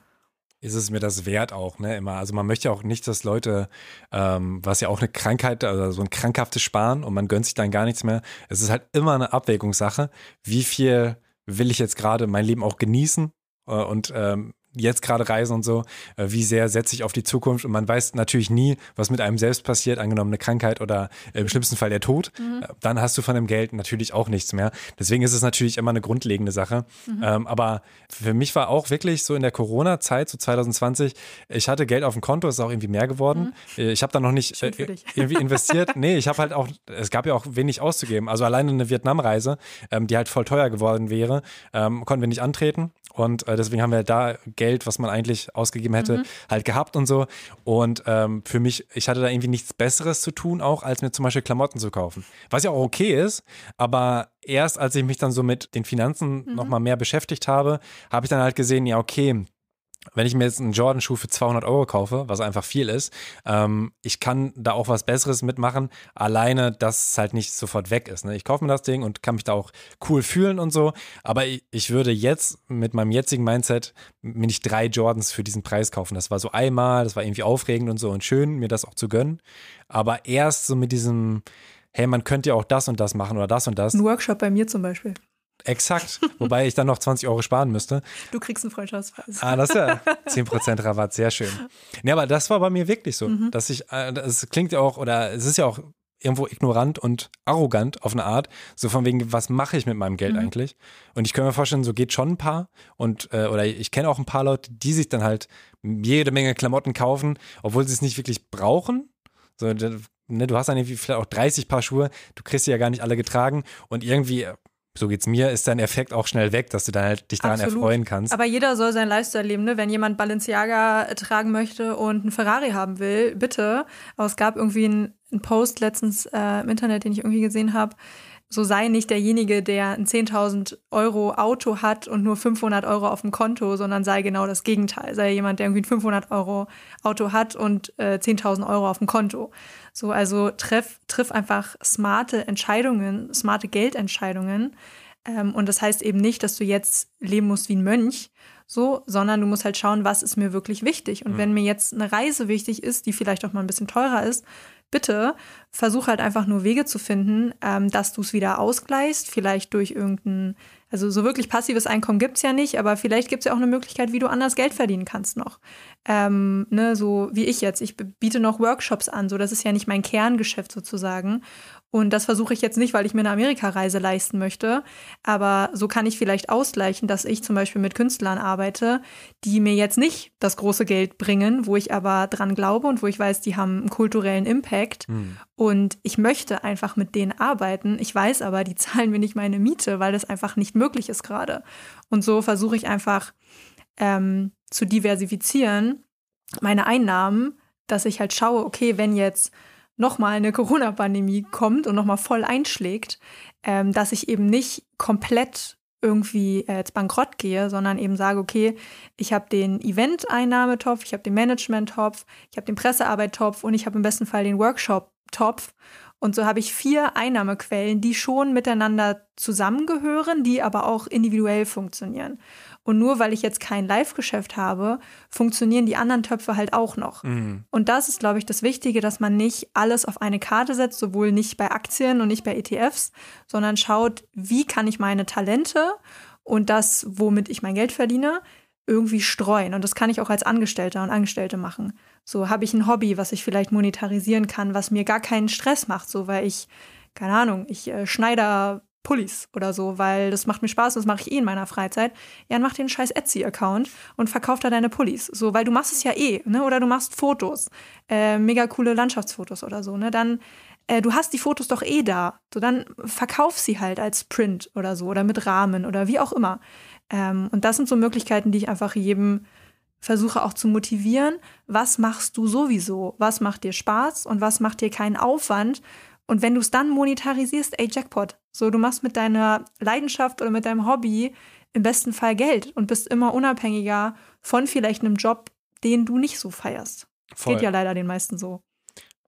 ist es mir das wert auch, ne, immer. Also man möchte auch nicht, dass Leute, ähm, was ja auch eine Krankheit, also so ein krankhaftes Sparen und man gönnt sich dann gar nichts mehr. Es ist halt immer eine Abwägungssache, wie viel will ich jetzt gerade mein Leben auch genießen äh, und ähm, jetzt gerade reisen und so, äh, wie sehr setze ich auf die Zukunft und man weiß natürlich nie, was mit einem selbst passiert, angenommen eine Krankheit oder äh, im schlimmsten Fall der Tod, mhm. Äh, dann hast du von dem Geld natürlich auch nichts mehr. Deswegen ist es natürlich immer eine grundlegende Sache. Mhm. Ähm, aber für mich war auch wirklich so in der Corona-Zeit, so 2020, ich hatte Geld auf dem Konto, ist auch irgendwie mehr geworden. Mhm. Ich habe da noch nicht irgendwie investiert. nee, ich habe halt auch, es gab ja auch wenig auszugeben. Also alleine eine Vietnam-Reise, ähm, die halt voll teuer geworden wäre, ähm, konnten wir nicht antreten und deswegen haben wir da Geld Geld, was man eigentlich ausgegeben hätte, mhm. halt gehabt und so. Und ähm, für mich, ich hatte da irgendwie nichts Besseres zu tun, auch als mir zum Beispiel Klamotten zu kaufen. Was ja auch okay ist, aber erst als ich mich dann so mit den Finanzen mhm. nochmal mehr beschäftigt habe, habe ich dann halt gesehen, ja, okay, wenn ich mir jetzt einen Jordan-Schuh für 200 Euro kaufe, was einfach viel ist, ähm, ich kann da auch was Besseres mitmachen, alleine, dass es halt nicht sofort weg ist. Ne? Ich kaufe mir das Ding und kann mich da auch cool fühlen und so, aber ich, ich würde jetzt mit meinem jetzigen Mindset mir nicht drei Jordans für diesen Preis kaufen. Das war so einmal, das war irgendwie aufregend und so und schön, mir das auch zu gönnen, aber erst so mit diesem hey, man könnte ja auch das und das machen oder das und das. Ein Workshop bei mir zum Beispiel. Exakt, wobei ich dann noch 20 Euro sparen müsste. Du kriegst einen Freundschaftspreis. Ah, das ist ja 10% Rabatt, sehr schön. Nee, aber das war bei mir wirklich so, mhm. dass ich, es äh, klingt ja auch, oder es ist ja auch irgendwo ignorant und arrogant auf eine Art, so von wegen, was mache ich mit meinem Geld mhm. eigentlich? Und ich kann mir vorstellen, so geht schon ein paar und äh, oder ich kenne auch ein paar Leute, die sich dann halt jede Menge Klamotten kaufen, obwohl sie es nicht wirklich brauchen. So, ne, du hast dann irgendwie vielleicht auch 30 Paar Schuhe, du kriegst sie ja gar nicht alle getragen und irgendwie äh, so geht's mir, ist dein Effekt auch schnell weg, dass du dann halt dich daran Absolut. erfreuen kannst. Aber jeder soll seinen Lifestyle leben, ne? Wenn jemand Balenciaga tragen möchte und einen Ferrari haben will, bitte. Aber es gab irgendwie einen, einen Post letztens äh, im Internet, den ich irgendwie gesehen habe so sei nicht derjenige, der ein 10.000 Euro Auto hat und nur 500 Euro auf dem Konto, sondern sei genau das Gegenteil. Sei jemand, der irgendwie ein 500 Euro Auto hat und äh, 10.000 Euro auf dem Konto. So, also treff, triff einfach smarte Entscheidungen, smarte Geldentscheidungen. Ähm, und das heißt eben nicht, dass du jetzt leben musst wie ein Mönch, so, sondern du musst halt schauen, was ist mir wirklich wichtig. Und mhm. wenn mir jetzt eine Reise wichtig ist, die vielleicht auch mal ein bisschen teurer ist, bitte versuch halt einfach nur Wege zu finden, ähm, dass du es wieder ausgleichst, vielleicht durch irgendein, also so wirklich passives Einkommen gibt es ja nicht, aber vielleicht gibt es ja auch eine Möglichkeit, wie du anders Geld verdienen kannst noch. Ähm, ne, so wie ich jetzt, ich biete noch Workshops an, so das ist ja nicht mein Kerngeschäft sozusagen. Und das versuche ich jetzt nicht, weil ich mir eine Amerikareise leisten möchte. Aber so kann ich vielleicht ausgleichen, dass ich zum Beispiel mit Künstlern arbeite, die mir jetzt nicht das große Geld bringen, wo ich aber dran glaube und wo ich weiß, die haben einen kulturellen Impact. Mhm. Und ich möchte einfach mit denen arbeiten. Ich weiß aber, die zahlen mir nicht meine Miete, weil das einfach nicht möglich ist gerade. Und so versuche ich einfach ähm, zu diversifizieren, meine Einnahmen, dass ich halt schaue, okay, wenn jetzt nochmal eine Corona-Pandemie kommt und nochmal voll einschlägt, ähm, dass ich eben nicht komplett irgendwie äh, jetzt bankrott gehe, sondern eben sage, okay, ich habe den Event-Einnahmetopf, ich habe den Management-Topf, ich habe den Pressearbeit-Topf und ich habe im besten Fall den Workshop-Topf. Und so habe ich vier Einnahmequellen, die schon miteinander zusammengehören, die aber auch individuell funktionieren. Und nur weil ich jetzt kein Live-Geschäft habe, funktionieren die anderen Töpfe halt auch noch. Mhm. Und das ist, glaube ich, das Wichtige, dass man nicht alles auf eine Karte setzt, sowohl nicht bei Aktien und nicht bei ETFs, sondern schaut, wie kann ich meine Talente und das, womit ich mein Geld verdiene, irgendwie streuen. Und das kann ich auch als Angestellter und Angestellte machen. So habe ich ein Hobby, was ich vielleicht monetarisieren kann, was mir gar keinen Stress macht, so weil ich, keine Ahnung, ich äh, Schneider Pullis oder so, weil das macht mir Spaß und das mache ich eh in meiner Freizeit. Ja, dann mach dir einen scheiß Etsy-Account und verkauf da deine Pullis. So, weil du machst es ja eh, ne? Oder du machst Fotos, äh, mega coole Landschaftsfotos oder so, ne? Dann, äh, du hast die Fotos doch eh da. So, dann verkauf sie halt als Print oder so oder mit Rahmen oder wie auch immer. Ähm, und das sind so Möglichkeiten, die ich einfach jedem versuche auch zu motivieren. Was machst du sowieso? Was macht dir Spaß und was macht dir keinen Aufwand? Und wenn du es dann monetarisierst, ey, Jackpot. So, du machst mit deiner Leidenschaft oder mit deinem Hobby im besten Fall Geld und bist immer unabhängiger von vielleicht einem Job, den du nicht so feierst. Voll. geht ja leider den meisten so.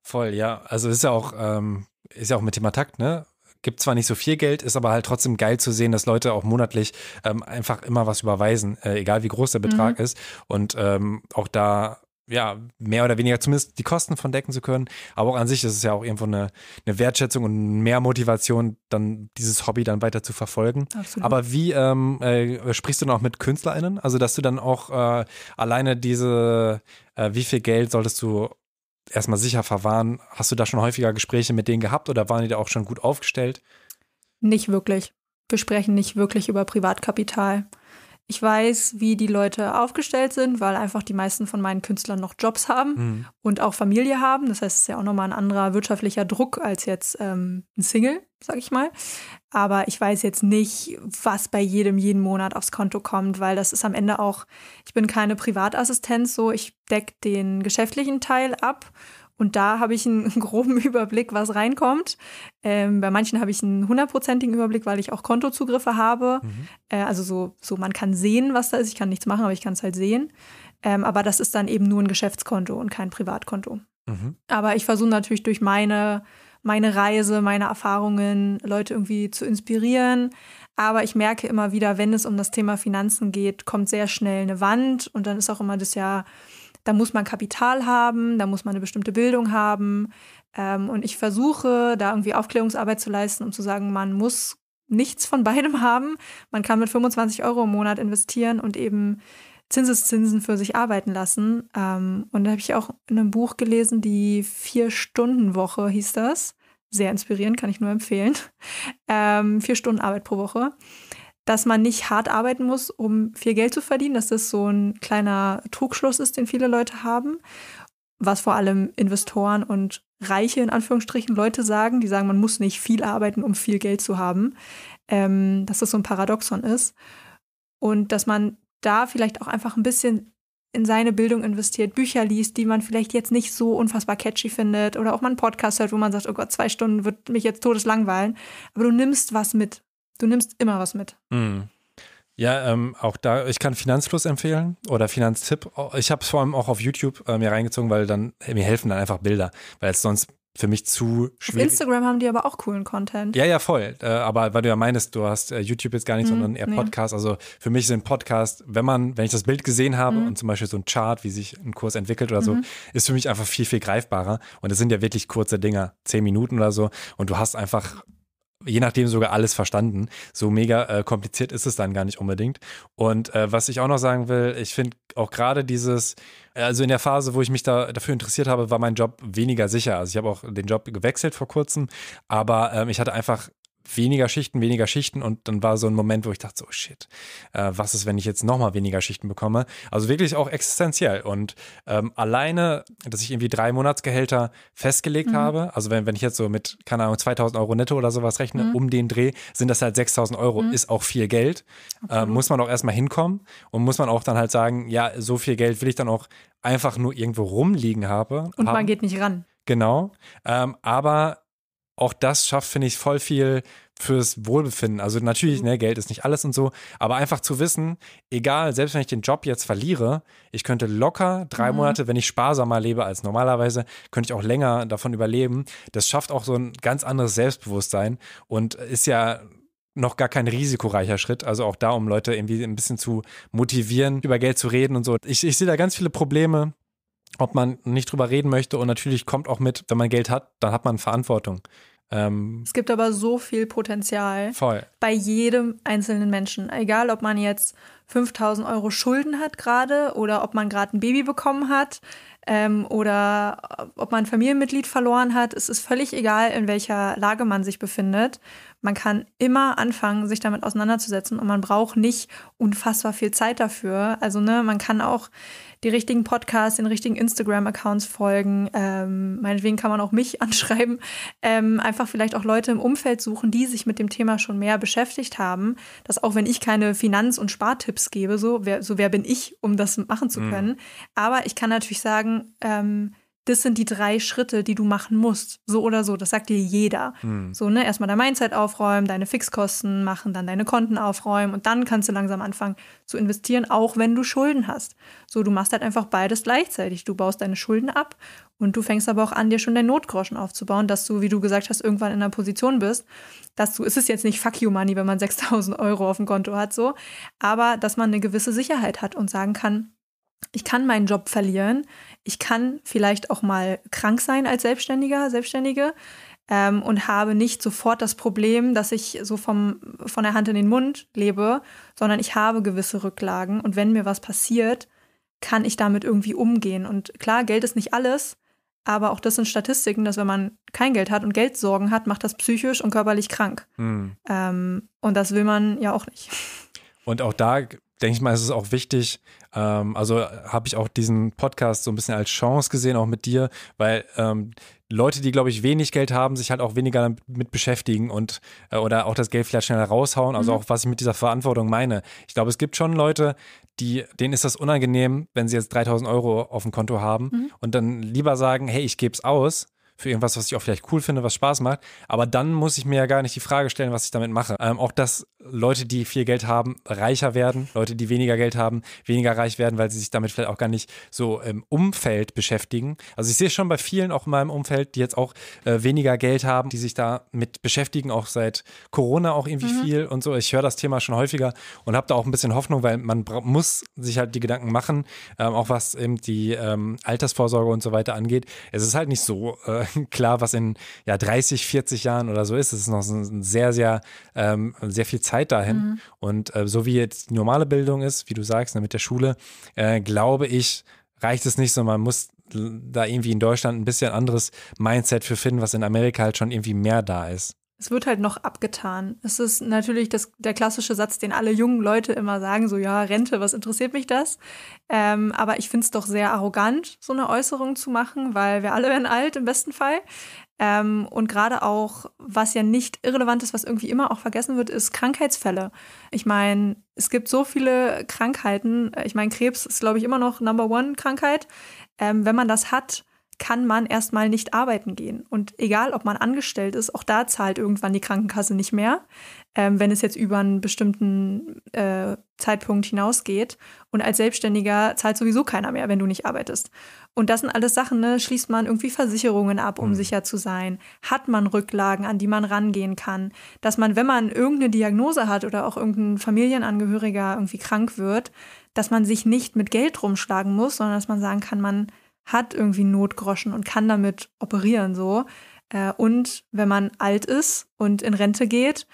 Voll, ja. Also ist ja auch, ähm, ist ja auch mit Thema Takt, ne? Gibt zwar nicht so viel Geld, ist aber halt trotzdem geil zu sehen, dass Leute auch monatlich ähm, einfach immer was überweisen, äh, egal wie groß der Betrag mhm. ist. Und ähm, auch da ja, mehr oder weniger zumindest die Kosten von decken zu können. Aber auch an sich ist es ja auch irgendwo eine, eine Wertschätzung und mehr Motivation, dann dieses Hobby dann weiter zu verfolgen. Absolut. Aber wie ähm, äh, sprichst du dann auch mit KünstlerInnen? Also, dass du dann auch äh, alleine diese, äh, wie viel Geld solltest du erstmal sicher verwahren? Hast du da schon häufiger Gespräche mit denen gehabt oder waren die da auch schon gut aufgestellt? Nicht wirklich. Wir sprechen nicht wirklich über Privatkapital. Ich weiß, wie die Leute aufgestellt sind, weil einfach die meisten von meinen Künstlern noch Jobs haben mhm. und auch Familie haben. Das heißt, es ist ja auch nochmal ein anderer wirtschaftlicher Druck als jetzt ähm, ein Single, sag ich mal. Aber ich weiß jetzt nicht, was bei jedem jeden Monat aufs Konto kommt, weil das ist am Ende auch, ich bin keine Privatassistenz, so ich decke den geschäftlichen Teil ab und da habe ich einen groben Überblick, was reinkommt. Ähm, bei manchen habe ich einen hundertprozentigen Überblick, weil ich auch Kontozugriffe habe. Mhm. Äh, also so, so, man kann sehen, was da ist. Ich kann nichts machen, aber ich kann es halt sehen. Ähm, aber das ist dann eben nur ein Geschäftskonto und kein Privatkonto. Mhm. Aber ich versuche natürlich durch meine, meine Reise, meine Erfahrungen, Leute irgendwie zu inspirieren. Aber ich merke immer wieder, wenn es um das Thema Finanzen geht, kommt sehr schnell eine Wand und dann ist auch immer das Jahr da muss man Kapital haben, da muss man eine bestimmte Bildung haben. Ähm, und ich versuche, da irgendwie Aufklärungsarbeit zu leisten, um zu sagen, man muss nichts von beidem haben. Man kann mit 25 Euro im Monat investieren und eben Zinseszinsen für sich arbeiten lassen. Ähm, und da habe ich auch in einem Buch gelesen, die Vier-Stunden-Woche hieß das. Sehr inspirierend, kann ich nur empfehlen. Ähm, vier Stunden Arbeit pro Woche dass man nicht hart arbeiten muss, um viel Geld zu verdienen, dass das so ein kleiner Trugschluss ist, den viele Leute haben, was vor allem Investoren und reiche, in Anführungsstrichen, Leute sagen, die sagen, man muss nicht viel arbeiten, um viel Geld zu haben, ähm, dass das so ein Paradoxon ist und dass man da vielleicht auch einfach ein bisschen in seine Bildung investiert, Bücher liest, die man vielleicht jetzt nicht so unfassbar catchy findet oder auch mal einen Podcast hört, wo man sagt, oh Gott, zwei Stunden wird mich jetzt todeslangweilen, aber du nimmst was mit Du nimmst immer was mit. Mhm. Ja, ähm, auch da, ich kann Finanzfluss empfehlen oder Finanztipp. Ich habe es vor allem auch auf YouTube äh, mir reingezogen, weil dann äh, mir helfen dann einfach Bilder, weil es sonst für mich zu schwierig. Auf Instagram haben die aber auch coolen Content. Ja, ja, voll. Äh, aber weil du ja meinst, du hast äh, YouTube jetzt gar nicht, mm, sondern eher nee. Podcast. Also für mich sind Podcasts, wenn man, wenn ich das Bild gesehen habe mm. und zum Beispiel so ein Chart, wie sich ein Kurs entwickelt oder mm -hmm. so, mhm. ist für mich einfach viel, viel greifbarer. Und es sind ja wirklich kurze Dinger, zehn Minuten oder so. Und du hast einfach je nachdem sogar alles verstanden. So mega äh, kompliziert ist es dann gar nicht unbedingt. Und äh, was ich auch noch sagen will, ich finde auch gerade dieses, äh, also in der Phase, wo ich mich da dafür interessiert habe, war mein Job weniger sicher. Also ich habe auch den Job gewechselt vor kurzem, aber ähm, ich hatte einfach weniger Schichten, weniger Schichten und dann war so ein Moment, wo ich dachte, oh shit, äh, was ist, wenn ich jetzt nochmal weniger Schichten bekomme? Also wirklich auch existenziell und ähm, alleine, dass ich irgendwie drei Monatsgehälter festgelegt mhm. habe, also wenn, wenn ich jetzt so mit, keine Ahnung, 2000 Euro netto oder sowas rechne, mhm. um den Dreh, sind das halt 6000 Euro, mhm. ist auch viel Geld, okay. äh, muss man auch erstmal hinkommen und muss man auch dann halt sagen, ja, so viel Geld will ich dann auch einfach nur irgendwo rumliegen habe. Und haben. man geht nicht ran. Genau, ähm, aber auch das schafft, finde ich, voll viel fürs Wohlbefinden. Also natürlich, mhm. ne, Geld ist nicht alles und so, aber einfach zu wissen, egal, selbst wenn ich den Job jetzt verliere, ich könnte locker drei mhm. Monate, wenn ich sparsamer lebe als normalerweise, könnte ich auch länger davon überleben. Das schafft auch so ein ganz anderes Selbstbewusstsein und ist ja noch gar kein risikoreicher Schritt. Also auch da, um Leute irgendwie ein bisschen zu motivieren, über Geld zu reden und so. Ich, ich sehe da ganz viele Probleme, ob man nicht drüber reden möchte. Und natürlich kommt auch mit, wenn man Geld hat, dann hat man Verantwortung. Ähm, es gibt aber so viel Potenzial voll. bei jedem einzelnen Menschen. Egal, ob man jetzt 5000 Euro Schulden hat gerade oder ob man gerade ein Baby bekommen hat ähm, oder ob man ein Familienmitglied verloren hat. Es ist völlig egal, in welcher Lage man sich befindet. Man kann immer anfangen, sich damit auseinanderzusetzen und man braucht nicht unfassbar viel Zeit dafür. Also, ne, man kann auch die richtigen Podcasts, den richtigen Instagram-Accounts folgen. Ähm, meinetwegen kann man auch mich anschreiben. Ähm, einfach vielleicht auch Leute im Umfeld suchen, die sich mit dem Thema schon mehr beschäftigt haben. Dass auch wenn ich keine Finanz- und Spartipps gebe, so wer, so wer bin ich, um das machen zu mhm. können. Mhm. Aber ich kann natürlich sagen, ähm, das sind die drei Schritte, die du machen musst, so oder so. Das sagt dir jeder. Mhm. So, ne, erstmal dein Mindset aufräumen, deine Fixkosten machen, dann deine Konten aufräumen und dann kannst du langsam anfangen zu investieren, auch wenn du Schulden hast. So, du machst halt einfach beides gleichzeitig. Du baust deine Schulden ab und du fängst aber auch an, dir schon dein Notgroschen aufzubauen, dass du, wie du gesagt hast, irgendwann in einer Position bist, dass du, es ist jetzt nicht Fuck you Money, wenn man 6000 Euro auf dem Konto hat, so, aber dass man eine gewisse Sicherheit hat und sagen kann, ich kann meinen Job verlieren, ich kann vielleicht auch mal krank sein als Selbstständiger, Selbstständige ähm, und habe nicht sofort das Problem, dass ich so vom, von der Hand in den Mund lebe, sondern ich habe gewisse Rücklagen und wenn mir was passiert, kann ich damit irgendwie umgehen. Und klar, Geld ist nicht alles, aber auch das sind Statistiken, dass wenn man kein Geld hat und Geldsorgen hat, macht das psychisch und körperlich krank. Hm. Ähm, und das will man ja auch nicht. Und auch da denke ich mal, ist es auch wichtig, ähm, also äh, habe ich auch diesen Podcast so ein bisschen als Chance gesehen, auch mit dir, weil ähm, Leute, die, glaube ich, wenig Geld haben, sich halt auch weniger damit beschäftigen und äh, oder auch das Geld vielleicht schneller raushauen. Also mhm. auch, was ich mit dieser Verantwortung meine. Ich glaube, es gibt schon Leute, die, denen ist das unangenehm, wenn sie jetzt 3000 Euro auf dem Konto haben mhm. und dann lieber sagen, hey, ich gebe es aus für irgendwas, was ich auch vielleicht cool finde, was Spaß macht. Aber dann muss ich mir ja gar nicht die Frage stellen, was ich damit mache. Ähm, auch das Leute, die viel Geld haben, reicher werden, Leute, die weniger Geld haben, weniger reich werden, weil sie sich damit vielleicht auch gar nicht so im ähm, Umfeld beschäftigen. Also ich sehe schon bei vielen auch in meinem Umfeld, die jetzt auch äh, weniger Geld haben, die sich damit beschäftigen, auch seit Corona auch irgendwie mhm. viel und so. Ich höre das Thema schon häufiger und habe da auch ein bisschen Hoffnung, weil man muss sich halt die Gedanken machen, ähm, auch was eben die ähm, Altersvorsorge und so weiter angeht. Es ist halt nicht so äh, klar, was in ja, 30, 40 Jahren oder so ist. Es ist noch ein sehr, sehr, ähm, sehr viel Zeit Zeit dahin. Mhm. Und äh, so wie jetzt die normale Bildung ist, wie du sagst, ne, mit der Schule, äh, glaube ich, reicht es nicht so. Man muss da irgendwie in Deutschland ein bisschen anderes Mindset für finden, was in Amerika halt schon irgendwie mehr da ist. Es wird halt noch abgetan. Es ist natürlich das, der klassische Satz, den alle jungen Leute immer sagen, so ja, Rente, was interessiert mich das? Ähm, aber ich finde es doch sehr arrogant, so eine Äußerung zu machen, weil wir alle werden alt im besten Fall. Ähm, und gerade auch, was ja nicht irrelevant ist, was irgendwie immer auch vergessen wird, ist Krankheitsfälle. Ich meine, es gibt so viele Krankheiten. Ich meine, Krebs ist, glaube ich, immer noch Number One-Krankheit. Ähm, wenn man das hat, kann man erstmal nicht arbeiten gehen. Und egal, ob man angestellt ist, auch da zahlt irgendwann die Krankenkasse nicht mehr ähm, wenn es jetzt über einen bestimmten äh, Zeitpunkt hinausgeht. Und als Selbstständiger zahlt sowieso keiner mehr, wenn du nicht arbeitest. Und das sind alles Sachen, ne? schließt man irgendwie Versicherungen ab, um mhm. sicher zu sein? Hat man Rücklagen, an die man rangehen kann? Dass man, wenn man irgendeine Diagnose hat oder auch irgendein Familienangehöriger irgendwie krank wird, dass man sich nicht mit Geld rumschlagen muss, sondern dass man sagen kann, man hat irgendwie Notgroschen und kann damit operieren so. Äh, und wenn man alt ist und in Rente geht,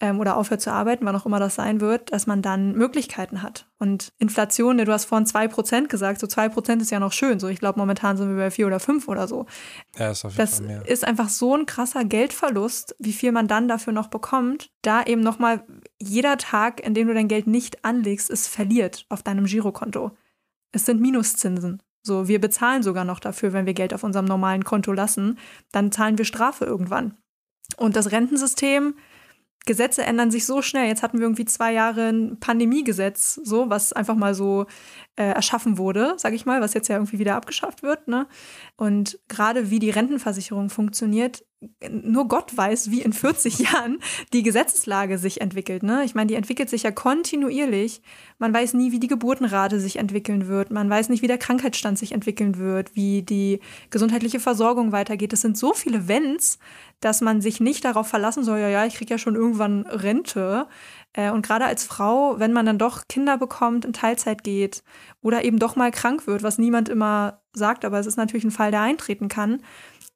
ähm, oder aufhört zu arbeiten, wann auch immer das sein wird, dass man dann Möglichkeiten hat. Und Inflation, ne, du hast vorhin 2% gesagt, so 2% ist ja noch schön. So, ich glaube, momentan sind wir bei 4 oder 5 oder so. Ja, ist auf jeden das Fall mehr. ist einfach so ein krasser Geldverlust, wie viel man dann dafür noch bekommt, da eben nochmal jeder Tag, in dem du dein Geld nicht anlegst, ist verliert auf deinem Girokonto. Es sind Minuszinsen. So, wir bezahlen sogar noch dafür, wenn wir Geld auf unserem normalen Konto lassen, dann zahlen wir Strafe irgendwann. Und das Rentensystem, Gesetze ändern sich so schnell. Jetzt hatten wir irgendwie zwei Jahre ein Pandemiegesetz, so was einfach mal so äh, erschaffen wurde, sage ich mal, was jetzt ja irgendwie wieder abgeschafft wird. Ne? Und gerade wie die Rentenversicherung funktioniert, nur Gott weiß, wie in 40 Jahren die Gesetzeslage sich entwickelt. Ne? Ich meine, die entwickelt sich ja kontinuierlich. Man weiß nie, wie die Geburtenrate sich entwickeln wird. Man weiß nicht, wie der Krankheitsstand sich entwickeln wird, wie die gesundheitliche Versorgung weitergeht. Es sind so viele Wenns, dass man sich nicht darauf verlassen soll, ja, ja, ich kriege ja schon irgendwann Rente, äh, und gerade als Frau, wenn man dann doch Kinder bekommt, in Teilzeit geht oder eben doch mal krank wird, was niemand immer sagt, aber es ist natürlich ein Fall, der eintreten kann,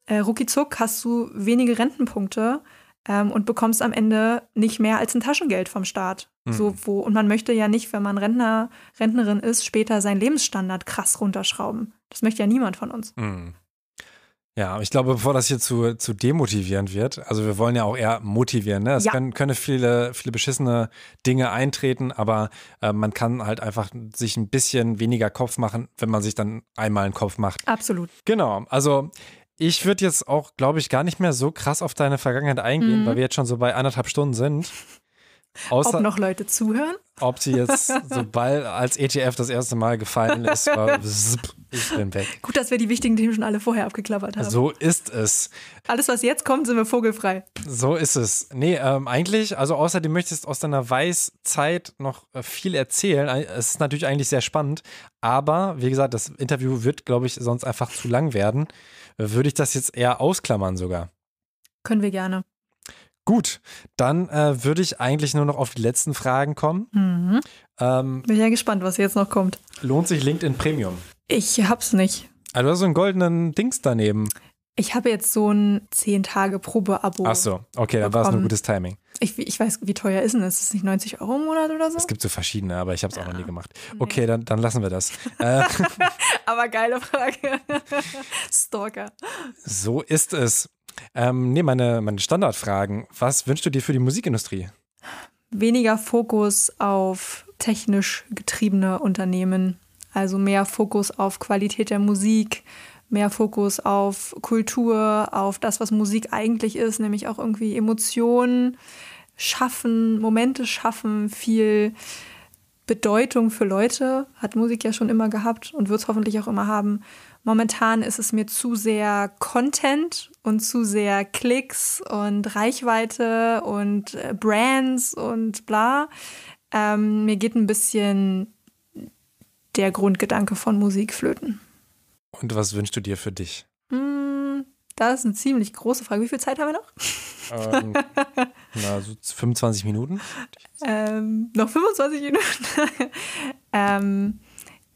äh, ruckizuck hast du wenige Rentenpunkte ähm, und bekommst am Ende nicht mehr als ein Taschengeld vom Staat. Mhm. So, wo, und man möchte ja nicht, wenn man Rentner, Rentnerin ist, später seinen Lebensstandard krass runterschrauben. Das möchte ja niemand von uns. Mhm. Ja, ich glaube, bevor das hier zu, zu demotivierend wird, also wir wollen ja auch eher motivieren, ne? Es ja. können, können viele, viele beschissene Dinge eintreten, aber äh, man kann halt einfach sich ein bisschen weniger Kopf machen, wenn man sich dann einmal einen Kopf macht. Absolut. Genau. Also ich würde jetzt auch, glaube ich, gar nicht mehr so krass auf deine Vergangenheit eingehen, mhm. weil wir jetzt schon so bei anderthalb Stunden sind. Außer, ob noch Leute zuhören. Ob sie jetzt, sobald als ETF das erste Mal gefallen ist, war ich bin weg. Gut, dass wir die wichtigen Themen schon alle vorher abgeklappert haben. So ist es. Alles, was jetzt kommt, sind wir vogelfrei. So ist es. Nee, ähm, eigentlich, also außerdem möchtest du aus deiner Weißzeit noch äh, viel erzählen. Es ist natürlich eigentlich sehr spannend, aber wie gesagt, das Interview wird, glaube ich, sonst einfach zu lang werden. Würde ich das jetzt eher ausklammern sogar? Können wir gerne. Gut, dann äh, würde ich eigentlich nur noch auf die letzten Fragen kommen. Mhm. Ähm, Bin ja gespannt, was jetzt noch kommt. Lohnt sich LinkedIn Premium? Ich hab's nicht. Also du hast so einen goldenen Dings daneben. Ich habe jetzt so ein 10-Tage-Probe-Abo. Ach so, okay, dann war es ein gutes Timing. Ich, ich, weiß, wie teuer ist denn das? Ist das nicht 90 Euro im Monat oder so? Es gibt so verschiedene, aber ich habe es ja. auch noch nie ah, gemacht. Okay, nee. dann, dann lassen wir das. Äh, aber geile Frage. Stalker. So ist es. Ähm, nee, meine, meine Standardfragen. Was wünschst du dir für die Musikindustrie? Weniger Fokus auf technisch getriebene Unternehmen. Also mehr Fokus auf Qualität der Musik, mehr Fokus auf Kultur, auf das, was Musik eigentlich ist, nämlich auch irgendwie Emotionen schaffen, Momente schaffen, viel Bedeutung für Leute. Hat Musik ja schon immer gehabt und wird es hoffentlich auch immer haben. Momentan ist es mir zu sehr Content und zu sehr Klicks und Reichweite und äh, Brands und bla. Ähm, mir geht ein bisschen der Grundgedanke von Musik flöten. Und was wünschst du dir für dich? Hm, das ist eine ziemlich große Frage. Wie viel Zeit haben wir noch? Ähm, na, so 25 Minuten. Ähm, noch 25 Minuten. ähm,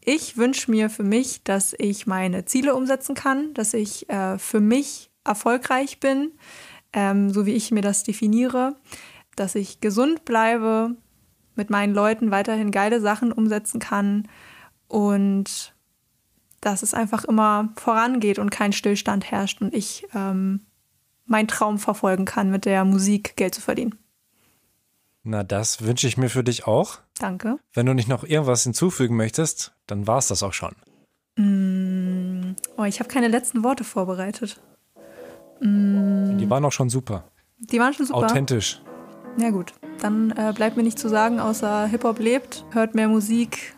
ich wünsche mir für mich, dass ich meine Ziele umsetzen kann, dass ich äh, für mich erfolgreich bin, ähm, so wie ich mir das definiere, dass ich gesund bleibe, mit meinen Leuten weiterhin geile Sachen umsetzen kann und dass es einfach immer vorangeht und kein Stillstand herrscht und ich ähm, meinen Traum verfolgen kann, mit der Musik Geld zu verdienen. Na, das wünsche ich mir für dich auch. Danke. Wenn du nicht noch irgendwas hinzufügen möchtest, dann war es das auch schon. Mm, oh, ich habe keine letzten Worte vorbereitet. Mm, die waren auch schon super. Die waren schon super. Authentisch. Ja, gut, dann äh, bleibt mir nicht zu sagen, außer Hip-Hop lebt, hört mehr Musik,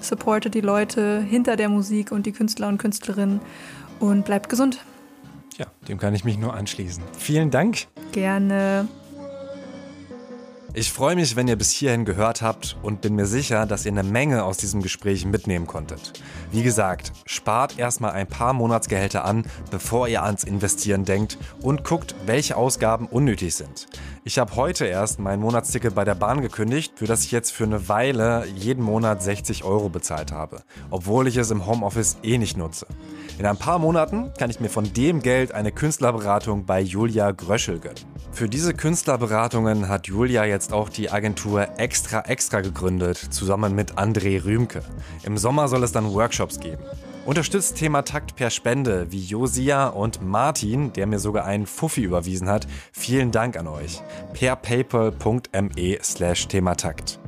supportet die Leute hinter der Musik und die Künstler und Künstlerinnen und bleibt gesund. Ja, dem kann ich mich nur anschließen. Vielen Dank. Gerne. Ich freue mich, wenn ihr bis hierhin gehört habt und bin mir sicher, dass ihr eine Menge aus diesem Gespräch mitnehmen konntet. Wie gesagt, spart erstmal ein paar Monatsgehälter an, bevor ihr ans Investieren denkt und guckt, welche Ausgaben unnötig sind. Ich habe heute erst mein Monatsticket bei der Bahn gekündigt, für das ich jetzt für eine Weile jeden Monat 60 Euro bezahlt habe, obwohl ich es im Homeoffice eh nicht nutze. In ein paar Monaten kann ich mir von dem Geld eine Künstlerberatung bei Julia Gröschel gönnen. Für diese Künstlerberatungen hat Julia jetzt auch die Agentur Extra Extra gegründet, zusammen mit André Rühmke. Im Sommer soll es dann Workshops geben. Unterstützt Thema Takt per Spende, wie Josia und Martin, der mir sogar einen Fuffi überwiesen hat. Vielen Dank an euch. per paypal.me slash thematakt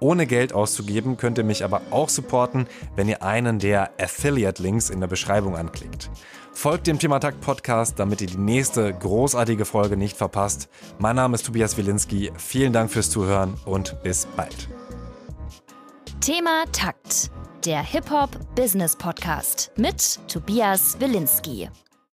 ohne Geld auszugeben, könnt ihr mich aber auch supporten, wenn ihr einen der Affiliate-Links in der Beschreibung anklickt. Folgt dem Thematakt Podcast, damit ihr die nächste großartige Folge nicht verpasst. Mein Name ist Tobias Wilinski. Vielen Dank fürs Zuhören und bis bald. Thema Takt, der Hip-Hop-Business-Podcast mit Tobias Wilinski.